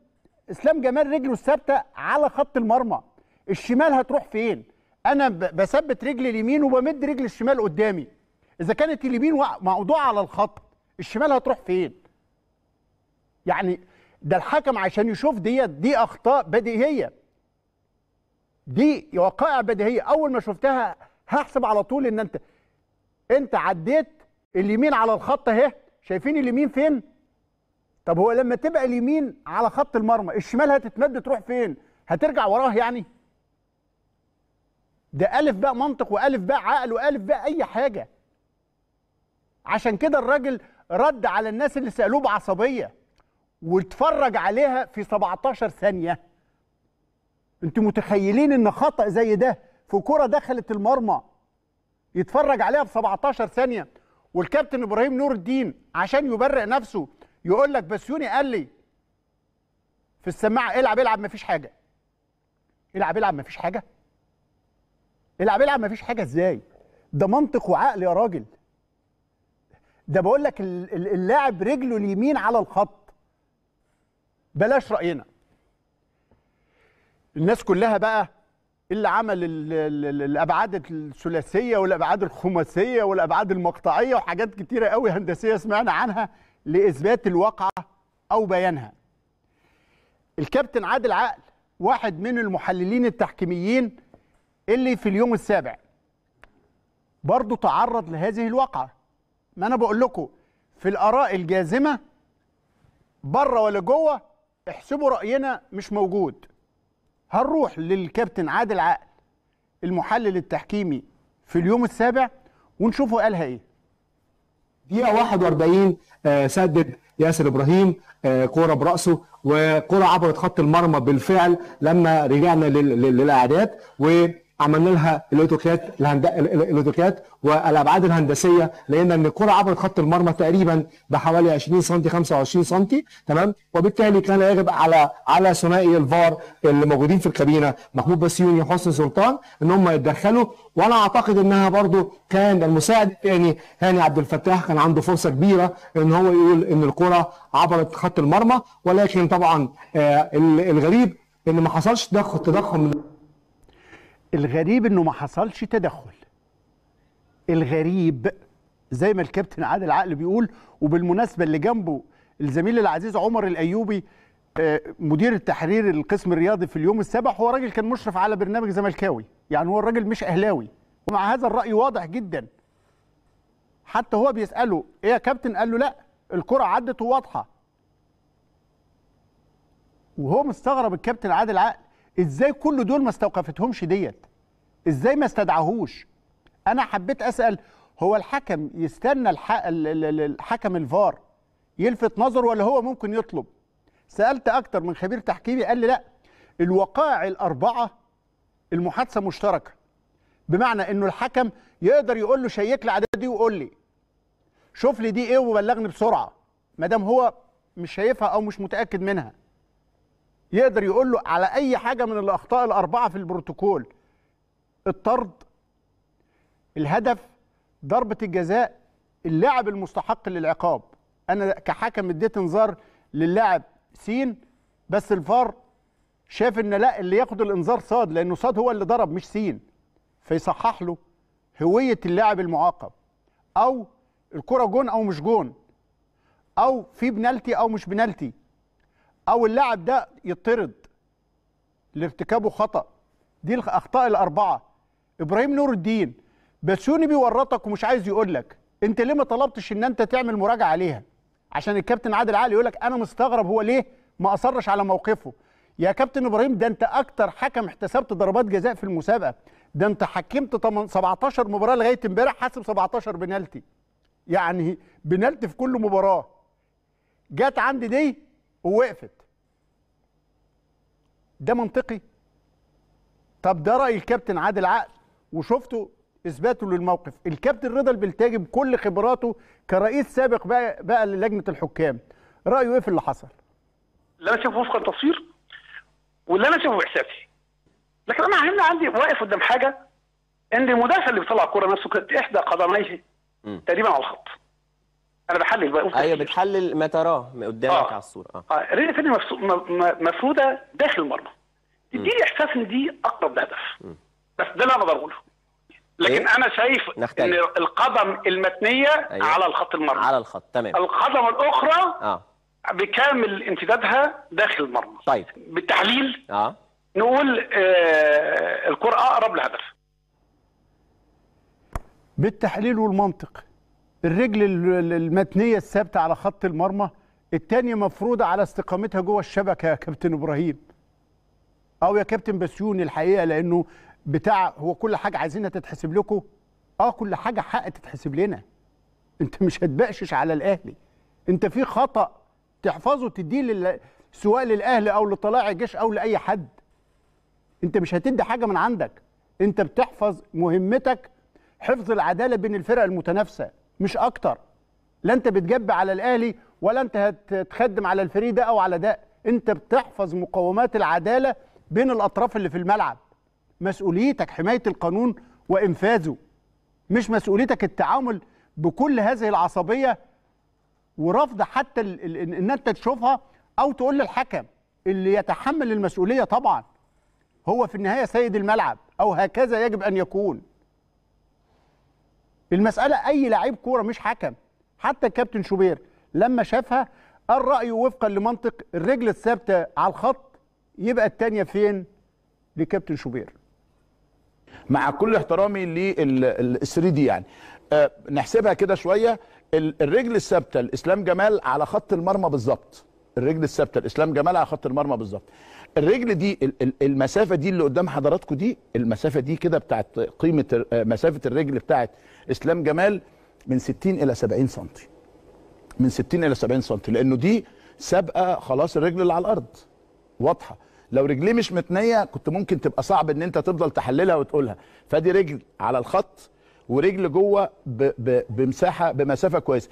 اسلام جمال رجله الثابته على خط المرمى الشمال هتروح فين انا بثبت رجلي اليمين وبمد رجلي الشمال قدامي اذا كانت اليمين موضوعه على الخط الشمال هتروح فين يعني ده الحكم عشان يشوف ديت دي اخطاء بديهيه دي وقائع بديهيه اول ما شفتها هحسب على طول ان انت انت عديت اليمين على الخط اهي شايفين اليمين فين طب هو لما تبقى اليمين على خط المرمى الشمال هتتمد تروح فين هترجع وراه يعني ده ألف بقى منطق وألف بقى عقل وألف بقى أي حاجة عشان كده الراجل رد على الناس اللي سألوه بعصبية واتفرج عليها في 17 ثانية انتوا متخيلين ان خطأ زي ده في كرة دخلت المرمى يتفرج عليها في 17 ثانية والكابتن إبراهيم نور الدين عشان يبرئ نفسه يقول لك بسيوني قال لي في السماعة العب العب مفيش حاجة العب العب مفيش حاجة العب العب مفيش حاجه ازاي ده منطق وعقل يا راجل ده بقول لك اللاعب رجله اليمين على الخط بلاش راينا الناس كلها بقى اللي عمل الابعاد الثلاثيه والابعاد الخماسيه والابعاد المقطعيه وحاجات كتيره قوي هندسيه سمعنا عنها لاثبات الواقعه او بيانها الكابتن عادل عقل واحد من المحللين التحكيميين اللي في اليوم السابع برضه تعرض لهذه الواقعة ما أنا بقول لكم في الآراء الجازمة بره ولا جوه احسبوا رأينا مش موجود هنروح للكابتن عادل عقل المحلل التحكيمي في اليوم السابع ونشوفه قالها ايه دقيقة 41 آه، سدد ياسر ابراهيم آه، كوره براسه وكوره عبرت خط المرمى بالفعل لما رجعنا للاعداد و عملنا لها الاوتوكات الهند... الاوتوكات والابعاد الهندسيه لقينا ان الكره عبرت خط المرمى تقريبا بحوالي 20 سم 25 سم تمام وبالتالي كان يجب على على ثنائي الفار اللي موجودين في الكابينه محمود بسيوني وحسن سلطان ان هم يتدخلوا وانا اعتقد انها برضو كان المساعد الثاني هاني عبد الفتاح كان عنده فرصه كبيره ان هو يقول ان الكره عبرت خط المرمى ولكن طبعا آه الغريب ان ما حصلش تدخل تضخم الغريب انه ما حصلش تدخل الغريب زي ما الكابتن عادل عقل بيقول وبالمناسبه اللي جنبه الزميل العزيز عمر الايوبي آه، مدير التحرير القسم الرياضي في اليوم السابع هو راجل كان مشرف على برنامج زملكاوي يعني هو الراجل مش اهلاوي ومع هذا الراي واضح جدا حتى هو بيساله ايه يا كابتن قال له لا الكره عدت وواضحه وهو مستغرب الكابتن عادل عقل ازاي كل دول ما استوقفتهمش ديت ازاي ما استدعاهوش انا حبيت اسال هو الحكم يستنى الحكم الفار يلفت نظره ولا هو ممكن يطلب سالت اكتر من خبير تحكيمي قال لي لا الوقائع الاربعه المحادثه مشتركه بمعنى انه الحكم يقدر يقول له شيك لي عدد دي وقول لي شوف لي دي ايه وبلغني بسرعه ما دام هو مش شايفها او مش متاكد منها يقدر يقول له على اي حاجه من الاخطاء الاربعه في البروتوكول الطرد الهدف ضربه الجزاء اللاعب المستحق للعقاب انا كحكم اديت انذار للاعب سين بس الفار شاف ان لا اللي ياخد الانذار صاد لانه صاد هو اللي ضرب مش سين فيصحح له هويه اللاعب المعاقب او الكره جون او مش جون او في بنالتي او مش بنالتي او اللاعب ده يطرد لارتكابه خطا دي الاخطاء الاربعه ابراهيم نور الدين باتشوني بيورطك ومش عايز يقول لك انت ليه ما طلبتش ان انت تعمل مراجعه عليها عشان الكابتن عادل علي يقول لك انا مستغرب هو ليه ما اصرش على موقفه يا كابتن ابراهيم ده انت اكتر حكم احتسبت ضربات جزاء في المسابقه ده انت حكمت 17 مباراه لغايه امبارح حاسب 17 بنالتي يعني بنالتي في كل مباراه جت عندي دي ووقفت ده منطقي طب ده راي الكابتن عادل عقل وشفته اثباته للموقف الكابتن رضا البلتاجي بكل خبراته كرئيس سابق بقى بقى للجنه الحكام رايه ايه في اللي حصل اللي انا شايفه وفق التصوير واللي انا شايفه باحساسي لكن انا عندي عندي واقف قدام حاجه ان المدافع اللي بيطلع الكوره نفسه كانت احدى قدميه تقريبا على الخط انا بحلل بقى ايوه بتحلل ما تراه قدامك آه. على الصوره اه, آه. الفنيه مفروده داخل المرمى تديني احساس ان دي اقرب لهدف بس ده اللي انا بقوله لكن إيه؟ انا شايف نختلف. ان القدم المتنيه أيوة. على الخط المرمى على الخط تمام القدم الاخرى اه بكامل امتدادها داخل المرمى طيب بالتحليل اه نقول آه الكره اقرب لهدف بالتحليل والمنطق الرجل المتنيه الثابته على خط المرمى الثانيه مفروضه على استقامتها جوه الشبكه يا كابتن ابراهيم او يا كابتن بسيوني الحقيقه لانه بتاع هو كل حاجه عايزينها تتحسب لكم اه كل حاجه حق تتحسب لنا انت مش هتبقشش على الاهلي انت في خطا تحفظه تديه لل... سواء للاهلي او لطلاع الجيش او لاي حد انت مش هتدي حاجه من عندك انت بتحفظ مهمتك حفظ العداله بين الفرق المتنافسه مش اكتر لا انت بتجب على الاهلي ولا انت هتخدم على الفريق ده او على ده انت بتحفظ مقومات العداله بين الاطراف اللي في الملعب مسؤوليتك حمايه القانون وانفاذه مش مسؤوليتك التعامل بكل هذه العصبيه ورفض حتى ان انت تشوفها او تقول للحكم اللي يتحمل المسؤوليه طبعا هو في النهايه سيد الملعب او هكذا يجب ان يكون المساله اي لعيب كوره مش حكم حتى الكابتن شوبير لما شافها قال رايه وفقا لمنطق الرجل الثابته على الخط يبقى الثانيه فين لكابتن شوبير مع كل احترامي لل 3 دي يعني أه نحسبها كده شويه الرجل الثابته الاسلام جمال على خط المرمى بالظبط الرجل الثابته الاسلام جمال على خط المرمى بالظبط الرجل دي المسافه دي اللي قدام حضراتكم دي المسافه دي كده بتاعت قيمه آه، مسافه الرجل بتاعت اسلام جمال من 60 الى 70 سم من 60 الى 70 سم لانه دي سابقه خلاص الرجل اللي على الارض واضحه لو رجليه مش متنيه كنت ممكن تبقى صعب ان انت تفضل تحللها وتقولها فدي رجل على الخط ورجل جوه بمساحه بمسافه كويسه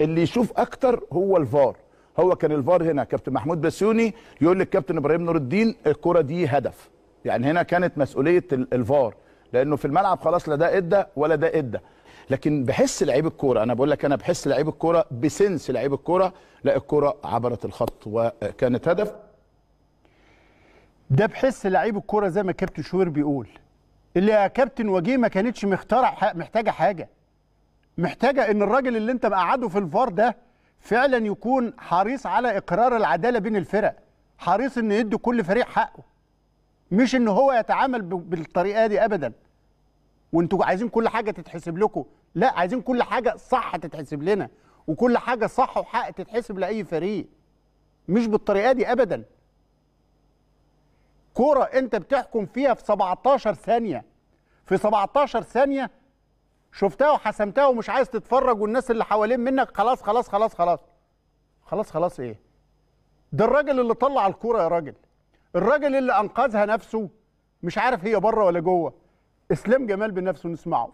اللي يشوف اكتر هو الفار هو كان الفار هنا كابتن محمود بسيوني يقول للكابتن ابراهيم نور الدين الكره دي هدف يعني هنا كانت مسؤوليه الفار لانه في الملعب خلاص لا ده ادى ولا ده ادى لكن بحس لعيب الكوره انا بقول لك انا بحس لعيب الكوره بسنس لعيب الكوره لا الكوره عبرت الخط وكانت هدف ده بحس لعيب الكوره زي ما كابتن شوير بيقول اللي يا كابتن وجيه ما كانتش مخترع محتاجه حاجه محتاجه ان الراجل اللي انت مقعده في الفار ده فعلا يكون حريص على اقرار العداله بين الفرق حريص ان يدي كل فريق حقه مش ان هو يتعامل بالطريقه دي ابدا وانتوا عايزين كل حاجه تتحسب لكم لا عايزين كل حاجه صح تتحسب لنا وكل حاجه صح وحق تتحسب لاي فريق مش بالطريقه دي ابدا كوره انت بتحكم فيها في 17 ثانيه في 17 ثانيه شفتها وحسمتها ومش عايز تتفرج والناس اللي حوالين منك خلاص خلاص خلاص خلاص خلاص خلاص ايه ده الراجل اللي طلع الكوره يا راجل الراجل اللي انقذها نفسه مش عارف هي بره ولا جوه اسلام جمال بنفسه نسمعه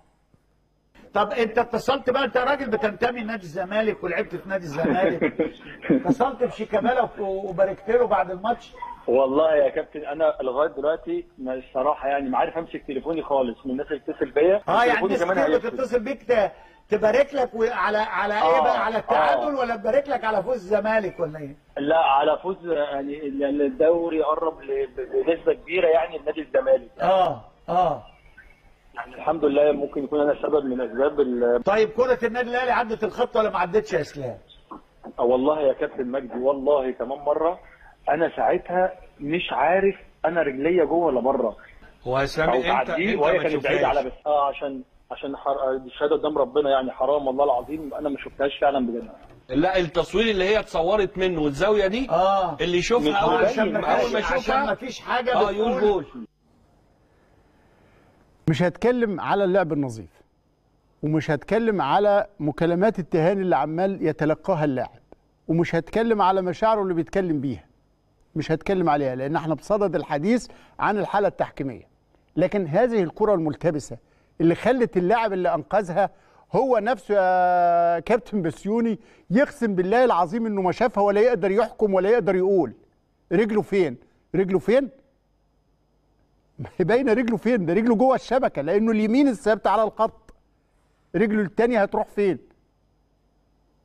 طب انت اتصلت بقى انت راجل بتنتمي لنادي الزمالك ولعبت في نادي الزمالك اتصلت بشيكابالا وباركت له بعد الماتش والله يا كابتن انا لغايه دلوقتي الصراحه يعني ما عارف امسك تليفوني خالص من الناس اللي بتتصل بيا اه يعني الناس اللي بتتصل بيك تبارك لك على على آه ايه بقى آه، على التعادل آه ولا تبارك لك على فوز الزمالك ولا ايه؟ لا على فوز يعني الدوري قرب بنسبه كبيره يعني النادي الزمالك يعني. اه اه يعني الحمد لله ممكن يكون انا سبب من اسباب طيب كره النادي الاهلي عدت الخط ولا ما عدتش يا اسلام؟ آه، والله يا كابتن مجدي والله كمان مره انا ساعتها مش عارف انا رجليا جوه ولا بره هو اسلام انت انت وهي كانت بعيد على بس اه عشان عشان حر... الشهاده قدام ربنا يعني حرام والله العظيم انا ما شفتهاش فعلا بجد لا التصوير اللي هي اتصورت منه والزاويه دي آه. اللي يشوفها اول اول ما يشوفها عشان ما فيش حاجه اه يقول جول مش هتكلم على اللعب النظيف ومش هتكلم على مكالمات التهاني اللي عمال يتلقاها اللاعب ومش هتكلم على مشاعره اللي بيتكلم بيها مش هتكلم عليها لان احنا بصدد الحديث عن الحاله التحكيميه لكن هذه الكره الملتبسه اللي خلت اللاعب اللي انقذها هو نفسه يا كابتن بسيوني يقسم بالله العظيم انه ما شافها ولا يقدر يحكم ولا يقدر يقول رجله فين رجله فين باينه رجله فين ده رجله جوه الشبكه لانه اليمين الثابت على الخط رجله الثانيه هتروح فين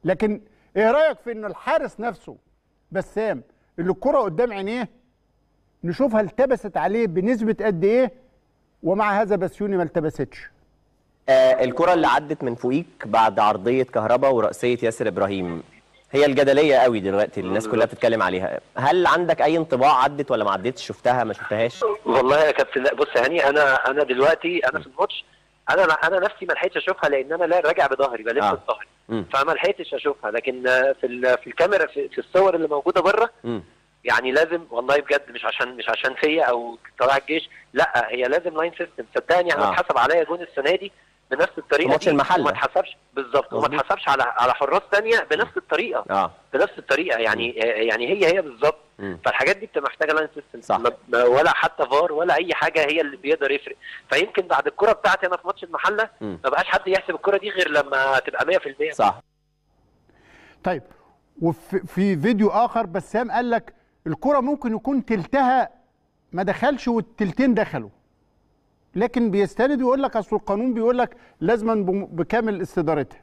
لكن ايه رايك في انه الحارس نفسه بسام اللي الكرة قدام عينيه نشوفها التبست عليه بنسبة قد إيه ومع هذا بسيوني ما التبستش آه الكرة اللي عدت من فوقيك بعد عرضية كهرباء ورأسية ياسر إبراهيم هي الجدلية قوي دلوقتي الناس كلها بتتكلم عليها هل عندك أي انطباع عدت ولا ما عدتش شفتها ما شفتهاش والله يا كابتن بص هاني أنا أنا دلوقتي أنا في الماتش انا انا نفسي ما لحقتش اشوفها لان انا لا راجع بظهري بلف آه. بظهري فما لحقتش اشوفها لكن في في الكاميرا في, في الصور اللي موجوده بره يعني لازم والله بجد مش عشان مش عشان فيا او طلع الجيش لا هي لازم لاين سيستم صدقني انا آه. اتحسب عليا جون السنه دي بنفس الطريقه ماتش المحل وما اتحسبش بالظبط وما اتحسبش على على حراس ثانيه بنفس الطريقه اه بنفس الطريقه يعني آه، يعني هي هي بالظبط فالحاجات دي بتبقى محتاجه لاين سيستم صح. ولا حتى فار ولا اي حاجه هي اللي بيقدر يفرق فيمكن بعد الكره بتاعتي انا في ماتش المحله ما بقاش حد يحسب الكره دي غير لما تبقى 100% صح طيب وفي فيديو اخر بسام قال لك الكره ممكن يكون تلتها ما دخلش والتلتين دخلوا لكن بيستند ويقول لك اصل القانون بيقول لك لازما بكامل استدارتها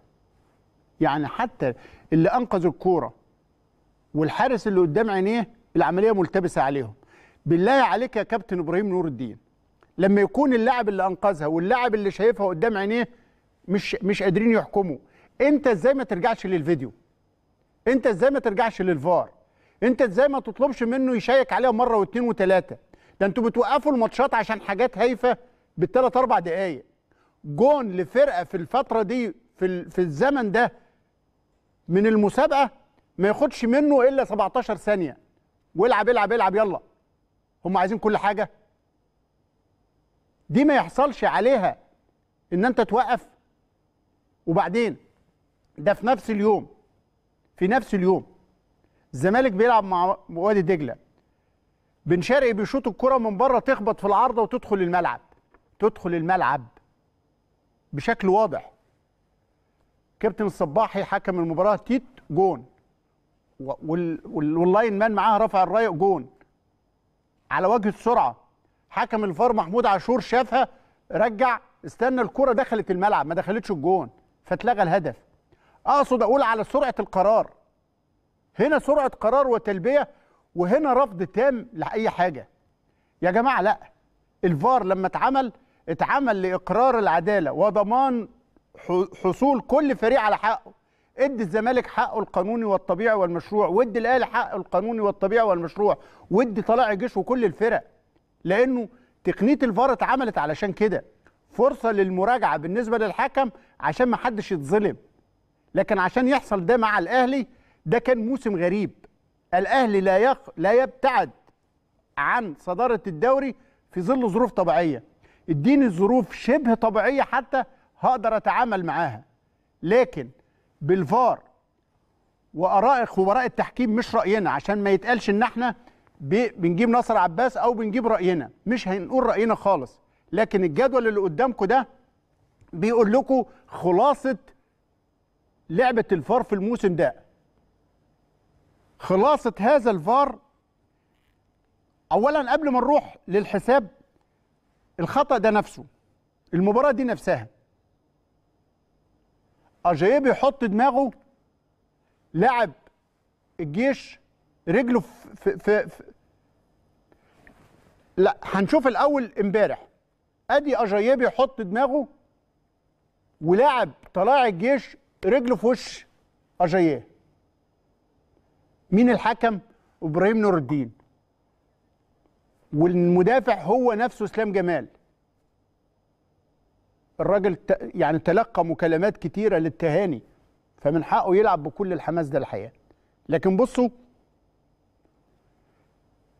يعني حتى اللي انقذ الكوره والحارس اللي قدام عينيه العمليه ملتبسه عليهم بالله عليك يا كابتن ابراهيم نور الدين لما يكون اللاعب اللي انقذها واللاعب اللي شايفها قدام عينيه مش مش قادرين يحكموا انت ازاي ما ترجعش للفيديو انت ازاي ما ترجعش للفار انت ازاي ما تطلبش منه يشيك عليها مره واثنين وثلاثه ده انتوا بتوقفوا الماتشات عشان حاجات هايفه بالثلاث اربع دقائق جون لفرقه في الفتره دي في في الزمن ده من المسابقه ما ياخدش منه الا 17 ثانيه والعب العب العب يلا هم عايزين كل حاجه دي ما يحصلش عليها ان انت توقف وبعدين ده في نفس اليوم في نفس اليوم الزمالك بيلعب مع وادي دجله بن شرقي بيشوط الكره من بره تخبط في العارضه وتدخل الملعب تدخل الملعب بشكل واضح كابتن الصباحي حكم المباراه تيت جون واللاين مان معاه رفع الرايق جون على وجه السرعه حكم الفار محمود عاشور شافها رجع استنى الكره دخلت الملعب ما دخلتش الجون فاتلغى الهدف اقصد اقول على سرعه القرار هنا سرعه قرار وتلبيه وهنا رفض تام لاي حاجه يا جماعه لا الفار لما اتعمل اتعمل لاقرار العداله وضمان حصول كل فريق على حقه ادي الزمالك حقه القانوني والطبيعي والمشروع وادي الاهلي حقه القانوني والطبيعي والمشروع وادي طلائع الجيش وكل الفرق لانه تقنيه الفار اتعملت علشان كده فرصه للمراجعه بالنسبه للحكم عشان ما حدش يتظلم لكن عشان يحصل ده مع الاهلي ده كان موسم غريب الاهلي لا يق... لا يبتعد عن صداره الدوري في ظل ظروف طبيعيه اديني ظروف شبه طبيعيه حتى هقدر اتعامل معاها لكن بالفار واراء خبراء التحكيم مش راينا عشان ما يتقالش ان احنا بنجيب ناصر عباس او بنجيب راينا مش هنقول راينا خالص لكن الجدول اللي قدامكم ده بيقول لكم خلاصه لعبه الفار في الموسم ده خلاصه هذا الفار اولا قبل ما نروح للحساب الخطأ ده نفسه المباراة دي نفسها اجايه بيحط دماغه لعب الجيش رجله في, في, في لا هنشوف الأول امبارح أدي اجايه بيحط دماغه ولعب طلاع الجيش رجله في وش أجاييه مين الحكم؟ إبراهيم نور الدين والمدافع هو نفسه اسلام جمال الراجل يعني تلقى مكالمات كتيره للتهاني فمن حقه يلعب بكل الحماس ده الحقيقه لكن بصوا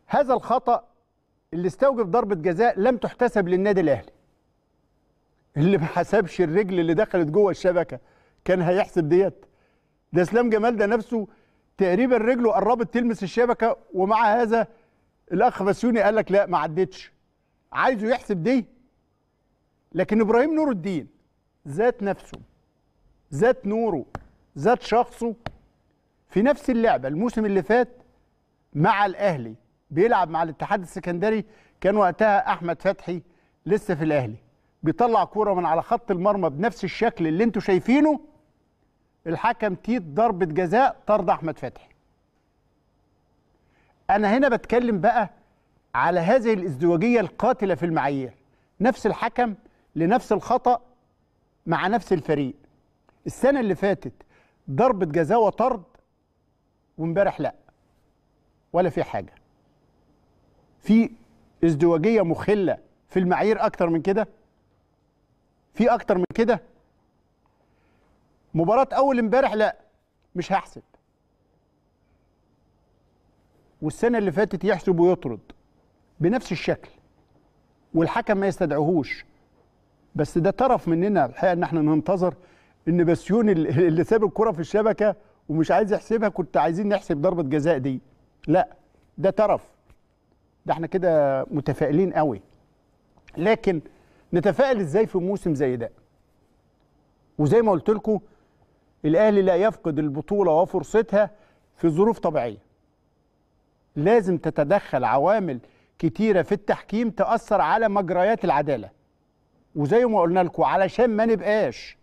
هذا الخطا اللي استوجب ضربه جزاء لم تحتسب للنادي الاهلي اللي ما حسبش الرجل اللي دخلت جوه الشبكه كان هيحسب ديت ده اسلام جمال ده نفسه تقريبا رجله قربت تلمس الشبكه ومع هذا الاخ فاسيوني قال لك لا ما عدتش عايزه يحسب دي لكن ابراهيم نور الدين ذات نفسه ذات نوره ذات شخصه في نفس اللعبه الموسم اللي فات مع الاهلي بيلعب مع الاتحاد السكندري كان وقتها احمد فتحي لسه في الاهلي بيطلع كوره من على خط المرمى بنفس الشكل اللي انتوا شايفينه الحكم تيت ضربه جزاء طرد احمد فتحي انا هنا بتكلم بقى على هذه الازدواجيه القاتله في المعايير نفس الحكم لنفس الخطا مع نفس الفريق السنه اللي فاتت ضربه جزاء وطرد وامبارح لا ولا في حاجه في ازدواجيه مخله في المعايير اكتر من كده في اكتر من كده مباراه اول امبارح لا مش هحسب والسنه اللي فاتت يحسب ويطرد بنفس الشكل والحكم ما يستدعيهوش بس ده طرف مننا الحقيقه ان احنا ننتظر ان بسيون اللي ساب الكره في الشبكه ومش عايز يحسبها كنت عايزين نحسب ضربه جزاء دي لا ده طرف ده احنا كده متفائلين قوي لكن نتفائل ازاي في موسم زي ده وزي ما قلت لكم الاهلي لا يفقد البطوله وفرصتها في ظروف طبيعيه لازم تتدخل عوامل كتيره في التحكيم تاثر على مجريات العداله وزي ما قلنا لكم علشان ما نبقاش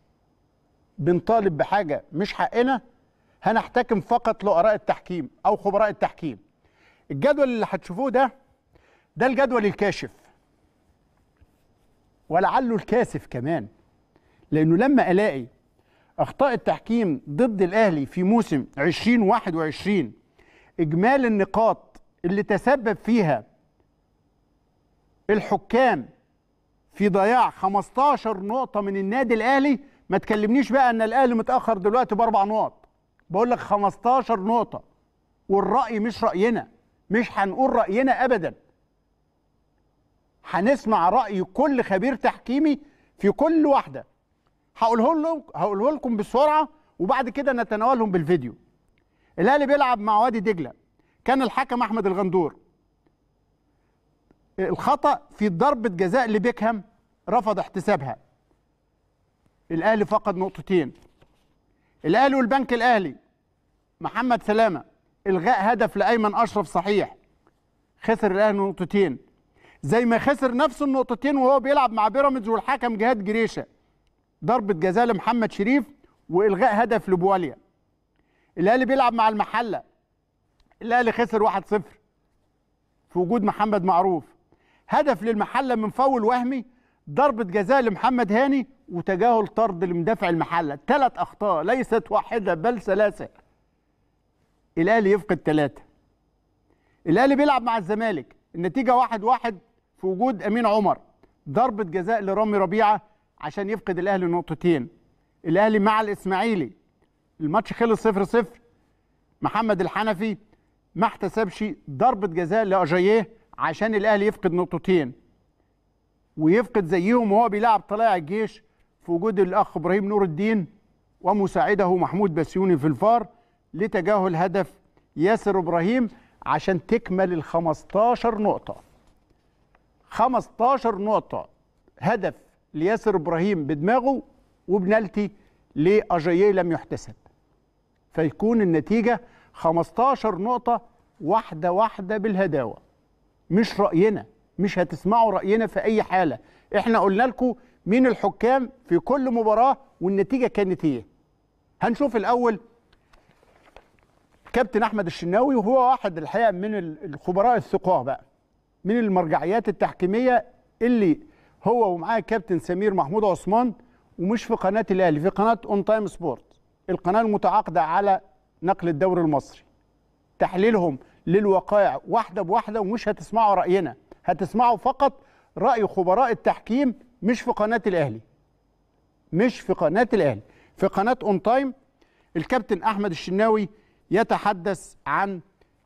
بنطالب بحاجه مش حقنا هنحتكم فقط لاراء التحكيم او خبراء التحكيم الجدول اللي هتشوفوه ده ده الجدول الكاشف ولعله الكاسف كمان لانه لما الاقي اخطاء التحكيم ضد الاهلي في موسم 2021 اجمالي النقاط اللي تسبب فيها الحكام في ضياع 15 نقطه من النادي الاهلي ما تكلمنيش بقى ان الاهلي متاخر دلوقتي باربع نقط بقول لك 15 نقطه والراي مش راينا مش هنقول راينا ابدا هنسمع راي كل خبير تحكيمي في كل واحده هقوله لكم هقوله لكم بسرعه وبعد كده نتناولهم بالفيديو الاهلي بيلعب مع وادي دجله كان الحكم احمد الغندور الخطا في ضربه جزاء لبيكهام رفض احتسابها الاهلي فقد نقطتين الاهلي والبنك الاهلي محمد سلامه الغاء هدف لايمن اشرف صحيح خسر الاهلي نقطتين زي ما خسر نفس النقطتين وهو بيلعب مع بيراميدز والحكم جهاد جريشه ضربه جزاء لمحمد شريف والغاء هدف لبواليا الاهلي بيلعب مع المحله الاهلي خسر 1-0 في وجود محمد معروف هدف للمحله من فاول وهمي ضربه جزاء لمحمد هاني وتجاهل طرد لمدافع المحله ثلاث اخطاء ليست واحده بل ثلاثه الاهلي يفقد ثلاثه الاهلي بيلعب مع الزمالك النتيجه واحد واحد في وجود امين عمر ضربه جزاء لرامي ربيعه عشان يفقد الاهلي نقطتين الاهلي مع الاسماعيلي الماتش خلص 0 0 محمد الحنفي ما احتسبش ضربه جزاء لاجاييه عشان الاهلي يفقد نقطتين ويفقد زيهم وهو بيلعب طلائع الجيش في وجود الاخ ابراهيم نور الدين ومساعده محمود بسيوني في الفار لتجاهل هدف ياسر ابراهيم عشان تكمل ال 15 نقطه 15 نقطه هدف لياسر ابراهيم بدماغه وبنالتي لاجاييه لم يحتسب فيكون النتيجه 15 نقطة واحدة واحدة بالهداوة مش رأينا مش هتسمعوا رأينا في أي حالة احنا قلنا لكم مين الحكام في كل مباراة والنتيجة كانت ايه هنشوف الأول كابتن أحمد الشناوي وهو واحد الحقيقة من الخبراء الثقاه بقى من المرجعيات التحكيمية اللي هو ومعاه كابتن سمير محمود عثمان ومش في قناة الأهلي في قناة أون تايم سبورت القناة المتعاقدة على نقل الدوري المصري تحليلهم للوقائع واحده بواحده ومش هتسمعوا راينا هتسمعوا فقط راي خبراء التحكيم مش في قناه الاهلي مش في قناه الاهلي في قناه اون تايم الكابتن احمد الشناوي يتحدث عن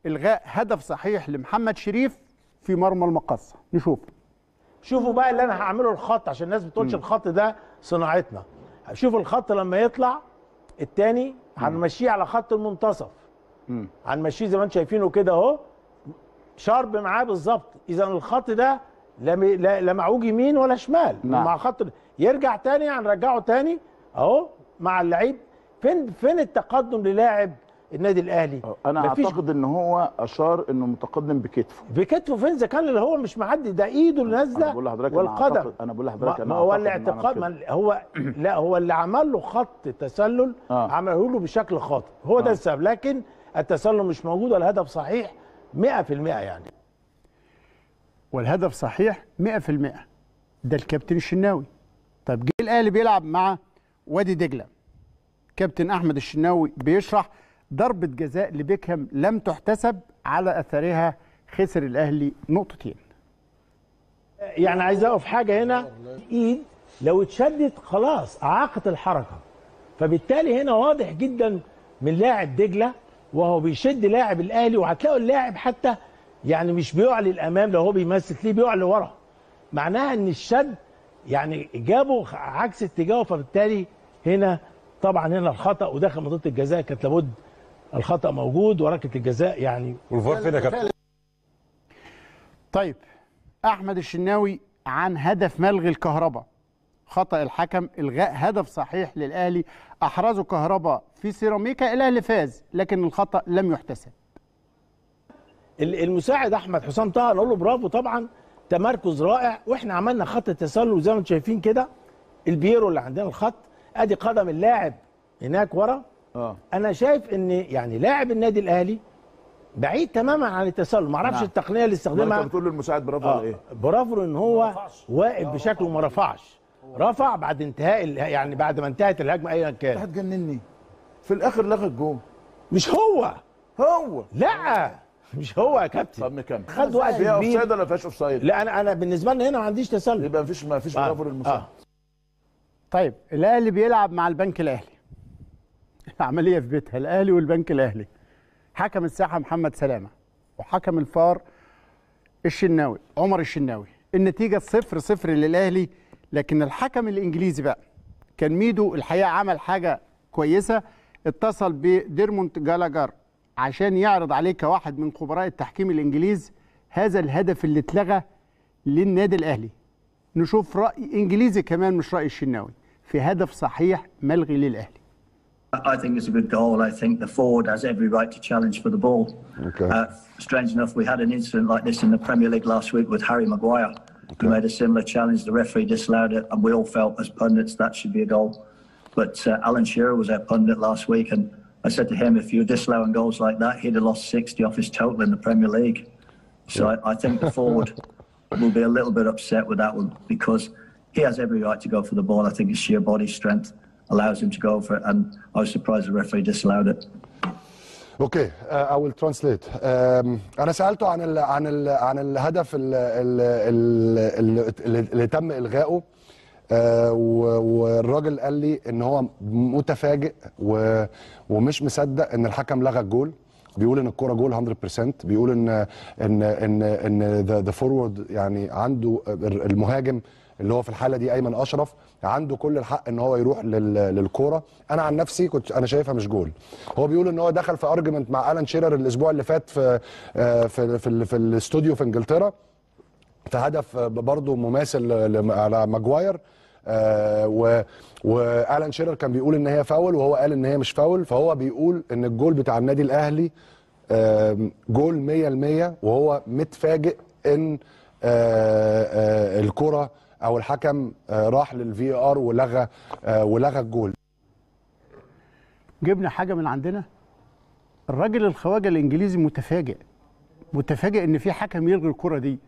الغاء هدف صحيح لمحمد شريف في مرمى المقصه نشوف شوفوا بقى اللي انا هعمله الخط عشان الناس بتقولش الخط ده صناعتنا شوفوا الخط لما يطلع الثاني هنمشيه على خط المنتصف هنمشيه زي ما انتم شايفينه كده اهو شارب معاه بالظبط اذا الخط ده لا معوج يمين ولا شمال نعم. مع خط يرجع تاني هنرجعه تاني اهو مع اللعيب فين فين التقدم للاعب النادي الاهلي انا اعتقد ان هو اشار انه متقدم بكتفه بكتفه فين اذا كان اللي هو مش معدي ده ايده نازله والقدم انا بقول لحضرتك انا هو الاعتقاد هو لا هو اللي عمل له خط تسلل آه. عمله له بشكل خاطئ هو آه. ده السبب لكن التسلل مش موجود والهدف صحيح 100% يعني والهدف صحيح 100% ده الكابتن الشناوي طب جه الاهلي بيلعب مع وادي دجله كابتن احمد الشناوي بيشرح ضربة جزاء لبيكهام لم تحتسب على أثرها خسر الأهلي نقطتين يعني عايز أقف حاجة هنا إيد لو اتشدت خلاص أعاقت الحركة فبالتالي هنا واضح جدا من لاعب دجلة وهو بيشد لاعب الأهلي وهتلاقوا اللاعب حتى يعني مش بيعلي الأمام لو هو بيمسك ليه بيعلي ورا معناها إن الشد يعني جابه عكس اتجاهه فبالتالي هنا طبعا هنا الخطا ودخل منطقه الجزاء كانت لابد الخطا موجود وركله الجزاء يعني والفار فين يا كابتن طيب احمد الشناوي عن هدف ملغي الكهرباء خطا الحكم الغاء هدف صحيح للاهلي احرزه كهرباء في سيراميكا الاهلي فاز لكن الخطا لم يحتسب المساعد احمد حسام طه نقول له برافو طبعا تمركز رائع واحنا عملنا خط تسلل زي ما انتم شايفين كده البيرو اللي عندنا الخط ادي قدم اللاعب هناك ورا اه انا شايف ان يعني لاعب النادي الاهلي بعيد تماما عن التسلل ما اعرفش نعم. التقنيه اللي استخدمها انت بتقول للمساعد برافو آه. ايه برافو ان هو واقف بشكل وما رفعش رفع بعد انتهاء يعني بعد ما انتهت الهجمه ايا كان هتجنني في الاخر لغى الجون مش هو هو لا مش هو يا كابتن طب مكمل خد وقت كبير فيها اوفسايد ولا ما فيهاش اوفسايد لا انا انا بالنسبه لنا هنا ما عنديش تسلل يبقى ما فيش ما فيش برافو آه. للمساعد آه. طيب الاهلي بيلعب مع البنك الاهلي العمليه في بيتها الاهلي والبنك الاهلي حكم الساحه محمد سلامه وحكم الفار الشناوي عمر الشناوي النتيجه صفر صفر للاهلي لكن الحكم الانجليزي بقى كان ميدو الحقيقه عمل حاجه كويسه اتصل بديرمونت جالاجر عشان يعرض عليه كواحد من خبراء التحكيم الانجليز هذا الهدف اللي اتلغى للنادي الاهلي نشوف راي انجليزي كمان مش راي الشناوي في هدف صحيح ملغي للاهلي I think it's a good goal. I think the forward has every right to challenge for the ball. Okay. Uh, strange enough, we had an incident like this in the Premier League last week with Harry Maguire, okay. who made a similar challenge. The referee disallowed it, and we all felt as pundits that should be a goal. But uh, Alan Shearer was our pundit last week, and I said to him, if you are disallowing goals like that, he'd have lost 60 off his total in the Premier League. So yeah. I, I think the forward will be a little bit upset with that one because he has every right to go for the ball. I think it's sheer body strength. allows him to go for it. And I was surprised the referee disallowed it. اوكي اي ويل ترانسليت انا سالته عن الـ عن الـ عن الهدف ال ال اللي تم الغائه uh, والراجل قال لي ان هو متفاجئ ومش مصدق ان الحكم لغى الجول بيقول ان الكوره جول 100% بيقول ان ان ان ان ذا فورورد يعني عنده المهاجم اللي هو في الحاله دي ايمن اشرف عنده كل الحق ان هو يروح للكوره انا عن نفسي كنت انا شايفها مش جول هو بيقول ان هو دخل في ارجمنت مع الان شيرر الاسبوع اللي فات في آه، في في, في الاستوديو في انجلترا في هدف برضه مماثل على ماجواير آه، و والان شيرر كان بيقول ان هي فاول وهو قال ان هي مش فاول فهو بيقول ان الجول بتاع النادي الاهلي جول 100% وهو متفاجئ ان آه، الكره او الحكم آه، راح للفي ار ولغى آه، ولغى الجول جبنا حاجه من عندنا الراجل الخواجه الانجليزي متفاجئ متفاجئ ان في حكم يلغي الكره دي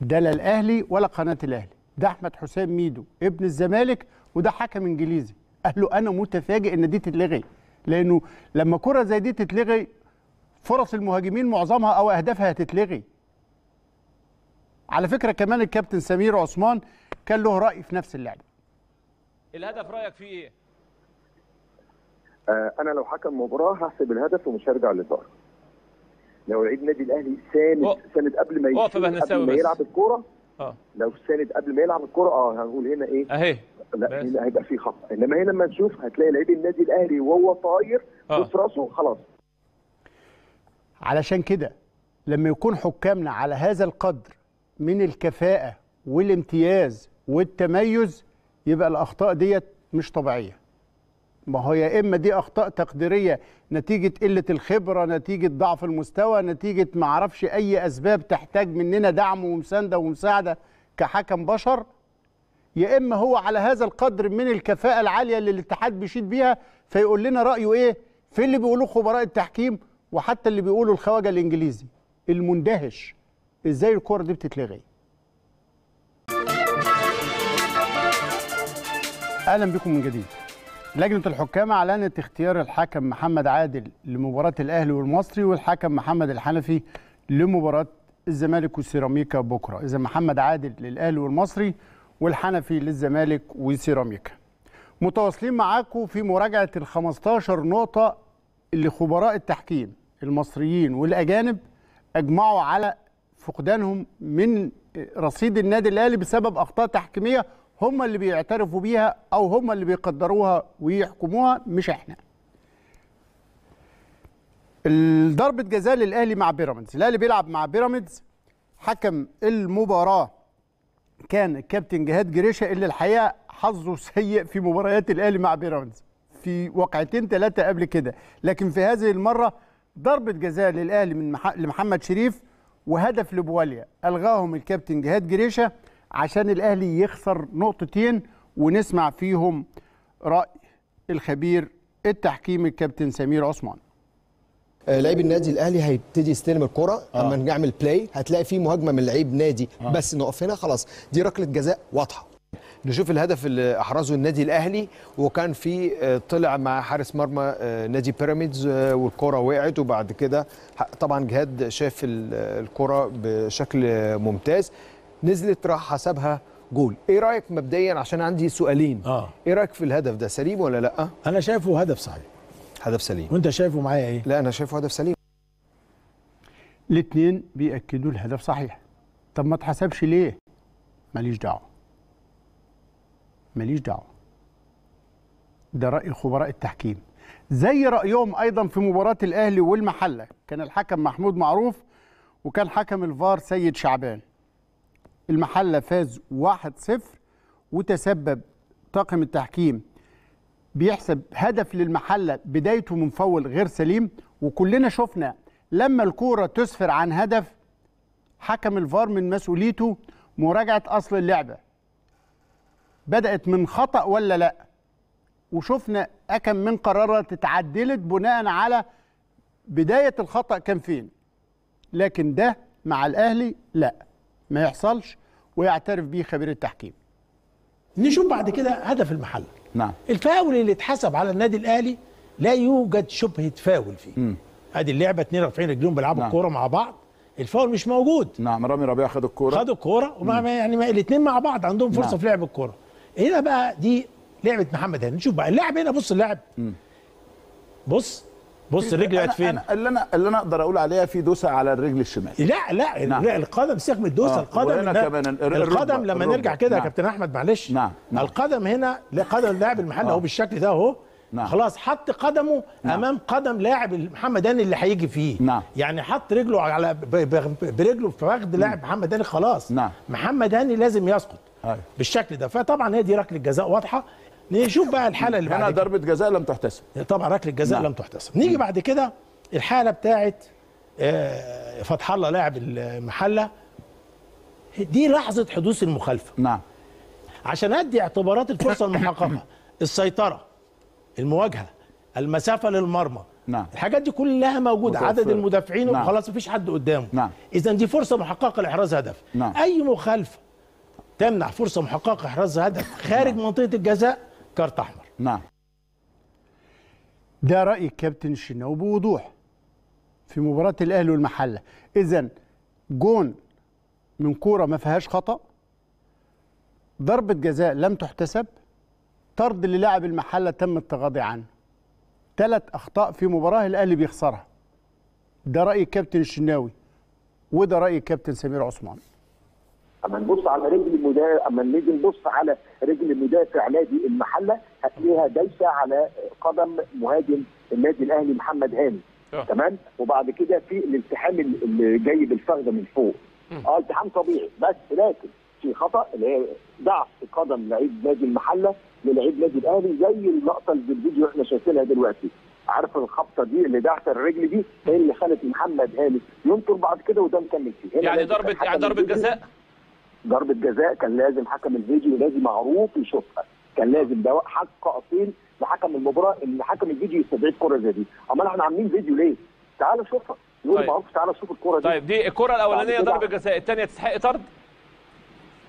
ده لا الاهلي ولا قناه الاهلي ده احمد حسام ميدو ابن الزمالك وده حكم انجليزي قال له انا متفاجئ ان دي تتلغي لانه لما كره زي دي تتلغي فرص المهاجمين معظمها او اهدافها هتتلغي على فكره كمان الكابتن سمير عثمان كان له راي في نفس اللعبه الهدف رايك فيه ايه آه، انا لو حكم مباراه هحسب الهدف ومش هرجع للفار لو لعيب النادي الاهلي ساند ساند قبل ما قبل ما يلعب الكوره اه لو ساند قبل ما يلعب الكوره اه هنقول هنا ايه اهي لا هنا هيبقى في خطا انما هنا لما تشوف هتلاقي لعيب النادي الاهلي وهو طاير بص آه. راسه خلاص علشان كده لما يكون حكامنا على هذا القدر من الكفاءة والامتياز والتميز يبقى الأخطاء ديت مش طبيعية ما هو يا إما دي أخطاء تقديرية نتيجة قلة الخبرة نتيجة ضعف المستوى نتيجة معرفش أي أسباب تحتاج مننا دعم ومساندة ومساعدة كحكم بشر يا إما هو على هذا القدر من الكفاءة العالية اللي الاتحاد بيشيد بيها فيقول لنا رأيه إيه في اللي بيقولوه خبراء التحكيم وحتى اللي بيقولوا الخواجه الانجليزي المندهش ازاي الكوره دي بتتلغي اهلا بكم من جديد لجنه الحكام اعلنت اختيار الحكم محمد عادل لمباراه الاهلي والمصري والحكم محمد الحنفي لمباراه الزمالك وسيراميكا بكره اذا محمد عادل للاهلي والمصري والحنفي للزمالك وسيراميكا متواصلين معاكم في مراجعه ال 15 نقطه اللي خبراء التحكيم المصريين والاجانب اجمعوا على فقدانهم من رصيد النادي الاهلي بسبب اخطاء تحكيميه هم اللي بيعترفوا بيها او هم اللي بيقدروها ويحكموها مش احنا ضربه جزاء للاهلي مع بيراميدز الاهلي بيلعب مع بيراميدز حكم المباراه كان الكابتن جهاد جريشه اللي الحقيقه حظه سيء في مباريات الاهلي مع بيراميدز في وقعتين ثلاثه قبل كده لكن في هذه المره ضربه جزاء للاهلي من لمحمد شريف وهدف لبواليا الغاهم الكابتن جهاد جريشه عشان الاهلي يخسر نقطتين ونسمع فيهم راي الخبير التحكيم الكابتن سمير عثمان آه، لعيب النادي الاهلي هيبتدي يستلم الكره آه. اما نعمل بلاي هتلاقي فيه مهاجمه من لعيب نادي آه. بس نقف هنا خلاص دي ركله جزاء واضحه نشوف الهدف اللي احرزه النادي الاهلي وكان في آه، طلع مع حارس مرمى آه، نادي بيراميدز آه، والكره وقعت وبعد كده طبعا جهاد شاف الكره بشكل ممتاز نزلت راح حسبها جول ايه رايك مبدئيا عشان عندي سؤالين آه. ايه رايك في الهدف ده سليم ولا لا انا شايفه هدف صحيح هدف سليم وانت شايفه معايا ايه لا انا شايفه هدف سليم الاثنين بياكدوا الهدف صحيح طب ما اتحسبش ليه ماليش دعوه ماليش دعوه ده راي خبراء التحكيم زي رايهم ايضا في مباراه الاهلي والمحله كان الحكم محمود معروف وكان حكم الفار سيد شعبان المحله فاز 1-0 وتسبب طاقم التحكيم بيحسب هدف للمحله بدايته من فول غير سليم وكلنا شفنا لما الكوره تسفر عن هدف حكم الفار من مسؤوليته مراجعه اصل اللعبه بدات من خطا ولا لا وشفنا اكم من قرارات اتعدلت بناء على بدايه الخطا كان فين لكن ده مع الاهلي لا ما يحصلش ويعترف بيه خبير التحكيم نشوف بعد كده هدف المحل نعم الفاول اللي اتحسب على النادي الاهلي لا يوجد شبهه فاول فيه ادي اللعبه اتنين رافعين رجليهم بيلعبوا نعم. الكوره مع بعض الفاول مش موجود نعم رامي ربيعه خد الكوره خد الكوره يعني الاثنين مع بعض عندهم فرصه نعم. في لعب الكوره هنا بقى دي لعبه محمد هاني نشوف بقى اللاعب هنا بص اللاعب بص بص الرجل بقت فين اللي انا اللي انا اقدر اقول عليها في دوسه على الرجل الشمال لا لا نعم. لا القدم سيبك من الدوسه آه. القدم كمان القدم لما نرجع كده نعم. يا كابتن احمد معلش نعم. نعم. القدم هنا قدم اللاعب المحلي آه. اهو بالشكل ده اهو نعم. خلاص حط قدمه نعم. امام قدم لاعب محمد هاني اللي هيجي فيه نعم. يعني حط رجله على برجله في فخذ لاعب محمد هاني خلاص نعم. محمد هاني لازم يسقط هاي. أيوه. بالشكل ده فطبعا هي دي ركله جزاء واضحه نشوف بقى الحاله اللي يعني هنا ضربه جزاء لم تحتسب طبعا ركله جزاء نعم. لم تحتسب نيجي بعد كده الحاله بتاعت آه، فتح الله لاعب المحله دي لحظه حدوث المخالفه نعم عشان ادي اعتبارات الفرصه المحققه السيطره المواجهه المسافه للمرمى نعم الحاجات دي كلها موجوده متوفر. عدد المدافعين نعم. وخلاص مفيش حد قدامه نعم. اذا دي فرصه محققه لاحراز هدف نعم. اي مخالفه تمنع فرصه محققه احراز هدف خارج نعم. منطقه الجزاء كارت احمر نعم ده راي الكابتن الشناوي بوضوح في مباراه الاهلي والمحله اذا جون من كوره ما فيهاش خطا ضربه جزاء لم تحتسب طرد للاعب المحله تم التغاضي عنه ثلاث اخطاء في مباراه الاهلي بيخسرها ده راي الكابتن الشناوي وده راي الكابتن سمير عثمان اما نبص على رجل المدافع اما نيجي نبص على رجل مدافع نادي المحله هتلاقيها دايسه على قدم مهاجم النادي الاهلي محمد هاني آه. تمام وبعد كده في الالتحام اللي جاي بالفخذه من فوق اه التحام طبيعي بس لكن في خطا اللي هي ضعف قدم لعيب نادي المحله للعيب نادي الاهلي زي اللقطه اللي في الفيديو احنا شايفينها دلوقتي عارف الخبطه دي اللي دعت الرجل دي هي اللي خلت محمد هاني ينطر بعد كده وده مكمل فيه يعني ضربه يعني ضربه جزاء ضربه جزاء كان لازم حكم الفيديو نادي معروف يشوفها كان لازم ده حق اصيل لحكم المباراه ان حكم الفيديو يستدعي الكره زي دي امال احنا عاملين فيديو ليه؟ تعال شوفها يقول طيب. معروف تعال شوف الكره دي طيب دي الكره الاولانيه ضربه جزاء الثانيه تستحق طرد؟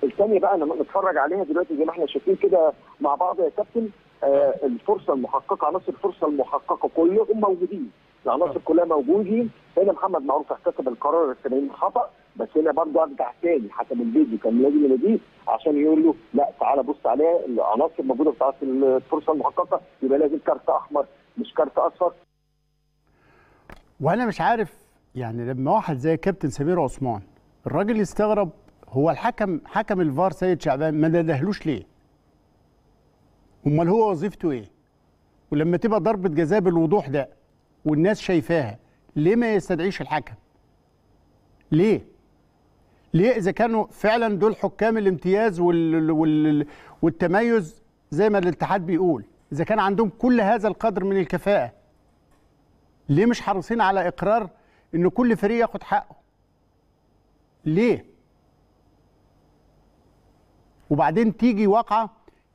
الثانيه بقى انا نتفرج عليها دلوقتي زي ما احنا شايفين كده مع بعض يا كابتن آه نعم. الفرصه المحققه عناصر الفرصه المحققه كلهم موجودين العناصر نعم. كلها موجودين هنا محمد معروف احتسب القرار التمرين خطا بس هنا برضه قعد تحتاني حسب الفيديو كان لازم يناديه عشان يقول له لا تعالى بص عليها العناصر موجوده بتاعت الفرصه المحققه يبقى لازم كارت احمر مش كارت اصفر وانا مش عارف يعني لما واحد زي كابتن سمير عثمان الراجل يستغرب هو الحكم حكم الفار سيد شعبان ما ندهلوش ليه؟ امال هو وظيفته ايه؟ ولما تبقى ضربه جزاء بالوضوح ده والناس شايفاها ليه ما يستدعيش الحكم؟ ليه؟ ليه اذا كانوا فعلا دول حكام الامتياز وال... وال... والتميز زي ما الاتحاد بيقول اذا كان عندهم كل هذا القدر من الكفاءه ليه مش حريصين على اقرار ان كل فريق ياخد حقه ليه وبعدين تيجي واقعه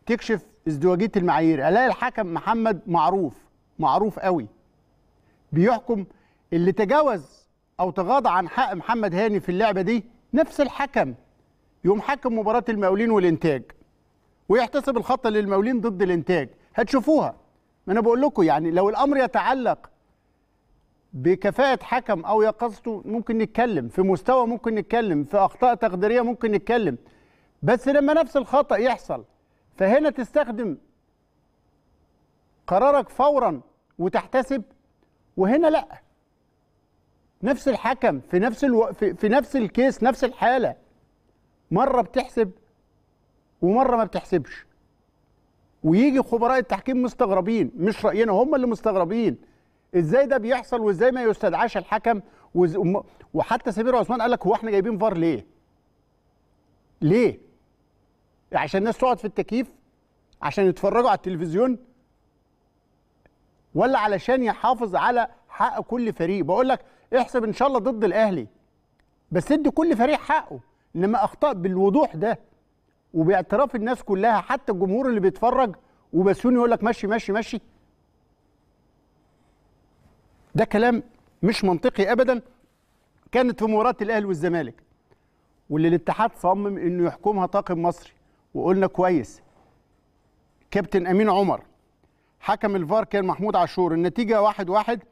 تكشف ازدواجيه المعايير الاقي الحكم محمد معروف معروف قوي بيحكم اللي تجاوز او تغاضى عن حق محمد هاني في اللعبه دي نفس الحكم يقوم حكم مباراه المقاولين والانتاج ويحتسب الخطا للمقاولين ضد الانتاج هتشوفوها ما انا بقول لكم يعني لو الامر يتعلق بكفاءة حكم أو يقظته ممكن نتكلم في مستوى ممكن نتكلم في أخطاء تقديرية ممكن نتكلم بس لما نفس الخطأ يحصل فهنا تستخدم قرارك فورا وتحتسب وهنا لا نفس الحكم في نفس الو... في... في نفس الكيس نفس الحالة مرة بتحسب ومرة ما بتحسبش ويجي خبراء التحكيم مستغربين مش رأينا هم اللي مستغربين ازاي ده بيحصل وازاي ما يستدعاش الحكم وز... وحتى سمير عثمان قال لك هو احنا جايبين فار ليه؟ ليه؟ عشان الناس تقعد في التكييف عشان يتفرجوا على التلفزيون ولا علشان يحافظ على حق كل فريق بقول لك احسب ان شاء الله ضد الاهلي بس ادي كل فريق حقه انما اخطاء بالوضوح ده وباعتراف الناس كلها حتى الجمهور اللي بيتفرج وبسيوني يقول لك ماشي ماشي ماشي ده كلام مش منطقي ابدا كانت في مباراه الاهلي والزمالك واللي الاتحاد صمم انه يحكمها طاقم مصري وقلنا كويس كابتن امين عمر حكم الفار كان محمود عاشور النتيجه واحد واحد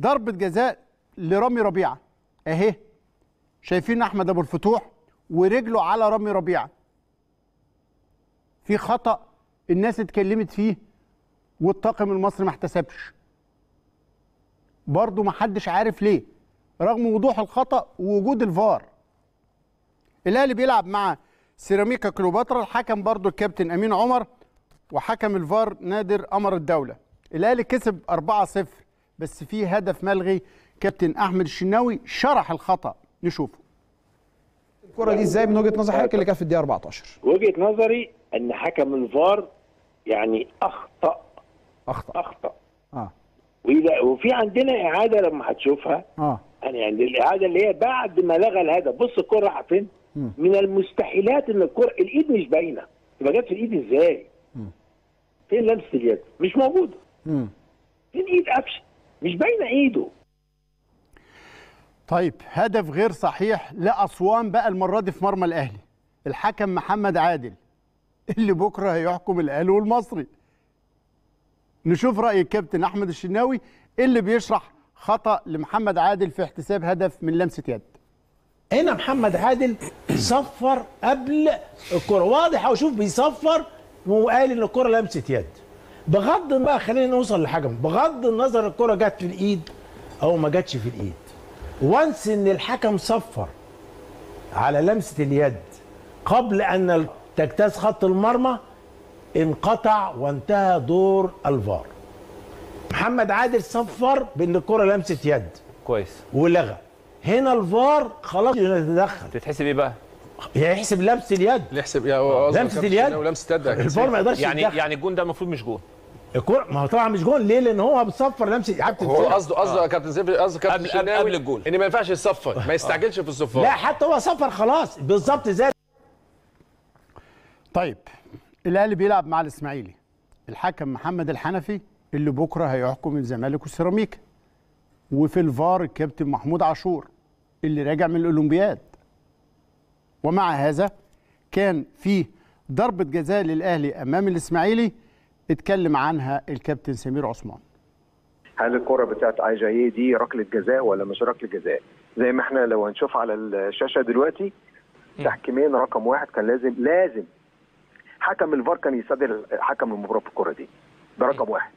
ضربه جزاء لرامي ربيعه اهي شايفين احمد ابو الفتوح ورجله على رامي ربيعه في خطا الناس اتكلمت فيه والطاقم المصري ما احتسبش برضه ما حدش عارف ليه رغم وضوح الخطا ووجود الفار الاهلي بيلعب مع سيراميكا كليوباترا الحكم برضو الكابتن امين عمر وحكم الفار نادر قمر الدوله الاهلي كسب 4-0 بس في هدف ملغي كابتن احمد الشناوي شرح الخطا نشوفه الكره دي ازاي من وجهه نظر حضرتك اللي كانت في الدقيقه 14 وجهه نظري ان حكم الفار يعني اخطا اخطا اخطا اه واذا وفي عندنا اعاده لما هتشوفها اه يعني الاعاده اللي هي بعد ما لغى الهدف بص الكره راحت فين من المستحيلات ان الكره الايد مش باينه تبقى جت في الايد ازاي؟ فين لمسه اليد؟ مش موجوده فين ايد قفشه؟ مش باينه ايده طيب هدف غير صحيح لاسوان بقى المره دي في مرمى الاهلي الحكم محمد عادل اللي بكره هيحكم الاهلي والمصري نشوف راي الكابتن احمد الشناوي اللي بيشرح خطا لمحمد عادل في احتساب هدف من لمسه يد هنا محمد عادل صفر قبل الكره واضح او شوف بيصفر وقال ان الكره لمست يد بغض بقى خلينا نوصل لحاجه بغض النظر الكره جت في الايد او ما جتش في الايد وانس ان الحكم صفر على لمسه اليد قبل ان تجتاز خط المرمى انقطع وانتهى دور الفار محمد عادل صفر بان الكره لمست يد كويس ولغى هنا الفار خلاص يتدخل تتحسب ايه بقى؟ يعني يحسب لمس اليد يحسب لمسه اليد ولمسه يد يعني الفار ما يقدرش يعني يتدخل. يعني الجون ده المفروض مش جون الكوره ما هو طبعا مش جون ليه؟ لان هو بيصفر لمسه عبد هو قصده قصده يا كابتن زيد قصده كابتن قبل, قبل الجول ان ما ينفعش يصفر ما يستعجلش في الصفار لا حتى هو صفر خلاص بالظبط زي طيب الاهلي بيلعب مع الاسماعيلي الحكم محمد الحنفي اللي بكره هيحكم الزمالك والسيراميكا وفي الفار الكابتن محمود عاشور اللي راجع من الأولمبياد ومع هذا كان في ضربة جزاء للأهلي أمام الإسماعيلي اتكلم عنها الكابتن سمير عثمان هل الكرة بتاعت عايجاييه دي ركلة جزاء ولا مش ركلة جزاء؟ زي ما احنا لو هنشوف على الشاشة دلوقتي تحكيمين رقم واحد كان لازم لازم حكم الفار كان يصدر حكم المباراة في الكرة دي ده رقم واحد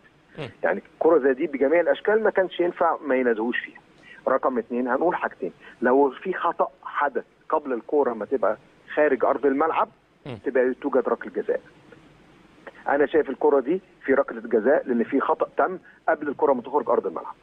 يعني كرة زي دي بجميع الأشكال ما كانش ينفع ما ينادهوش فيها رقم اثنين هنقول حاجتين لو في خطا حدث قبل الكوره ما تبقى خارج ارض الملعب تبقى توجد ركله جزاء انا شايف الكره دي في ركله جزاء لان في خطا تم قبل الكره ما تخرج ارض الملعب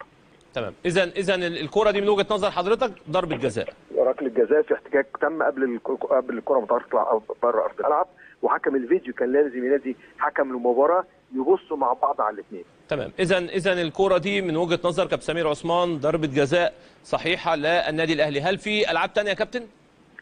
تمام اذا اذا الكره دي من وجهه نظر حضرتك ضربه جزاء ركله جزاء في احتكاك تم قبل قبل الكره ما تطلع بره ارض الملعب وحكم الفيديو كان لازم ينادي حكم المباراه يبصوا مع بعض على الاثنين تمام اذا اذا الكوره دي من وجهه نظر كابتن سمير عثمان ضربه جزاء صحيحه للنادي الاهلي هل في العاب ثانيه يا كابتن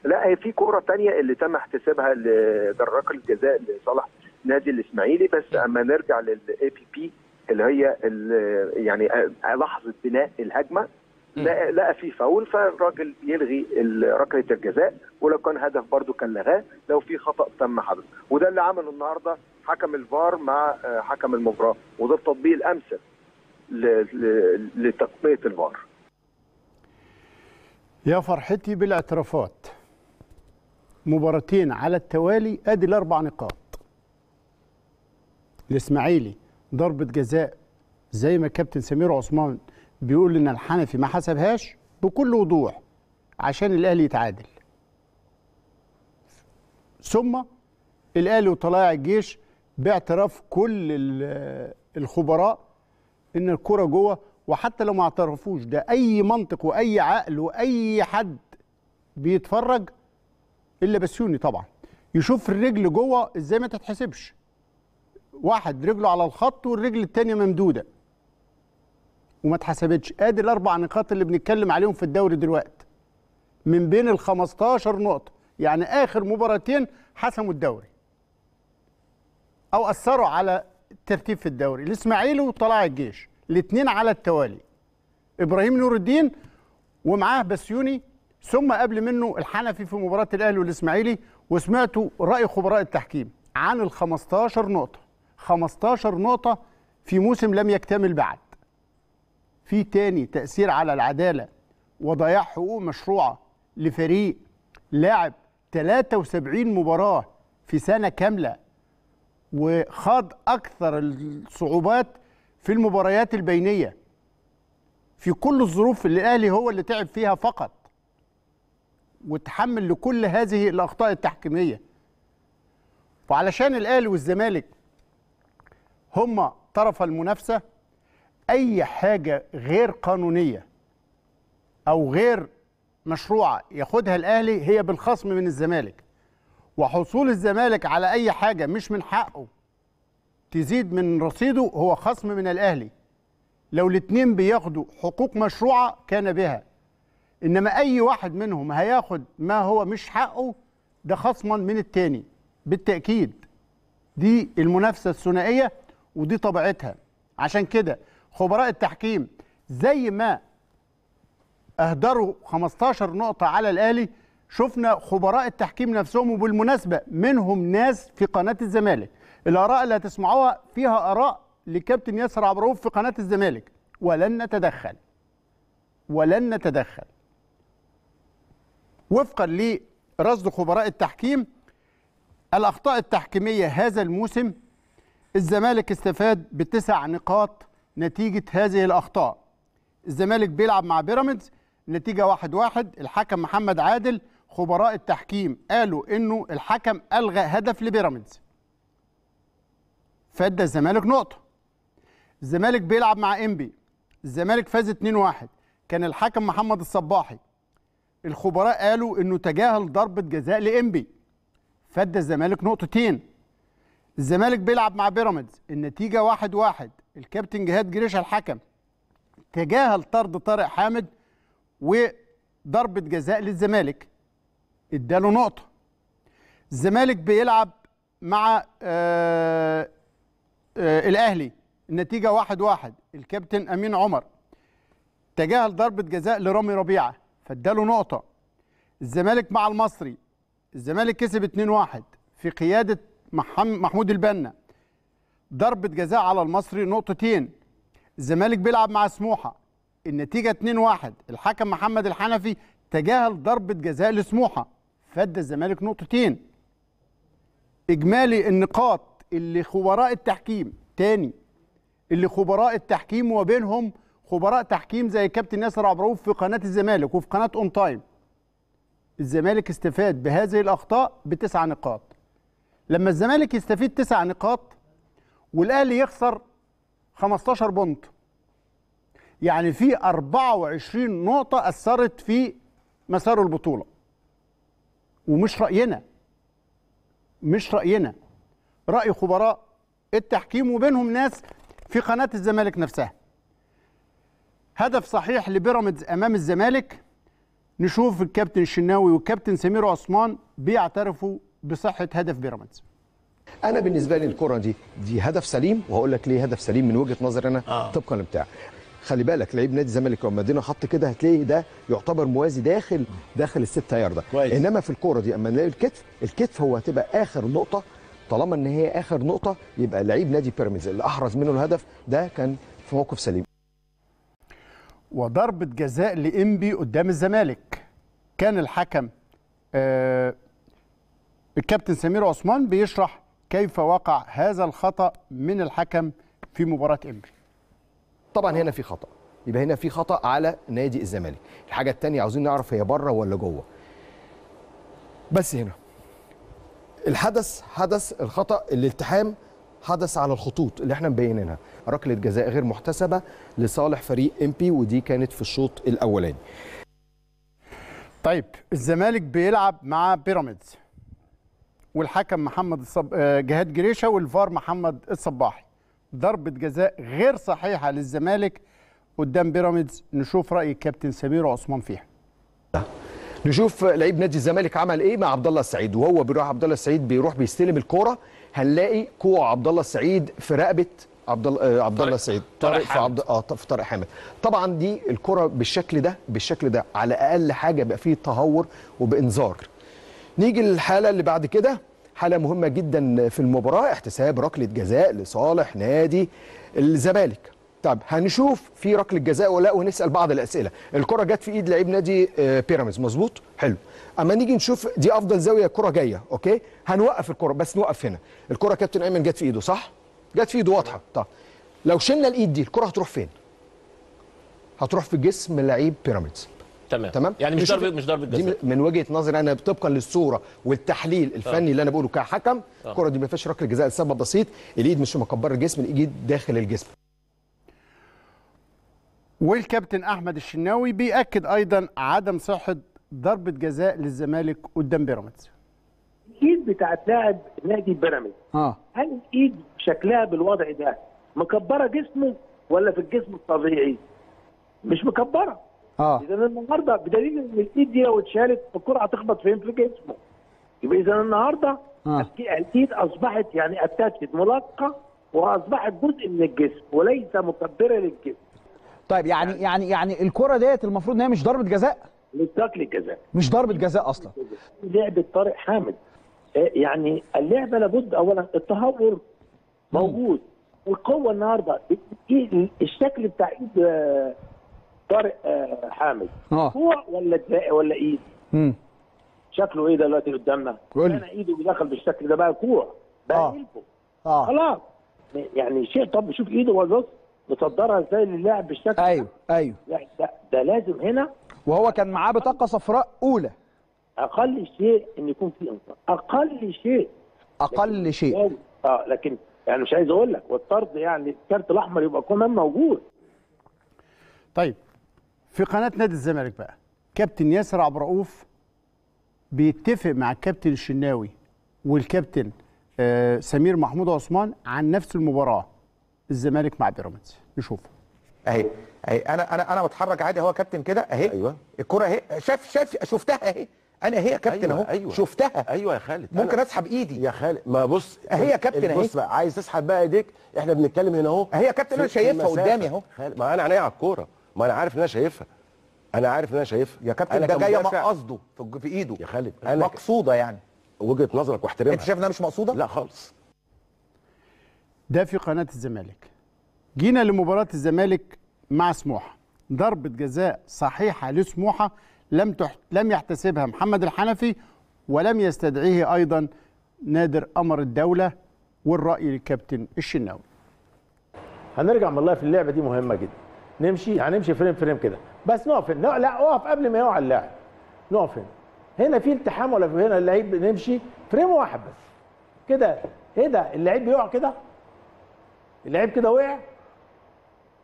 لا هي في كوره ثانيه اللي تم احتسابها لدراك الجزاء لصالح نادي الاسماعيلي بس نعم. اما نرجع للاي بي بي اللي هي اللي يعني لحظه بناء الهجمه لقى في فاول فالراجل يلغي ركله الجزاء ولو كان هدف برضه كان لغاه لو في خطا تم حدث وده اللي عمله النهارده حكم الفار مع آه، حكم المباراه وده التطبيق الامثل لتقنيه الفار يا فرحتي بالاعترافات مباراتين على التوالي ادي الاربع نقاط الاسماعيلي ضربه جزاء زي ما كابتن سمير عثمان بيقول ان الحنفي ما حسبهاش بكل وضوح عشان الاهلي يتعادل ثم الاهلي وطلائع الجيش باعتراف كل الخبراء ان الكره جوه وحتى لو ما اعترفوش ده اي منطق واي عقل واي حد بيتفرج الا بسيوني طبعا يشوف الرجل جوه ازاي ما تتحسبش واحد رجله على الخط والرجل التانيه ممدوده وما اتحسبتش ادي الاربع نقاط اللي بنتكلم عليهم في الدوري دلوقتي من بين ال 15 نقطه يعني اخر مباراتين حسموا الدوري او اثروا على الترتيب في الدوري الاسماعيلي وطلع الجيش الاثنين على التوالي ابراهيم نور الدين ومعاه بسيوني ثم قبل منه الحنفي في مباراه الاهلي والاسماعيلي وسمعتوا راي خبراء التحكيم عن ال 15 نقطه 15 نقطه في موسم لم يكتمل بعد في تاني تأثير على العدالة وضياع حقوق مشروعة لفريق لاعب 73 مباراة في سنة كاملة وخاض أكثر الصعوبات في المباريات البينية في كل الظروف اللي الأهلي هو اللي تعب فيها فقط وتحمل لكل هذه الأخطاء التحكيمية وعلشان الأهلي والزمالك هما طرف المنافسة اي حاجه غير قانونيه او غير مشروعه ياخدها الاهلي هي بالخصم من الزمالك وحصول الزمالك على اي حاجه مش من حقه تزيد من رصيده هو خصم من الاهلي لو الاثنين بياخدوا حقوق مشروعه كان بها انما اي واحد منهم هياخد ما هو مش حقه ده خصما من التاني بالتاكيد دي المنافسه الثنائيه ودي طبيعتها عشان كده خبراء التحكيم زي ما اهدروا 15 نقطه على الاهلي شفنا خبراء التحكيم نفسهم وبالمناسبه منهم ناس في قناه الزمالك الاراء اللي هتسمعوها فيها اراء لكابتن ياسر عبروف في قناه الزمالك ولن نتدخل ولن نتدخل وفقا لرصد خبراء التحكيم الاخطاء التحكيميه هذا الموسم الزمالك استفاد بتسع نقاط نتيجه هذه الاخطاء الزمالك بيلعب مع بيراميدز نتيجه واحد واحد الحكم محمد عادل خبراء التحكيم قالوا انه الحكم الغى هدف لبيراميدز فادى الزمالك نقطه الزمالك بيلعب مع انبي الزمالك فاز 2-1 كان الحكم محمد الصباحي الخبراء قالوا انه تجاهل ضربه جزاء لانبي فادى الزمالك نقطتين الزمالك بيلعب مع بيراميدز النتيجه 1-1 الكابتن جهاد جريشه الحكم تجاهل طرد طارق حامد وضربه جزاء للزمالك اداله نقطه الزمالك بيلعب مع آآ آه، آآ آه، الاهلي النتيجه واحد واحد الكابتن امين عمر تجاهل ضربه جزاء لرامي ربيعه فاداله نقطه الزمالك مع المصري الزمالك كسب 2-1 في قياده محمود البنا ضربة جزاء على المصري نقطتين الزمالك بيلعب مع سموحة النتيجة 2-1 الحكم محمد الحنفي تجاهل ضربة جزاء لسموحة فد الزمالك نقطتين إجمالي النقاط اللي خبراء التحكيم تاني اللي خبراء التحكيم وبينهم خبراء تحكيم زي كابتن ياسر عبروف في قناة الزمالك وفي قناة اون تايم الزمالك استفاد بهذه الأخطاء بتسع نقاط لما الزمالك يستفيد تسع نقاط والاهلي يخسر 15 بونت يعني في 24 نقطه اثرت في مسار البطوله ومش راينا مش راينا راي خبراء التحكيم وبينهم ناس في قناه الزمالك نفسها هدف صحيح لبيراميدز امام الزمالك نشوف الكابتن الشناوي والكابتن سمير عثمان بيعترفوا بصحه هدف بيراميدز انا بالنسبه لي الكره دي دي هدف سليم وهقول لك ليه هدف سليم من وجهه نظري انا آه. طبقا لبتاع خلي بالك لعيب نادي الزمالك لما ادينا خط كده هتلاقي ده يعتبر موازي داخل داخل الست يارده انما في الكوره دي اما نلاقي الكتف الكتف هو هتبقى اخر نقطه طالما ان هي اخر نقطه يبقى لعيب نادي بيراميدز اللي احرز منه الهدف ده كان في موقف سليم وضربه جزاء لانبي قدام الزمالك كان الحكم آه الكابتن سمير عثمان بيشرح كيف وقع هذا الخطأ من الحكم في مباراة إمبي طبعا هنا في خطأ يبقى هنا في خطأ على نادي الزمالك الحاجة الثانيه عاوزين نعرف هي بره ولا جوه بس هنا الحدث حدث الخطأ الالتحام حدث على الخطوط اللي احنا مبينينها ركله جزاء غير محتسبه لصالح فريق امبي ودي كانت في الشوط الاولاني طيب الزمالك بيلعب مع بيراميدز والحكم محمد الصب... آه، جهاد جريشه والفار محمد الصباحي ضربه جزاء غير صحيحه للزمالك قدام بيراميدز نشوف راي الكابتن سمير عثمان فيها نشوف لعيب نادي الزمالك عمل ايه مع عبد الله السعيد وهو بيروح عبد الله السعيد بيروح بيستلم الكوره هنلاقي كوع عبد الله السعيد في رقبه عبد الله آه، عبد الله السعيد طارق في عبد اه في طارق حامد طبعا دي الكره بالشكل ده بالشكل ده على اقل حاجه بقى فيه تهور وبانذار نيجي للحاله اللي بعد كده حاله مهمه جدا في المباراه احتساب ركله جزاء لصالح نادي الزمالك طب هنشوف في ركله جزاء ولا لا ونسال بعض الاسئله الكره جت في ايد لعيب نادي آه، بيراميدز مظبوط حلو اما نيجي نشوف دي افضل زاويه الكره جايه اوكي هنوقف الكره بس نوقف هنا الكره كابتن ايمن جت في ايده صح جت في ايده واضحه طب لو شلنا الايد دي الكره هتروح فين هتروح في جسم لعيب بيراميدز تمام تمام يعني مش ضربه مش ضربه جزاء من وجهه نظري انا طبقا للصوره والتحليل آه. الفني أه. اللي انا بقوله كحكم الكره آه. دي ما فيهاش ركله جزاء لسبب بسيط الايد مش مكبره الجسم الايد داخل الجسم والكابتن احمد الشناوي بياكد ايضا عدم صحه ضربه جزاء للزمالك قدام بيراميدز الايد بتاعت لاعب نادي بيراميدز اه هل الايد شكلها بالوضع ده مكبره جسمه ولا في الجسم الطبيعي مش مكبره اه اذا النهارده بدليل ان الايد دي لو اتشالت الكره هتخبط فين في جسمه يبقى اذا النهارده آه. الايد اصبحت يعني اتاتشت ملقه واصبحت جزء من الجسم وليس مكبره للجسم طيب يعني-, يعني يعني يعني الكره ديت المفروض ان هي مش ضربه جزاء مش ركله جزاء مش ضربه جزاء اصلا لعبه طارق حامد آه، يعني اللعبه لابد اولا التهور موجود القوه النهارده إيه الشكل بتاع ايد آه، طارق آه، حامد أوه. هو ولا ولا ايد؟ مم. شكله ايه دلوقتي قدامنا؟ انا ايده دخل بالشكل ده بقى كوع بقى آه. آه. خلاص يعني شيء طب شوف ايده بص مصدرها ازاي للاعب بالشكل ايوه ده. ايوه ده, ده لازم هنا وهو كان معاه بطاقه صفراء اولى اقل شيء ان يكون في انصاف اقل شيء اقل شيء اه لكن يعني مش عايز اقول لك والطرد يعني الكارت الاحمر يبقى كمان موجود طيب في قناه نادي الزمالك بقى كابتن ياسر عبد الرؤوف بيتفق مع الكابتن الشناوي والكابتن آه، سمير محمود عثمان عن نفس المباراه الزمالك مع بيراميدز نشوف اهي اهي انا انا انا بتحرك عادي هو كابتن كده اهي ايوه الكره اهي شاف شاف شفتها اهي انا هي يا كابتن أيوة، اهو أيوة, أيوة شفتها ايوه يا خالد ممكن اسحب ايدي يا خالد ما بص اهي يا كابتن اهي بص بقى عايز تسحب بقى ايديك احنا بنتكلم هنا اهو اهي يا كابتن انا شايفها قدامي اهو ما انا عينيا على الكوره ما انا عارف ان انا شايفها انا عارف ان انا شايفها يا كابتن ده جايه قصده في ايده يا خالد أنا مقصوده يعني وجهه نظرك واحترمها انت شايف انها مش مقصوده لا خالص ده في قناه الزمالك جينا لمباراه الزمالك مع سموحه ضربه جزاء صحيحه لسموحه لم تح... لم يحتسبها محمد الحنفي ولم يستدعيه ايضا نادر قمر الدوله والراي للكابتن الشناوي هنرجع من في اللعبه دي مهمه جدا نمشي هنمشي يعني فريم فريم كده بس نقف هنا لا اقف قبل ما يقع اللاعب نقف هنا هنا في التحام ولا هنا اللعيب نمشي فريم واحد بس كده ايه ده اللعيب بيقع كده اللعيب كده وقع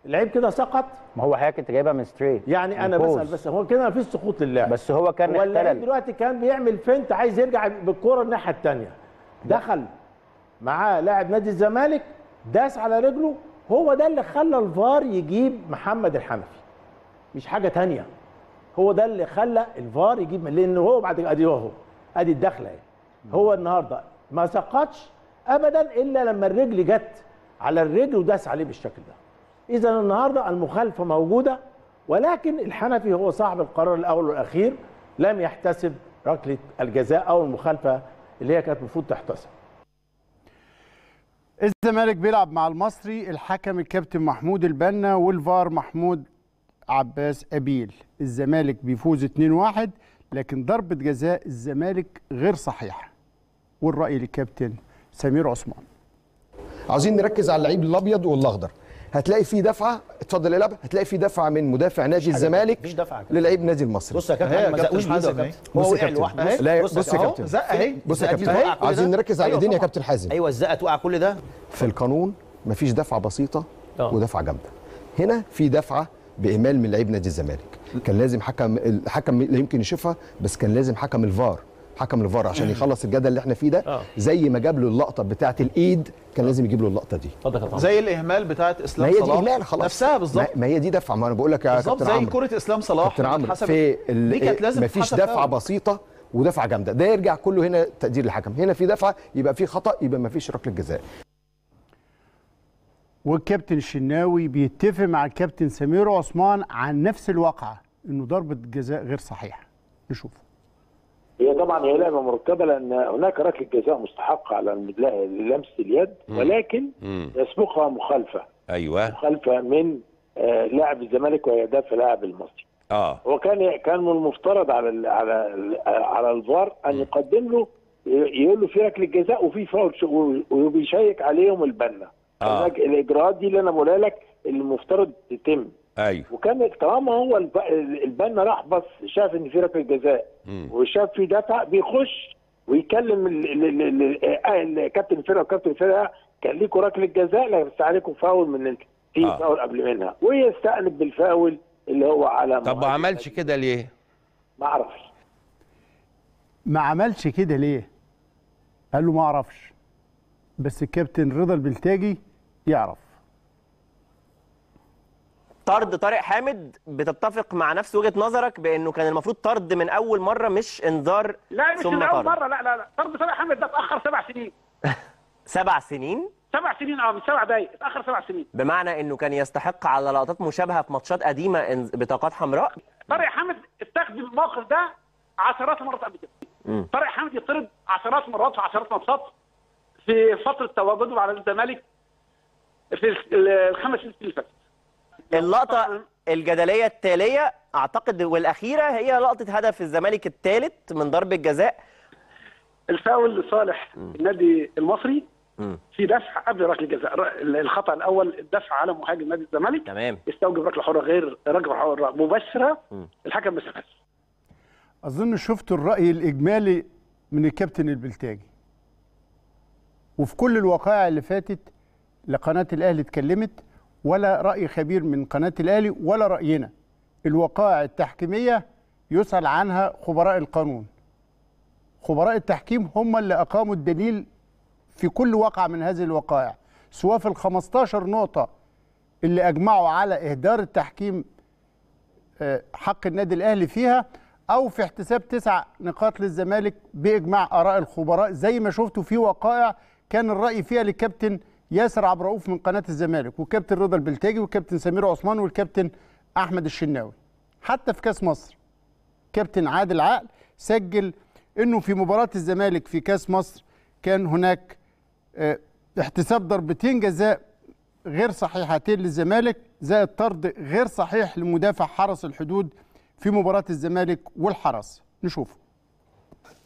اللعيب كده سقط ما هو حضرتك انت جايبها من ستريت يعني انا بسال بس هو كده ما فيش سقوط للاعب بس هو كان هو اللعيب دلوقتي كان بيعمل فنت عايز يرجع بالكوره الناحيه الثانيه دخل معاه لاعب نادي الزمالك داس على رجله هو ده اللي خلى الفار يجيب محمد الحنفي مش حاجه تانية هو ده اللي خلى الفار يجيب لان هو بعد ادي هو ادي الدخله اهي هو النهارده ما سقطش ابدا الا لما الرجل جت على الرجل وداس عليه بالشكل ده اذا النهارده المخالفه موجوده ولكن الحنفي هو صاحب القرار الاول والاخير لم يحتسب ركله الجزاء او المخالفه اللي هي كانت المفروض تحتسب الزمالك بيلعب مع المصري الحكم الكابتن محمود البنا والفار محمود عباس أبيل الزمالك بيفوز 2-1 لكن ضربة جزاء الزمالك غير صحيحة والرأي للكابتن سمير عثمان عاوزين نركز على اللعيب الابيض والاخضر هتلاقي في دفعه اتفضل العب هتلاقي في دفعه من مدافع نادي الزمالك للعيب نادي المصري بص يا كابتن ما زقوش بايده يا كابتن بص يا كابتن زق اهي بص يا كابتن عايزين أيوه. نركز على ايدين أيوه، يا كابتن حازم ايوه الزقه توقع كل ده في القانون مفيش دفعه بسيطه آه. ودفعه جامده هنا في دفعه باهمال من لعيب نادي الزمالك كان لازم حكم الحكم لا يمكن يشوفها بس كان لازم حكم الفار حكم الفار عشان يخلص الجدل اللي احنا فيه ده آه. زي ما جاب له اللقطه بتاعه الايد كان لازم يجيب له اللقطه دي زي الاهمال بتاعه اسلام صلاح ما هي دي اهمال خلاص نفسها بالظبط ما هي دي دفعه ما انا بقول لك يا كابتن عمرو بالظبط زي كره اسلام صلاح كابتن عمرو في دي كانت لازم مفيش دفعه بسيطه ودفعه جامده ده يرجع كله هنا تقدير الحكم هنا في دفعه يبقى في خطا يبقى ما فيش ركله جزاء والكابتن الشناوي بيتفق مع الكابتن سمير عثمان عن نفس الواقعه انه ضربه جزاء غير صحيحه نشوفه هي طبعا هي لعبه مرتبه لان هناك ركله جزاء مستحقه على لمسه اليد ولكن يسبقها مخالفه ايوه مخالفه من آه، لاعب الزمالك وهي دافع لاعب المصري اه وكان كان من المفترض على الـ على الـ على الفار ان يقدم له يقول له في ركله جزاء وفي فاول وبيشيك عليهم البنا آه. الاجراءات دي اللي انا بقولها لك المفترض تتم ايوه وكان طالما هو البنا راح بس شاف ان في ركله جزاء وشاف في دفع بيخش ويكلم آه، كابتن الفرقه وكابتن الفرقه كان ليكوا ركله جزاء لا بس عليكم فاول من انت في آه. فاول قبل منها ويستأنف بالفاول اللي هو على طب ما عملش كده ليه؟ ما اعرفش ما عملش كده ليه؟ قال له ما اعرفش بس الكابتن رضا البلتاجي يعرف طرد طارق حامد بتتفق مع نفس وجهه نظرك بانه كان المفروض طرد من اول مره مش انذار لا مش من اول مره لا لا لا طرد طارق حامد ده اتاخر سبع سنين سبع سنين؟ سبع سنين اه مش سبع دقايق اتاخر سبع سنين بمعنى انه كان يستحق على لقطات مشابهه في ماتشات قديمه بطاقات حمراء طارق حامد استخدم الموقف ده عشرات المرات قبل كده طارق حامد يطرد عشرات المرات في عشرات ماتشات في فتره تواجده على الزمالك في الخمس سنين اللي فاتت اللقطة الجدلية التالية أعتقد والأخيرة هي لقطة هدف الزمالك الثالث من ضرب الجزاء الفاول لصالح النادي المصري في دفع قبل ركله جزاء الخطا الاول الدفع على مهاجم نادي الزمالك تمام استوجب ركله حره غير ركله حره مباشره الحكم ما اظن شفت الراي الاجمالي من الكابتن البلتاجي وفي كل الوقائع اللي فاتت لقناه الاهلي اتكلمت ولا رأي خبير من قناة الأهلي ولا رأينا الوقائع التحكيمية يسأل عنها خبراء القانون خبراء التحكيم هم اللي أقاموا الدليل في كل واقعة من هذه الوقائع سواء في ال 15 نقطة اللي أجمعوا على إهدار التحكيم آه، حق النادي الأهلي فيها أو في احتساب تسع نقاط للزمالك بإجماع آراء الخبراء زي ما شفتوا في وقائع كان الرأي فيها للكابتن ياسر عبد الرؤوف من قناه الزمالك وكابتن رضا البلتاجي وكابتن سمير عثمان والكابتن احمد الشناوي حتى في كاس مصر كابتن عادل عقل سجل انه في مباراه الزمالك في كاس مصر كان هناك آه، احتساب ضربتين جزاء غير صحيحتين للزمالك زائد طرد غير صحيح لمدافع حرس الحدود في مباراه الزمالك والحرس نشوفه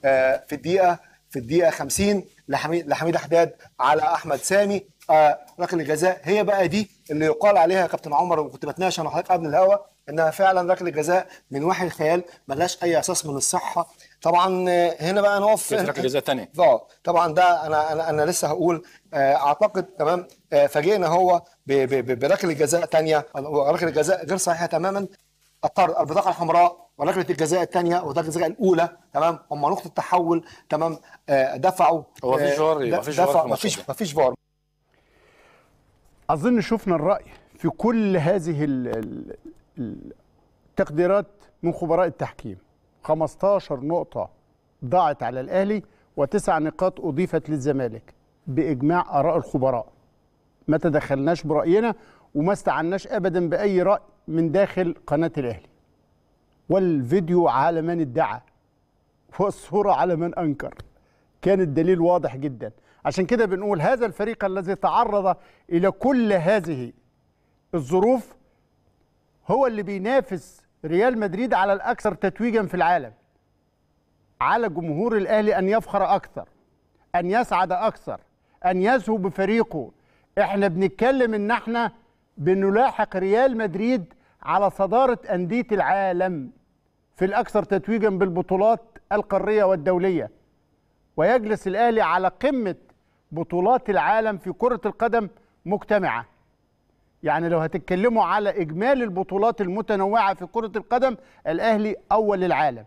آه، في الدقيقه في الدقيقه 50 لحميد لحميد حداد على احمد سامي آه ركله جزاء هي بقى دي اللي يقال عليها يا كابتن عمر وكنت بتناقش انا وحضرتك قبل الهوا انها فعلا ركله جزاء من وحي الخيال ملهاش اي اساس من الصحه طبعا آه، هنا بقى نقف ركله جزاء ثانيه اه طبعا ده انا انا, أنا لسه هقول آه اعتقد تمام آه فاجئنا هو بركله جزاء ثانيه ركله جزاء غير صحيحه تماما الطرد البطاقه الحمراء وركله الجزاء الثانيه وركله الجزاء الاولى تمام هم نقطه تحول تمام آه، دفعوا هو مفيش آه، فار مفيش فار مفيش فار اظن شفنا الراي في كل هذه التقديرات من خبراء التحكيم 15 نقطه ضاعت على الاهلي وتسع نقاط اضيفت للزمالك باجماع اراء الخبراء ما تدخلناش براينا وما استعناش ابدا باي راي من داخل قناه الاهلي والفيديو على من ادعى والصورة على من أنكر كان الدليل واضح جدا عشان كده بنقول هذا الفريق الذي تعرض إلى كل هذه الظروف هو اللي بينافس ريال مدريد على الأكثر تتويجا في العالم على جمهور الأهلي أن يفخر أكثر أن يسعد أكثر أن يزهو بفريقه احنا بنتكلم ان احنا بنلاحق ريال مدريد على صدارة أندية العالم في الأكثر تتويجا بالبطولات القارية والدولية ويجلس الأهلي على قمة بطولات العالم في كرة القدم مجتمعة يعني لو هتتكلموا على إجمالي البطولات المتنوعة في كرة القدم الأهلي أول العالم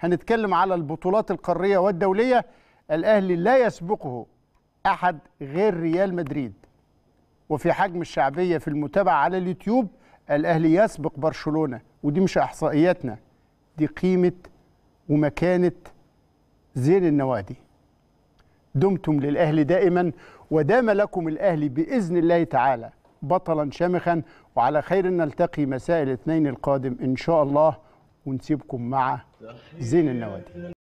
هنتكلم على البطولات القارية والدولية الأهلي لا يسبقه أحد غير ريال مدريد وفي حجم الشعبية في المتابعة على اليوتيوب الاهلي يسبق برشلونه ودي مش احصائياتنا دي قيمه ومكانه زين النوادي دمتم للاهلي دائما ودام لكم الاهلي باذن الله تعالى بطلا شامخا وعلى خير نلتقي مساء الاثنين القادم ان شاء الله ونسيبكم مع زين النوادي